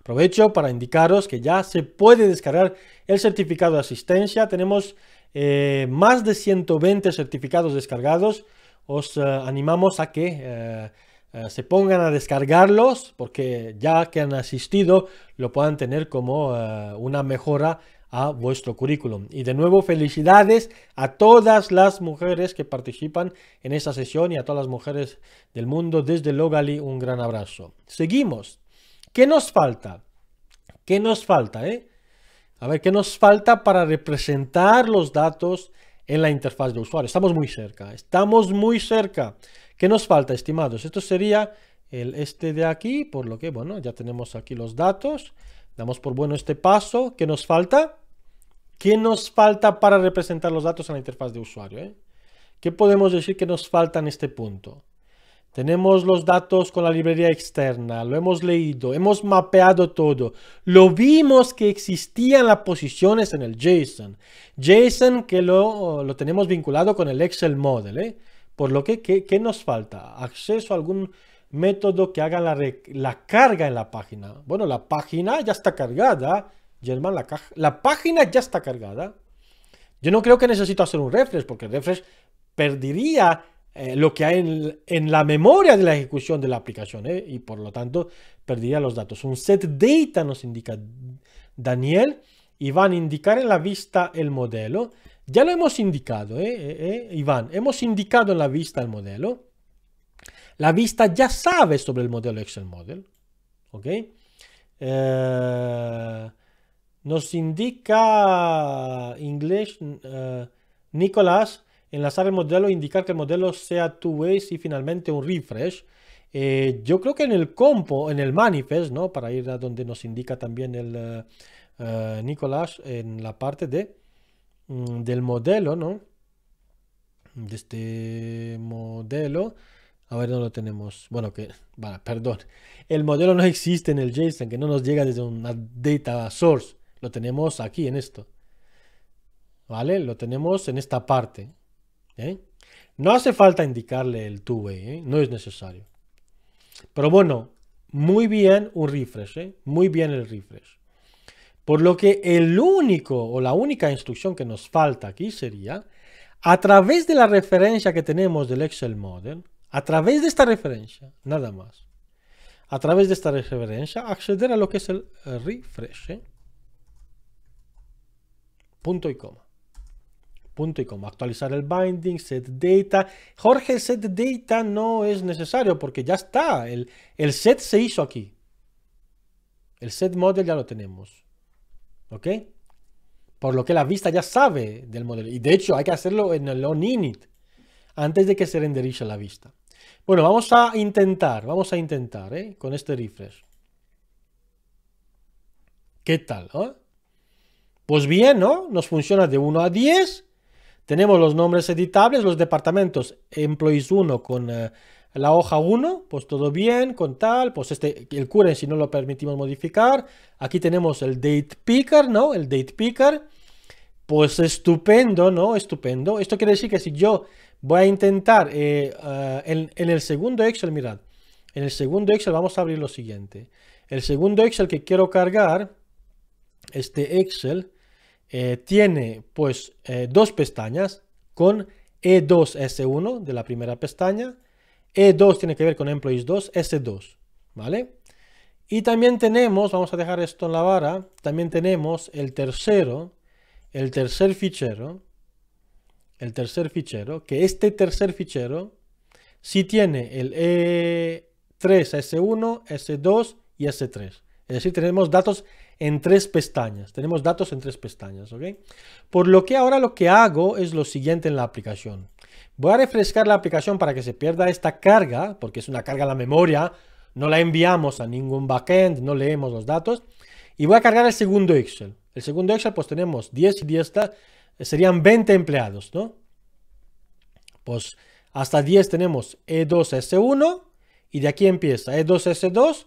Aprovecho para indicaros que ya se puede descargar el certificado de asistencia. Tenemos eh, más de 120 certificados descargados. Os eh, animamos a que eh, se pongan a descargarlos porque ya que han asistido lo puedan tener como eh, una mejora a vuestro currículum. Y de nuevo, felicidades a todas las mujeres que participan en esta sesión y a todas las mujeres del mundo. Desde Logali, un gran abrazo. Seguimos. ¿Qué nos falta? ¿Qué nos falta? Eh? A ver, ¿qué nos falta para representar los datos en la interfaz de usuario? Estamos muy cerca, estamos muy cerca. ¿Qué nos falta, estimados? Esto sería el este de aquí, por lo que, bueno, ya tenemos aquí los datos. Damos por bueno este paso. ¿Qué nos falta? ¿Qué nos falta para representar los datos en la interfaz de usuario? Eh? ¿Qué podemos decir que nos falta en este punto? Tenemos los datos con la librería externa, lo hemos leído, hemos mapeado todo. Lo vimos que existían las posiciones en el JSON. JSON que lo, lo tenemos vinculado con el Excel Model. ¿eh? Por lo que, ¿qué, nos falta? Acceso a algún método que haga la, carga en la página. Bueno, la página ya está cargada. Germán, la, la página ya está cargada. Yo no creo que necesito hacer un refresh, porque el refresh perdería eh, lo que hay en, la memoria de la ejecución de la aplicación ¿eh? y por lo tanto perdería los datos. Un set data nos indica Daniel y van a indicar en la vista el modelo ya lo hemos indicado, ¿eh? Eh, eh Iván, hemos indicado en la vista el modelo. La vista ya sabe sobre el modelo Excel Model, ¿ok? Eh, nos indica English, eh, Nicolás, enlazar el modelo, indicar que el modelo sea two-ways y finalmente un refresh. yo creo que en el compo, en el manifest, ¿no? Para ir a donde nos indica también el Nicolás, en la parte de Mm, del modelo, ¿no? De este modelo. A ver, no lo tenemos. Bueno, que, perdón. El modelo no existe en el JSON, que no nos llega desde una data source. Lo tenemos aquí en esto. ¿Vale? Lo tenemos en esta parte. ¿eh? No hace falta indicarle el two ¿eh? no es necesario. Pero bueno, muy bien un refresh, ¿eh? muy bien el refresh. Por lo que el único o la única instrucción que nos falta aquí sería, a través de la referencia que tenemos del Excel Model, a través de esta referencia, nada más, a través de esta referencia, acceder a lo que es el eh, refresh. ¿eh? Punto y coma. Punto y coma. Actualizar el binding, set data. Jorge, set data no es necesario porque ya está. el set se hizo aquí. El set model ya lo tenemos. ¿Ok? Por lo que la vista ya sabe del modelo. Y de hecho hay que hacerlo en el on-init antes de que se renderice la vista. Bueno, vamos a intentar, vamos a intentar ¿eh? con este refresh. ¿Qué tal? Pues bien, ¿no? Nos funciona de 1 a 10. Tenemos los nombres editables, los departamentos employees 1 con... Eh, la hoja 1, pues todo bien, con tal, pues este, el si no lo permitimos modificar. Aquí tenemos el date picker, ¿no? El date picker. Pues estupendo, ¿no? Estupendo. Esto quiere decir que si yo voy a intentar eh, eh, en, el segundo Excel, mirad, en el segundo Excel vamos a abrir lo siguiente. El segundo Excel que quiero cargar, este Excel, eh, tiene pues dos pestañas con E2S1 de la primera pestaña e2 tiene que ver con employees 2, S2, este ¿vale? Y también tenemos, vamos a dejar esto en la vara, también tenemos el tercero, el tercer fichero, el tercer fichero, que este tercer fichero sí tiene el E3, S1, S2 y S3. Es decir, tenemos datos en tres pestañas. Tenemos datos en tres pestañas, ¿ok? Por lo que ahora lo que hago es lo siguiente en la aplicación. Voy a refrescar la aplicación para que se pierda esta carga, porque es una carga a la memoria, no la enviamos a ningún backend, no leemos los datos. Y voy a cargar el segundo Excel. El segundo Excel pues tenemos 10 y 10, eh, serían 20 empleados, ¿no? Pues hasta 10 tenemos E2S1 y de aquí empieza E2S2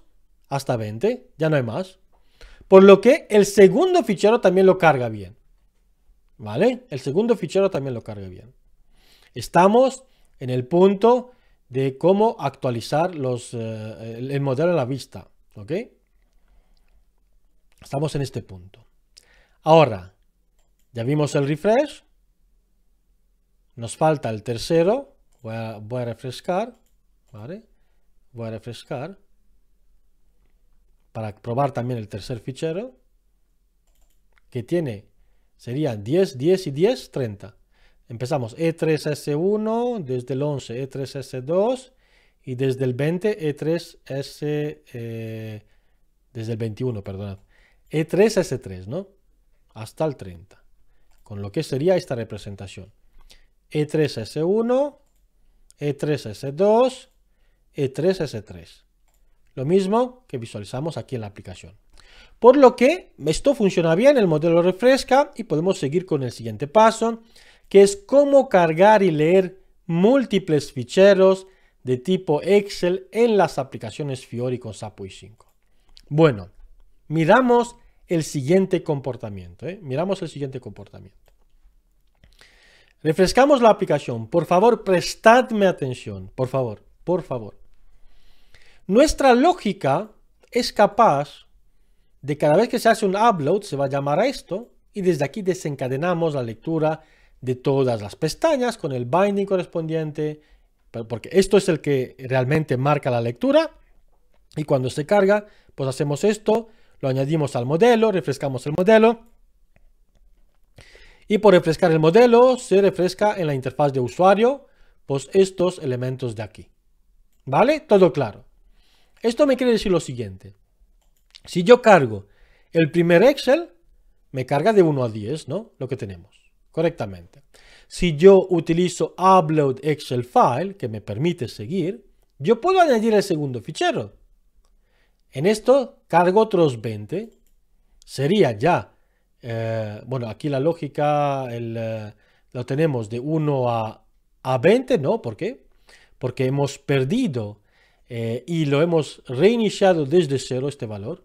hasta 20, ya no hay más. Por lo que el segundo fichero también lo carga bien. ¿Vale? El segundo fichero también lo carga bien. Estamos en el punto de cómo actualizar los, eh, el, modelo a la vista. ¿Ok? Estamos en este punto. Ahora, ya vimos el refresh. Nos falta el tercero. Voy a, refrescar. ¿Vale? Voy a refrescar. Para probar también el tercer fichero. Que tiene, serían 10, 10 y 10, 30. Empezamos E3S1 desde el 11, E3S2 y desde el 20, E3S... Eh, desde el 21, perdonad. E3S3, ¿no? Hasta el 30. Con lo que sería esta representación. E3S1, E3S2, E3S3. Lo mismo que visualizamos aquí en la aplicación. Por lo que esto funciona bien, el modelo refresca y podemos seguir con el siguiente paso, que es cómo cargar y leer múltiples ficheros de tipo Excel en las aplicaciones Fiori con sapui 5. Bueno, miramos el siguiente comportamiento. ¿eh? Miramos el siguiente comportamiento. Refrescamos la aplicación. Por favor, prestadme atención. Por favor, por favor. Nuestra lógica es capaz de cada vez que se hace un upload, se va a llamar a esto, y desde aquí desencadenamos la lectura de todas las pestañas con el binding correspondiente, porque esto es el que realmente marca la lectura. Y cuando se carga, pues hacemos esto, lo añadimos al modelo, refrescamos el modelo. Y por refrescar el modelo, se refresca en la interfaz de usuario, pues estos elementos de aquí. ¿Vale? Todo claro. Esto me quiere decir lo siguiente. Si yo cargo el primer Excel, me carga de 1 a 10, ¿no? Lo que tenemos correctamente. Si yo utilizo upload Excel file, que me permite seguir, yo puedo añadir el segundo fichero. En esto cargo otros 20. Sería ya, eh, bueno, aquí la lógica eh, lo tenemos de 1 a, 20, ¿no? ¿Por qué? Porque hemos perdido eh, y lo hemos reiniciado desde cero este valor,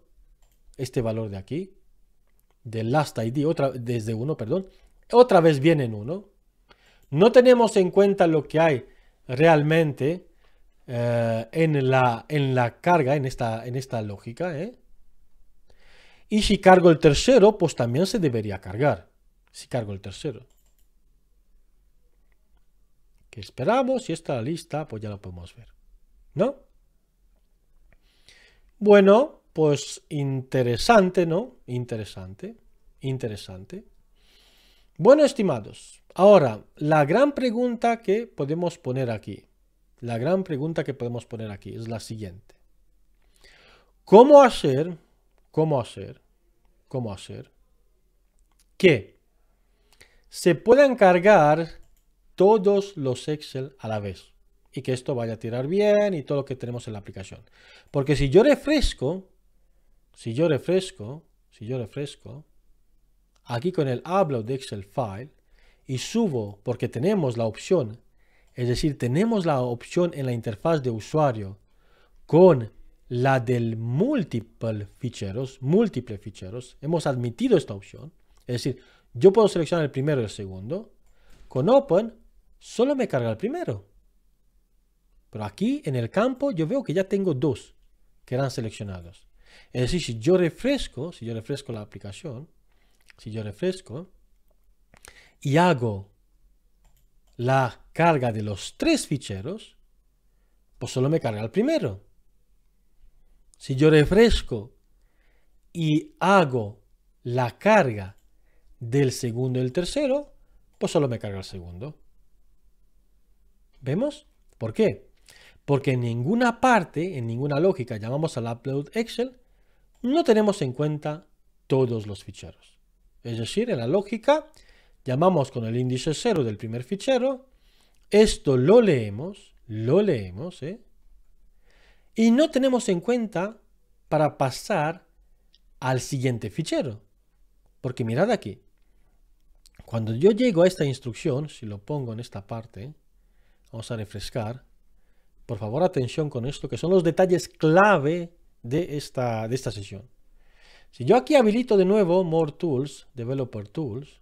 este valor de aquí, del last ID, otra, desde 1, perdón, otra vez viene en uno. No tenemos en cuenta lo que hay realmente eh, en, la, en la carga, en esta, en esta lógica. ¿eh? Y si cargo el tercero, pues también se debería cargar. Si cargo el tercero. Que esperamos y esta lista, pues ya la podemos ver. ¿No? Bueno, pues interesante, ¿no? Interesante, interesante. Bueno, estimados, ahora la gran pregunta que podemos poner aquí, la gran pregunta que podemos poner aquí es la siguiente. ¿Cómo hacer, cómo hacer, cómo hacer que se puedan cargar todos los Excel a la vez y que esto vaya a tirar bien y todo lo que tenemos en la aplicación? Porque si yo refresco, si yo refresco, si yo refresco, aquí con el upload de Excel file y subo porque tenemos la opción, es decir, tenemos la opción en la interfaz de usuario con la del multiple ficheros, múltiples ficheros, hemos admitido esta opción, es decir, yo puedo seleccionar el primero y el segundo, con Open solo me carga el primero, pero aquí en el campo yo veo que ya tengo dos que eran seleccionados. Es decir, si yo refresco, si yo refresco la aplicación, si yo refresco, y hago la carga de los tres ficheros, pues solo me carga el primero. Si yo refresco y hago la carga del segundo y el tercero, pues solo me carga el segundo. ¿Vemos? ¿Por qué? Porque en ninguna parte, en ninguna lógica, llamamos al upload Excel, no tenemos en cuenta todos los ficheros. Es decir, en la lógica, llamamos con el índice 0 del primer fichero, esto lo leemos, lo leemos, ¿eh? y no tenemos en cuenta para pasar al siguiente fichero. Porque mirad aquí, cuando yo llego a esta instrucción, si lo pongo en esta parte, vamos a refrescar, por favor atención con esto, que son los detalles clave de esta, de esta sesión. Si yo aquí habilito de nuevo More Tools, Developer Tools,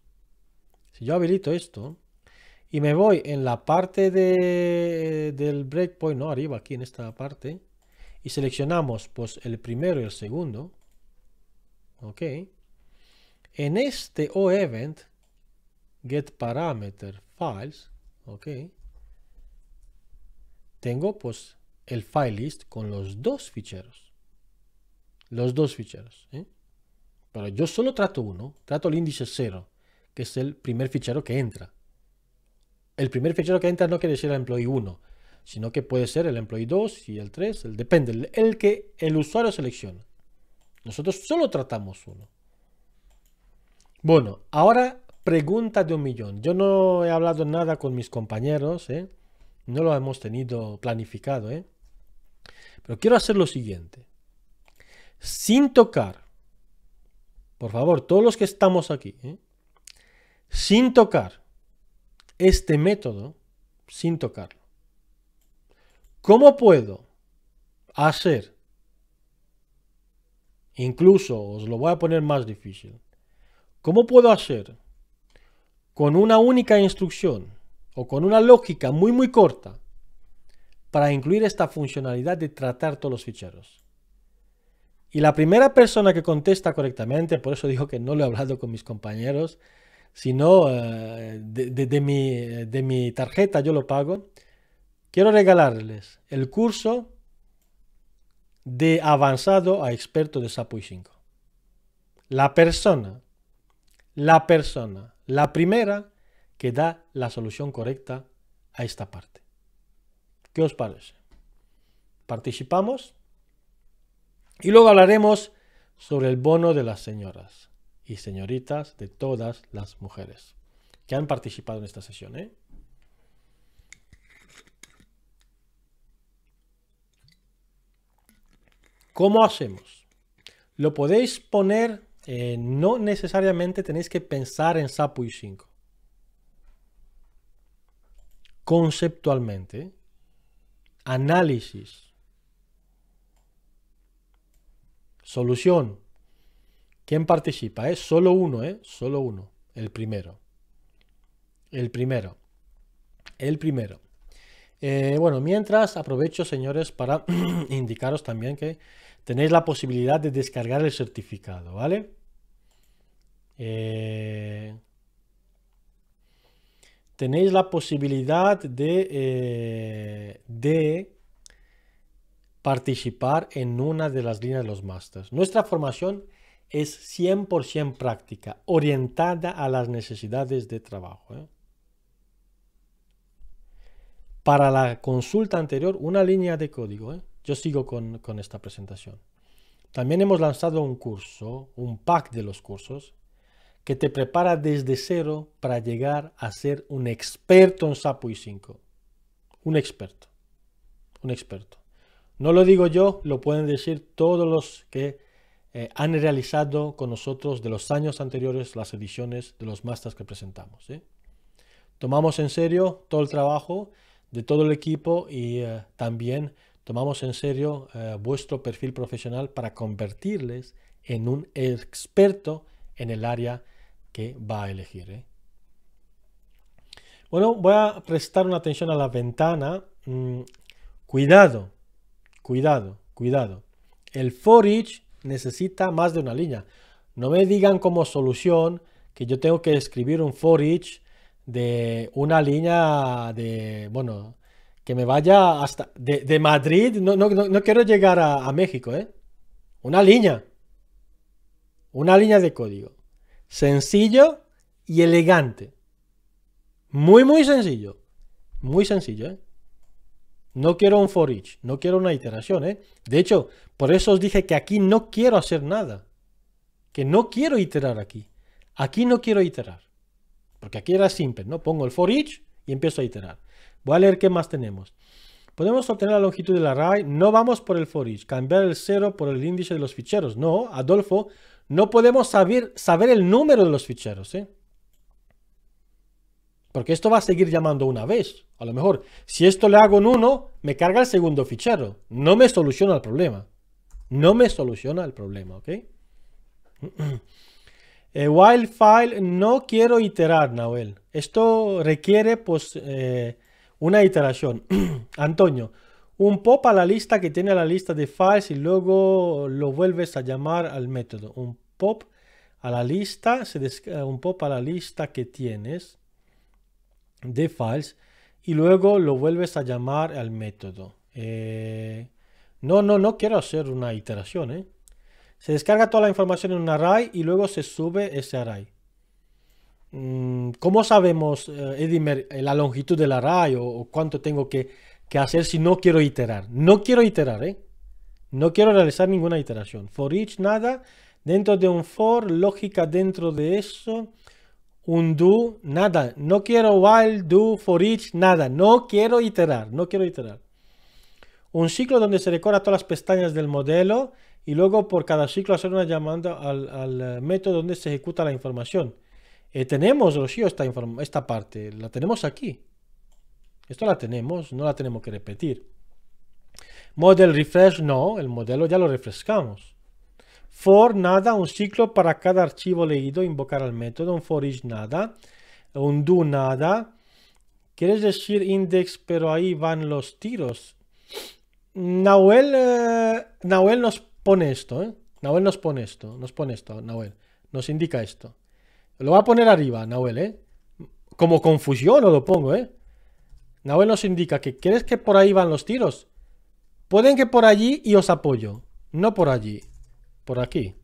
si yo habilito esto y me voy en la parte de, del breakpoint, no arriba, aquí en esta parte, y seleccionamos pues el primero y el segundo, ok, en este o event, get parameter files, ok, tengo pues el file list con los dos ficheros, los dos ficheros, ¿eh? Pero yo solo trato uno, trato el índice 0, que es el primer fichero que entra. El primer fichero que entra no quiere ser el employee 1, sino que puede ser el employee 2 y el 3, depende, el, que el usuario selecciona. Nosotros solo tratamos uno. Bueno, ahora pregunta de un millón. Yo no he hablado nada con mis compañeros, ¿eh? no lo hemos tenido planificado, ¿eh? pero quiero hacer lo siguiente. Sin tocar por favor, todos los que estamos aquí, ¿eh? sin tocar este método, sin tocarlo, ¿cómo puedo hacer? Incluso os lo voy a poner más difícil. ¿Cómo puedo hacer con una única instrucción o con una lógica muy muy corta para incluir esta funcionalidad de tratar todos los ficheros? Y la primera persona que contesta correctamente, por eso dijo que no lo he hablado con mis compañeros, sino eh, de, mi, tarjeta yo lo pago, quiero regalarles el curso de avanzado a experto de SAP 5. La persona, la persona, la primera que da la solución correcta a esta parte. ¿Qué os parece? ¿Participamos? Y luego hablaremos sobre el bono de las señoras y señoritas de todas las mujeres que han participado en esta sesión. ¿eh? ¿Cómo hacemos? Lo podéis poner, eh, no necesariamente tenéis que pensar en Sapui 5. Conceptualmente, análisis Solución. ¿Quién participa? Es Solo uno, ¿eh? Solo uno. El primero. El primero. El primero. Eh, bueno, mientras aprovecho, señores, para indicaros también que tenéis la posibilidad de descargar el certificado, ¿vale? Eh, tenéis la posibilidad de, eh, de participar en una de las líneas de los masters. Nuestra formación es 100% práctica, orientada a las necesidades de trabajo. ¿eh? Para la consulta anterior, una línea de código. ¿eh? Yo sigo con, esta presentación. También hemos lanzado un curso, un pack de los cursos, que te prepara desde cero para llegar a ser un experto en SAP 5. Un experto. Un experto. No lo digo yo, lo pueden decir todos los que eh, han realizado con nosotros de los años anteriores las ediciones de los masters que presentamos. Tomamos en serio todo el trabajo de todo el equipo y eh, también tomamos en serio eh, vuestro perfil profesional para convertirles en un experto en el área que va a elegir. Bueno, voy a prestar una atención a la ventana. Mm, cuidado, Cuidado, cuidado. El for each necesita más de una línea. No me digan como solución que yo tengo que escribir un for each de una línea de, bueno, que me vaya hasta, de, Madrid, no, quiero llegar a, a México, ¿eh? Una línea. Una línea de código. Sencillo y elegante. Muy, muy sencillo. Muy sencillo, ¿eh? No quiero un for each, no quiero una iteración. ¿eh? De hecho, por eso os dije que aquí no quiero hacer nada. Que no quiero iterar aquí. Aquí no quiero iterar. Porque aquí era simple, ¿no? Pongo el for each y empiezo a iterar. Voy a leer qué más tenemos. Podemos obtener la longitud del array. No vamos por el for each. Cambiar el cero por el índice de los ficheros. No, Adolfo, no podemos saber, saber el número de los ficheros, ¿eh? Porque esto va a seguir llamando una vez. A lo mejor, si esto le hago en uno, me carga el segundo fichero. No me soluciona el problema. No me soluciona el problema, ¿ok? Eh, while file no quiero iterar, Nahuel. Esto requiere pues eh, una iteración. Antonio, un pop a la lista que tiene la lista de files y luego lo vuelves a llamar al método. Un pop a la lista, se eh, un pop a la lista que tienes de files y luego lo vuelves a llamar al método. Eh, no, no, no quiero hacer una iteración. ¿eh? Se descarga toda la información en un array y luego se sube ese array. Mm, ¿Cómo sabemos, eh, Edimer, la longitud del array o, cuánto tengo que, que, hacer si no quiero iterar? No quiero iterar, No quiero realizar ninguna iteración. For each, nada. Dentro de un for, lógica dentro de eso un do, nada. No quiero while, do, for each, nada. No quiero iterar, no quiero iterar. Un ciclo donde se recorra todas las pestañas del modelo y luego por cada ciclo hacer una llamada al, eh, método donde se ejecuta la información. Eh, tenemos, Rocío, esta, esta parte, la tenemos aquí. Esto la tenemos, no la tenemos que repetir. Model refresh, no, el modelo ya lo refrescamos for nada, un ciclo para cada archivo leído, invocar al método, un for is nada, un do nada, quieres decir index, pero ahí van los tiros. Nahuel, eh, nos pone esto, ¿eh? nos pone esto, nos pone esto, nos indica esto. Lo va a poner arriba, Nahuel, ¿eh? Como confusión o lo pongo, ¿eh? Nahuel nos indica que crees que por ahí van los tiros. Pueden que por allí y os apoyo, no por allí por aquí.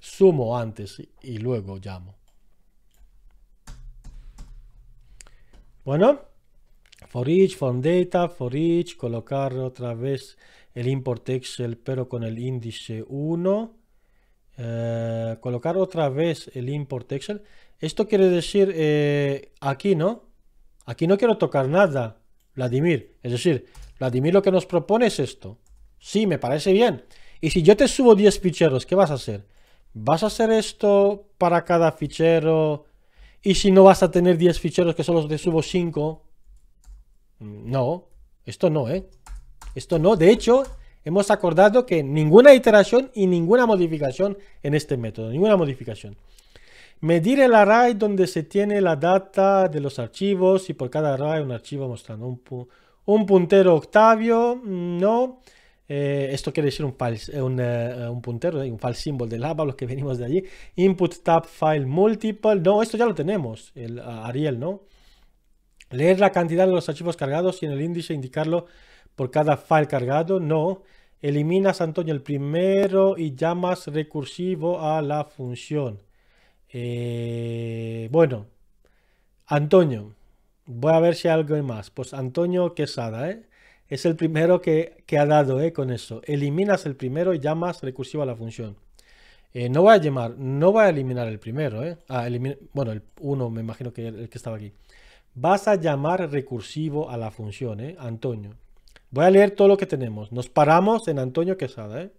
Sumo antes y luego llamo. Bueno, for each, from data, for each, colocar otra vez el import Excel pero con el índice 1. Eh, colocar otra vez el import Excel. Esto quiere decir eh, aquí, ¿no? Aquí no quiero tocar nada, Vladimir. Es decir, Vladimir lo que nos propone es esto. Sí, me parece bien. Y si yo te subo 10 ficheros, ¿qué vas a hacer? ¿Vas a hacer esto para cada fichero? ¿Y si no vas a tener 10 ficheros que solo te subo 5? No, esto no, ¿eh? Esto no. De hecho, hemos acordado que ninguna iteración y ninguna modificación en este método, ninguna modificación. Medir el array donde se tiene la data de los archivos y por cada array un archivo mostrando un, un puntero octavio, mm, no. Eh, esto quiere decir un, file, eh, un, eh, un, puntero, un file symbol de lava, los que venimos de allí. Input tab file multiple. No, esto ya lo tenemos, el Ariel, ¿no? Leer la cantidad de los archivos cargados y en el índice indicarlo por cada file cargado. No. Eliminas, Antonio, el primero y llamas recursivo a la función. bueno, Antonio, voy a ver si hay algo más. Pues Antonio Quesada, ¿eh? Es el primero que, ha dado ¿eh? con eso. Eliminas el primero y llamas recursivo a la función. Eh, no va a llamar, no va a eliminar el primero. ¿eh? Ah, bueno, el uno, me imagino que el que estaba aquí. Vas a llamar recursivo a la función, ¿eh? Antonio. Voy a leer todo lo que tenemos. Nos paramos en Antonio Quesada. ¿eh?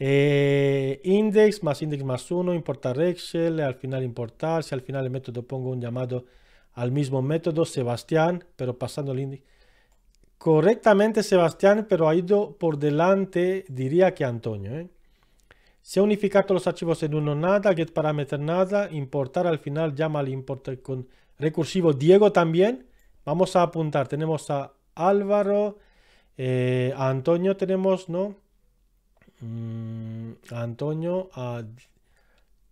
eh index más index más 1, importar Excel, al final importar. Si al final el método pongo un llamado al mismo método, Sebastián, pero pasando el índice. Correctamente Sebastián, pero ha ido por delante, diría que Antonio. ¿eh? Se ha unificado los archivos en uno nada, get parameter nada, importar al final llama al importe con recursivo Diego también. Vamos a apuntar, tenemos a Álvaro, eh, a Antonio tenemos, ¿no? Mm, a Antonio, a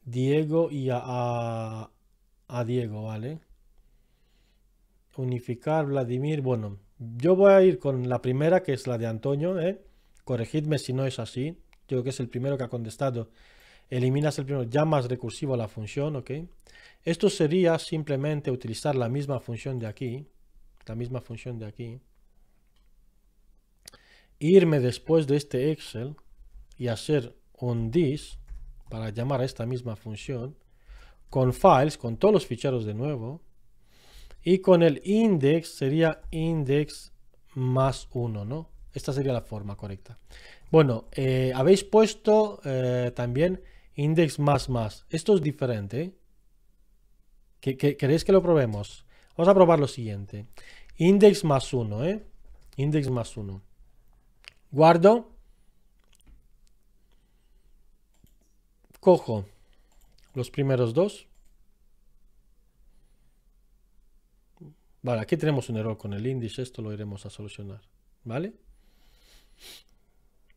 Diego y a Diego, ¿vale? Unificar, Vladimir, bueno. Yo voy a ir con la primera, que es la de Antonio. ¿eh? Corregidme si no es así. Yo creo que es el primero que ha contestado. Eliminas el primero, llamas recursivo a la función, ¿ok? Esto sería simplemente utilizar la misma función de aquí. La misma función de aquí. Irme después de este Excel y hacer un this para llamar a esta misma función con files, con todos los ficheros de nuevo, y con el index sería index más 1, ¿no? Esta sería la forma correcta. Bueno, eh, habéis puesto eh, también index más más. Esto es diferente. ¿eh? queréis que lo probemos? Vamos a probar lo siguiente. Index más 1, ¿eh? Index más 1. Guardo. Cojo los primeros dos. Vale, aquí tenemos un error con el índice, esto lo iremos a solucionar, ¿vale?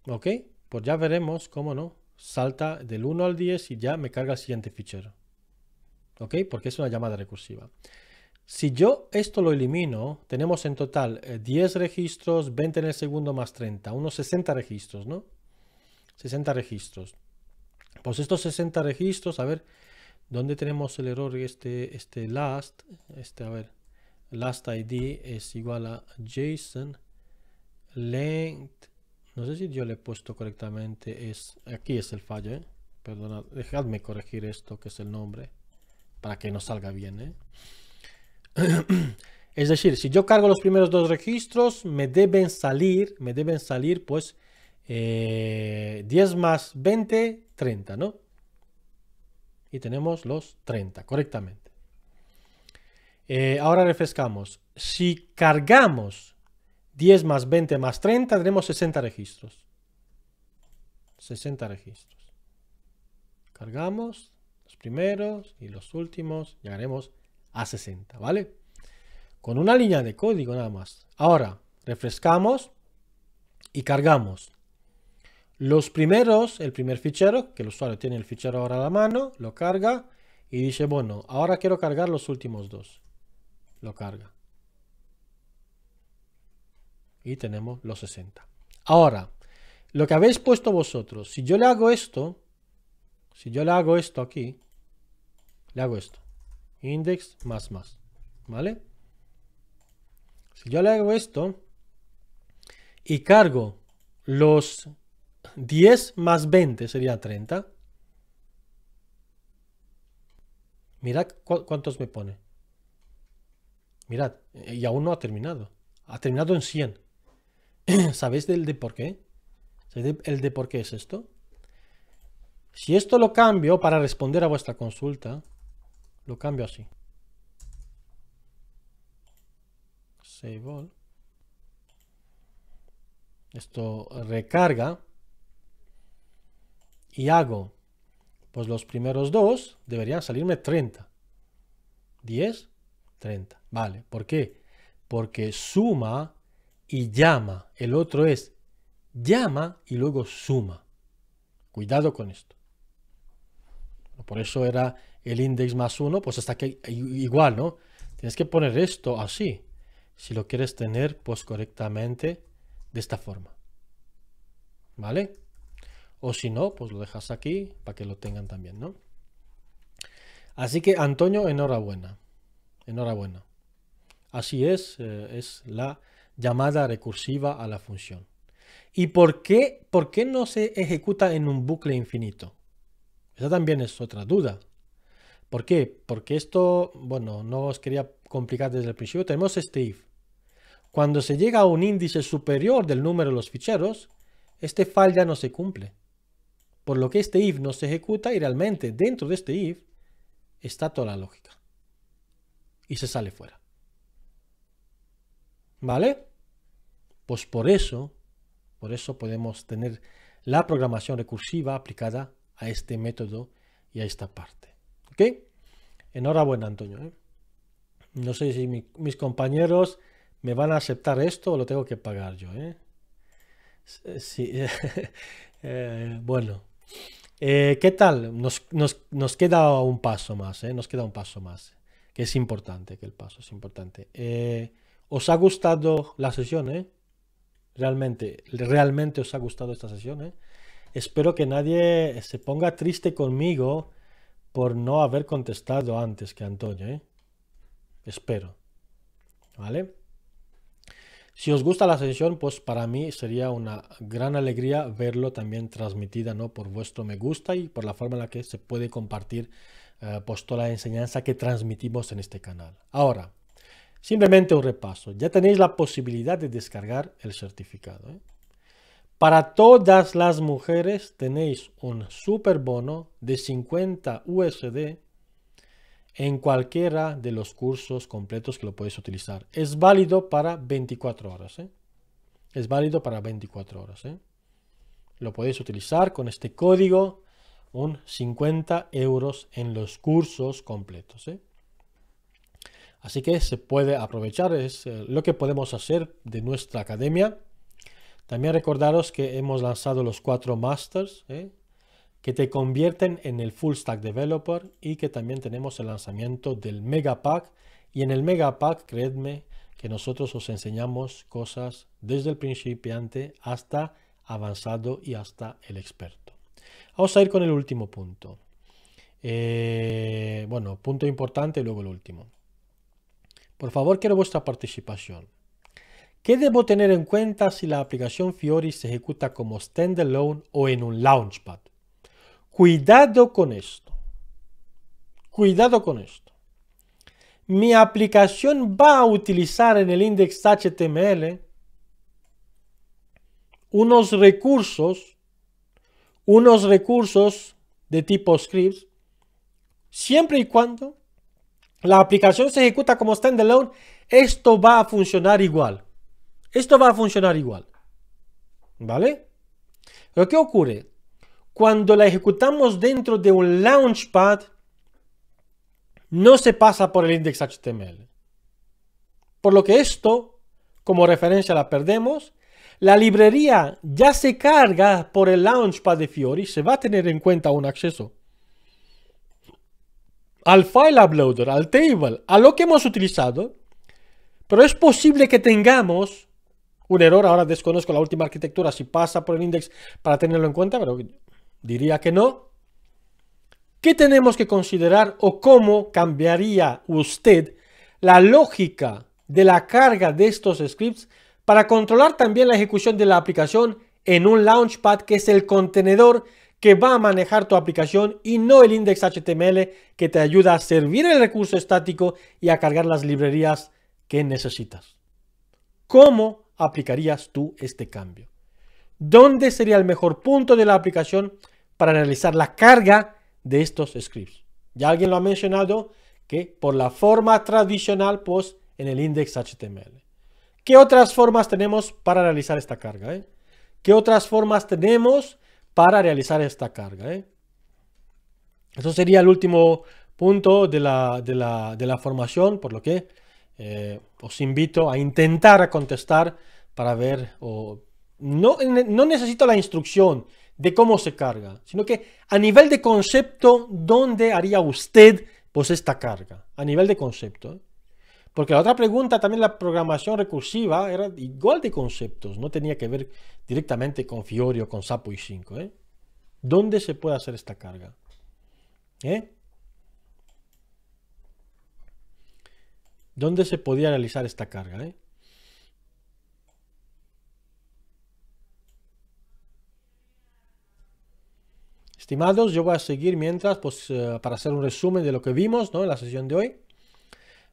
Ok, pues ya veremos cómo no. Salta del 1 al 10 y ya me carga el siguiente fichero. ¿Ok? Porque es una llamada recursiva. Si yo esto lo elimino, tenemos en total 10 eh, registros, 20 en el segundo más 30, unos 60 registros, ¿no? 60 registros. Pues estos 60 registros, a ver, ¿dónde tenemos el error este, este last? Este, a ver, last id es igual a json length no sé si yo le he puesto correctamente es aquí es el fallo ¿eh? perdonad dejadme corregir esto que es el nombre para que no salga bien ¿eh? es decir si yo cargo los primeros dos registros me deben salir me deben salir pues 10 eh, más 20 30 no y tenemos los 30 correctamente eh, ahora refrescamos. Si cargamos 10 más 20 más 30, tenemos 60 registros. 60 registros. Cargamos los primeros y los últimos, llegaremos a 60, ¿vale? Con una línea de código nada más. Ahora, refrescamos y cargamos. Los primeros, el primer fichero, que el usuario tiene el fichero ahora a la mano, lo carga y dice, bueno, ahora quiero cargar los últimos dos lo carga. Y tenemos los 60. Ahora, lo que habéis puesto vosotros, si yo le hago esto, si yo le hago esto aquí, le hago esto. Index más más. ¿Vale? Si yo le hago esto y cargo los 10 más 20 sería 30. Mirad cuántos me pone. Mirad, eh, y aún no ha terminado. Ha terminado en 100. ¿Sabéis del de por qué? ¿Sabéis el de por qué es esto? Si esto lo cambio para responder a vuestra consulta, lo cambio así. Save all. Esto recarga. Y hago, pues los primeros dos deberían salirme 30. 10 30. Vale, ¿por qué? Porque suma y llama. El otro es llama y luego suma. Cuidado con esto. Por eso era el index más 1, pues hasta que igual, ¿no? Tienes que poner esto así, si lo quieres tener pues correctamente de esta forma. ¿Vale? O si no, pues lo dejas aquí para que lo tengan también, ¿no? Así que Antonio, enhorabuena. Enhorabuena. Así es, eh, es la llamada recursiva a la función. ¿Y por qué, por qué no se ejecuta en un bucle infinito? Esa también es otra duda. ¿Por qué? Porque esto, bueno, no os quería complicar desde el principio. Tenemos este if. Cuando se llega a un índice superior del número de los ficheros, este file ya no se cumple. Por lo que este if no se ejecuta y realmente dentro de este if está toda la lógica y se sale fuera. ¿Vale? Pues por eso, por eso podemos tener la programación recursiva aplicada a este método y a esta parte. ¿Ok? Enhorabuena, Antonio. ¿eh? No sé si mis compañeros me van a aceptar esto o lo tengo que pagar yo. ¿eh? Eh, sí. bueno. ¿Qué tal? nos, queda un paso más, nos queda un paso más es importante, que el paso es importante. Eh, ¿Os ha gustado la sesión? Eh? Realmente, realmente os ha gustado esta sesión. Eh. Espero que nadie se ponga triste conmigo por no haber contestado antes que Antonio. Espero. ¿Vale? Si os gusta la sesión, pues para mí sería una gran alegría verlo también transmitida ¿no? por vuestro me gusta y por la forma en la que se puede compartir eh, pues postó la enseñanza que transmitimos en este canal. Ahora, simplemente un repaso. Ya tenéis la posibilidad de descargar el certificado. ¿eh? Para todas las mujeres tenéis un super bono de 50 USD en cualquiera de los cursos completos que lo podéis utilizar. Es válido para 24 horas. ¿eh? Es válido para 24 horas. Lo podéis utilizar con este código un 50 euros en los cursos completos. ¿eh? Así que se puede aprovechar, es eh, lo que podemos hacer de nuestra academia. También recordaros que hemos lanzado los cuatro masters ¿eh? que te convierten en el full stack developer y que también tenemos el lanzamiento del mega pack. Y en el mega pack, creedme que nosotros os enseñamos cosas desde el principiante hasta avanzado y hasta el experto. Vamos a ir con el último punto. Eh, bueno, punto importante y luego el último. Por favor, quiero vuestra participación. ¿Qué debo tener en cuenta si la aplicación Fiori se ejecuta como standalone o en un launchpad? Cuidado con esto. Cuidado con esto. Mi aplicación va a utilizar en el index HTML unos recursos unos recursos de tipo scripts siempre y cuando la aplicación se ejecuta como standalone, esto va a funcionar igual. Esto va a funcionar igual. ¿Vale? Pero ¿qué ocurre? Cuando la ejecutamos dentro de un launchpad, no se pasa por el index HTML. Por lo que esto, como referencia, la perdemos la librería ya se carga por el Launchpad de Fiori, se va a tener en cuenta un acceso al file uploader, al table, a lo que hemos utilizado, pero es posible que tengamos un error, ahora desconozco la última arquitectura, si pasa por el index para tenerlo en cuenta, pero diría que no. ¿Qué tenemos que considerar o cómo cambiaría usted la lógica de la carga de estos scripts para controlar también la ejecución de la aplicación en un Launchpad que es el contenedor que va a manejar tu aplicación y no el Index.html que te ayuda a servir el recurso estático y a cargar las librerías que necesitas. ¿Cómo aplicarías tú este cambio? ¿Dónde sería el mejor punto de la aplicación para realizar la carga de estos scripts? Ya alguien lo ha mencionado que por la forma tradicional, pues en el Index.html. ¿Qué otras formas tenemos para realizar esta carga? Eh? ¿Qué otras formas tenemos para realizar esta carga? Eh? Eso sería el último punto de la, formación, por lo que eh, os invito a intentar contestar para ver, no, necesito la instrucción de cómo se carga, sino que a nivel de concepto, ¿dónde haría usted pues esta carga? A nivel de concepto. Porque la otra pregunta, también la programación recursiva, era igual de conceptos, no tenía que ver directamente con Fiori o con Sapo y 5. ¿Dónde se puede hacer esta carga? ¿Eh? ¿Dónde se podía realizar esta carga? Eh? Estimados, yo voy a seguir mientras pues, eh, para hacer un resumen de lo que vimos ¿no? en la sesión de hoy.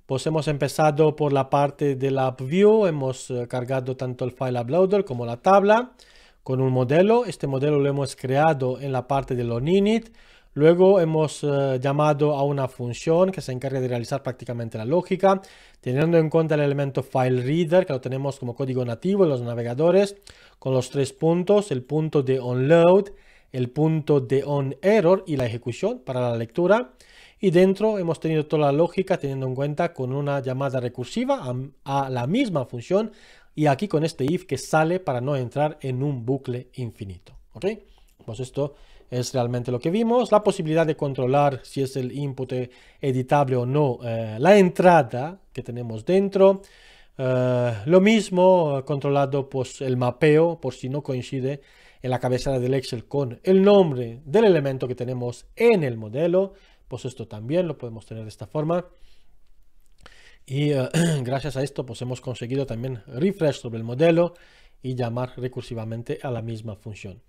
Pues hemos empezado por la parte de la View, hemos eh, cargado tanto el file uploader como la tabla con un modelo. Este modelo lo hemos creado en la parte de OnInit init. Luego hemos eh, llamado a una función que se encarga de realizar prácticamente la lógica, teniendo en cuenta el elemento file reader que lo tenemos como código nativo en los navegadores, con los tres puntos, el punto de onload, el punto de on error y la ejecución para la lectura y dentro hemos tenido toda la lógica teniendo en cuenta con una llamada recursiva a, la misma función y aquí con este if que sale para no entrar en un bucle infinito. ¿Ok? Pues esto es realmente lo que vimos. La posibilidad de controlar si es el input editable o no, eh, la entrada que tenemos dentro. Eh, lo mismo controlado pues, el mapeo por si no coincide en la cabecera del Excel con el nombre del elemento que tenemos en el modelo pues esto también lo podemos tener de esta forma. Y eh, gracias a esto pues hemos conseguido también refresh sobre el modelo y llamar recursivamente a la misma función.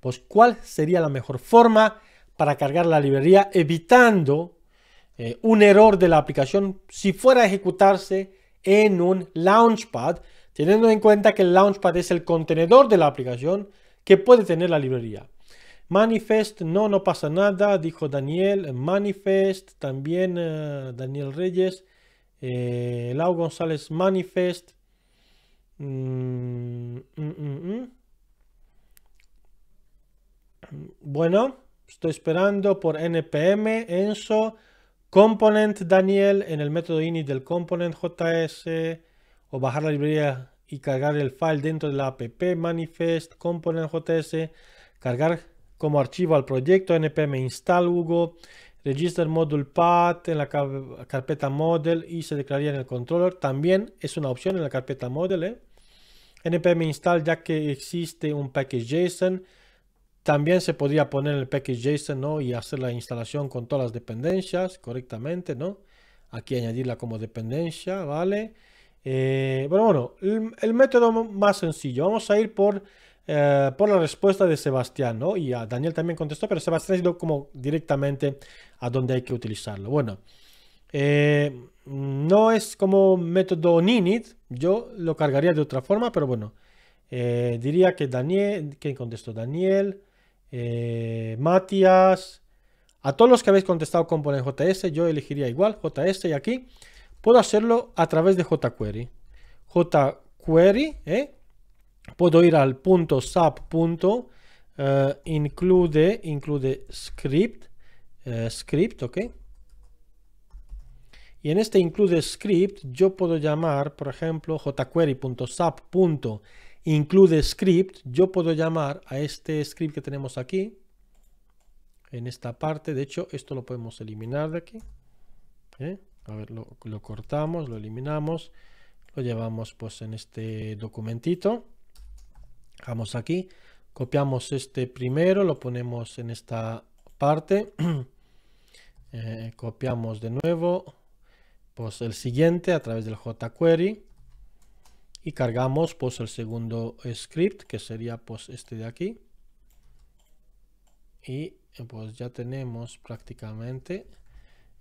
Pues ¿cuál sería la mejor forma para cargar la librería evitando eh, un error de la aplicación si fuera a ejecutarse en un Launchpad, teniendo en cuenta que el Launchpad es el contenedor de la aplicación que puede tener la librería? Manifest, no, no pasa nada, dijo Daniel. Manifest, también eh, Daniel Reyes. Eh, Lau González, Manifest. Mm, mm, mm, bueno, estoy esperando por NPM, Enso, Component Daniel en el método init del Component JS o bajar la librería y cargar el file dentro de la app Manifest Component JS, cargar como archivo al proyecto npm install hugo register module path en la carpeta model y se declararía en el controller también es una opción en la carpeta model ¿eh? npm install ya que existe un package.json también se podría poner el package json ¿no? y hacer la instalación con todas las dependencias correctamente no aquí añadirla como dependencia vale eh, bueno, bueno el método más sencillo vamos a ir por eh, por la respuesta de Sebastián, ¿no? Y a Daniel también contestó, pero Sebastián ha como directamente a donde hay que utilizarlo. Bueno, eh, no es como método Ninit, yo lo cargaría de otra forma, pero bueno, eh, diría que Daniel, ¿quién contestó? Daniel, Matías, a todos los que habéis contestado con poner JS, yo elegiría igual JS y aquí puedo hacerlo a través de jQuery. jQuery, ¿eh? puedo ir al punto sub punto eh, include include script eh, script ok y en este include script yo puedo llamar por ejemplo jquery.sub include script yo puedo llamar a este script que tenemos aquí en esta parte de hecho esto lo podemos eliminar de aquí ¿eh? a ver lo, lo cortamos lo eliminamos lo llevamos pues en este documentito Vamos aquí, copiamos este primero, lo ponemos en esta parte, eh, copiamos de nuevo pues, el siguiente a través del jQuery y cargamos pues, el segundo script que sería pues, este de aquí y pues ya tenemos prácticamente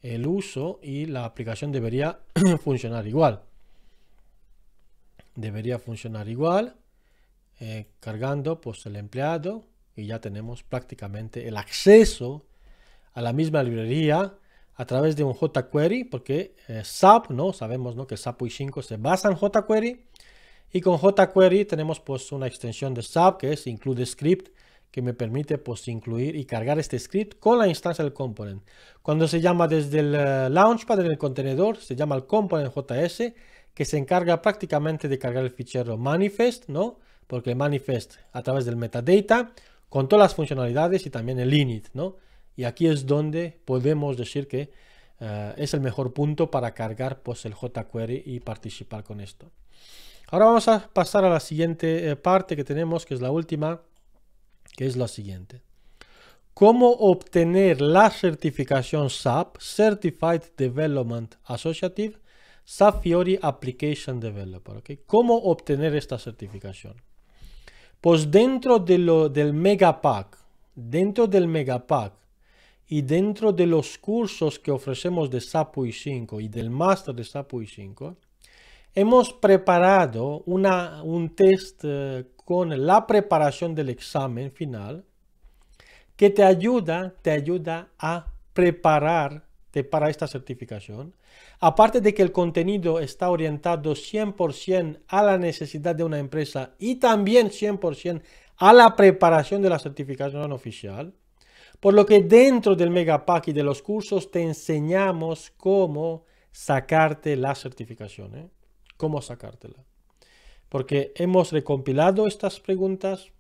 el uso y la aplicación debería funcionar igual. Debería funcionar igual. Eh, cargando pues, el empleado y ya tenemos prácticamente el acceso a la misma librería a través de un jQuery, porque eh, SAP, ¿no? Sabemos ¿no? que SAP UI5 se basa en jQuery y con jQuery tenemos pues una extensión de SAP que es include script que me permite pues incluir y cargar este script con la instancia del component. Cuando se llama desde el eh, launchpad en el contenedor, se llama el component JS que se encarga prácticamente de cargar el fichero manifest, ¿no? porque manifest a través del metadata con todas las funcionalidades y también el init, ¿no? Y aquí es donde podemos decir que eh, es el mejor punto para cargar pues, el jQuery y participar con esto. Ahora vamos a pasar a la siguiente eh, parte que tenemos, que es la última, que es la siguiente. ¿Cómo obtener la certificación SAP, Certified Development Associative, SAP Fiori Application Developer? ¿Cómo obtener esta certificación? Pues dentro del Megapack, dentro del Megapack y dentro de los cursos que ofrecemos de SAPUI 5 y del máster de SAPUI 5, hemos preparado un test eh, con la preparación del examen final que te ayuda, te ayuda a preparar para esta certificación. Aparte de que el contenido está orientado 100% a la necesidad de una empresa y también 100% a la preparación de la certificación oficial. Por lo que dentro del Megapack y de los cursos te enseñamos cómo sacarte la certificación. ¿eh? Cómo sacártela. Porque hemos recompilado estas preguntas.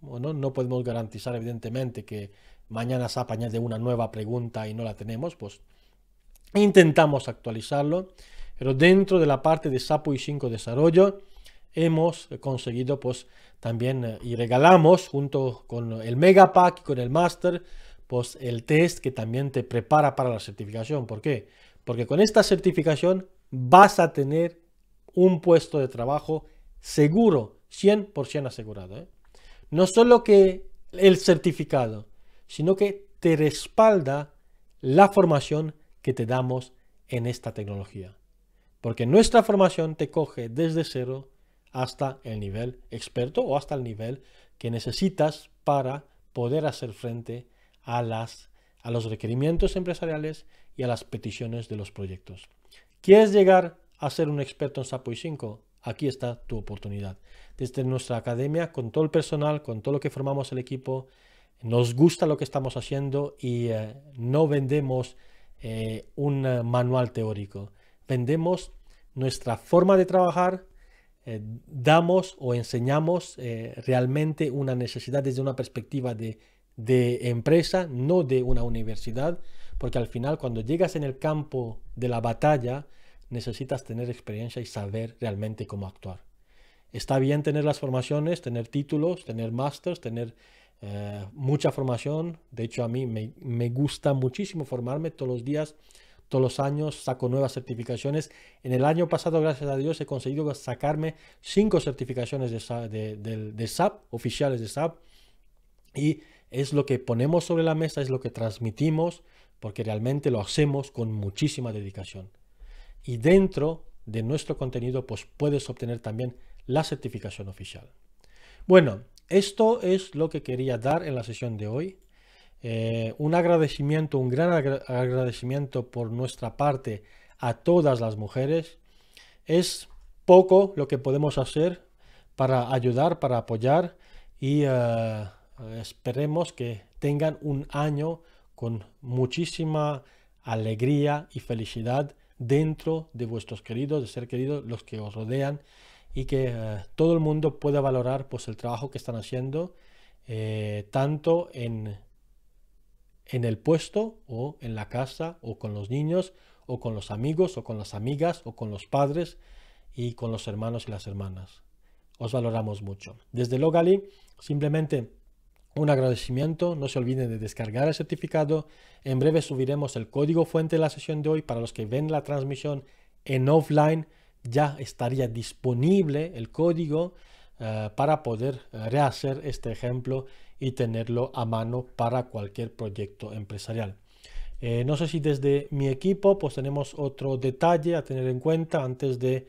Bueno, no podemos garantizar evidentemente que mañana SAP de una nueva pregunta y no la tenemos, pues Intentamos actualizarlo, pero dentro de la parte de SAP y 5 Desarrollo hemos conseguido pues también eh, y regalamos junto con el Mega y con el Master pues el test que también te prepara para la certificación. ¿Por qué? Porque con esta certificación vas a tener un puesto de trabajo seguro, 100% asegurado. ¿eh? No solo que el certificado, sino que te respalda la formación que te damos en esta tecnología. Porque nuestra formación te coge desde cero hasta el nivel experto o hasta el nivel que necesitas para poder hacer frente a, las, a los requerimientos empresariales y a las peticiones de los proyectos. ¿Quieres llegar a ser un experto en SAP 5? Aquí está tu oportunidad. Desde nuestra academia, con todo el personal, con todo lo que formamos el equipo, nos gusta lo que estamos haciendo y eh, no vendemos eh, un eh, manual teórico. Vendemos nuestra forma de trabajar, eh, damos o enseñamos realmente una necesidad desde una perspectiva de, empresa, no de una universidad, porque al final cuando llegas en el campo de la batalla necesitas tener experiencia y saber realmente cómo actuar. Está bien tener las formaciones, tener títulos, tener másters, tener eh, mucha formación. De hecho, a mí me, gusta muchísimo formarme todos los días, todos los años, saco nuevas certificaciones. En el año pasado, gracias a Dios, he conseguido sacarme cinco certificaciones de, de SAP, oficiales de SAP. Y es lo que ponemos sobre la mesa, es lo que transmitimos, porque realmente lo hacemos con muchísima dedicación. Y dentro de nuestro contenido, pues puedes obtener también la certificación oficial. Bueno, esto es lo que quería dar en la sesión de hoy. Eh, un agradecimiento, un gran agradecimiento por nuestra parte a todas las mujeres. Es poco lo que podemos hacer para ayudar, para apoyar y eh, esperemos que tengan un año con muchísima alegría y felicidad dentro de vuestros queridos, de ser queridos, los que os rodean y que eh, todo el mundo pueda valorar pues, el trabajo que están haciendo, eh, tanto en, en el puesto o en la casa o con los niños o con los amigos o con las amigas o con los padres y con los hermanos y las hermanas. Os valoramos mucho. Desde Logali, simplemente un agradecimiento, no se olviden de descargar el certificado. En breve subiremos el código fuente de la sesión de hoy para los que ven la transmisión en offline ya estaría disponible el código eh, para poder eh, rehacer este ejemplo y tenerlo a mano para cualquier proyecto empresarial. Eh, no sé si desde mi equipo pues tenemos otro detalle a tener en cuenta antes de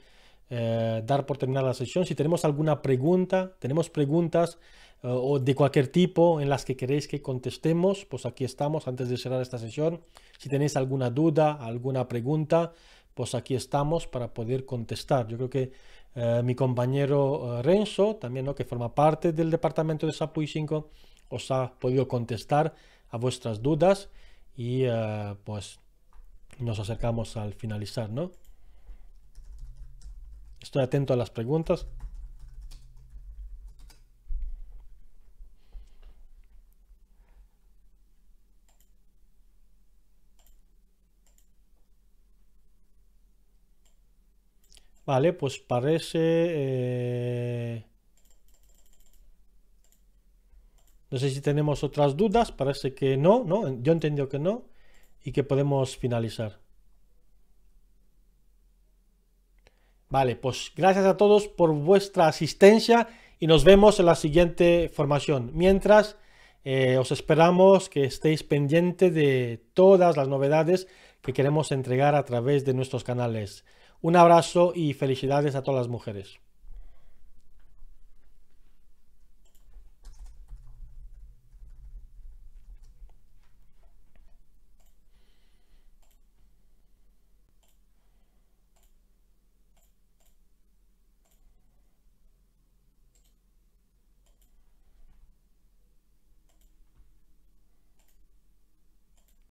dar por terminada la sesión. Si tenemos alguna pregunta, tenemos preguntas o de cualquier tipo en las que queréis que contestemos, pues aquí estamos antes de cerrar esta sesión. Si tenéis alguna duda, alguna pregunta, pues aquí estamos para poder contestar. Yo creo que eh, mi compañero eh, Renzo, también ¿no? que forma parte del departamento de SAPUI 5, os ha podido contestar a vuestras dudas y eh, pues nos acercamos al finalizar, ¿no? Estoy atento a las preguntas. Vale, pues parece... Eh, no sé si tenemos otras dudas, parece que no, ¿no? Yo he que no y que podemos finalizar. Vale, pues gracias a todos por vuestra asistencia y nos vemos en la siguiente formación. Mientras, eh, os esperamos que estéis pendientes de todas las novedades que queremos entregar a través de nuestros canales. Un abrazo y felicidades a todas las mujeres.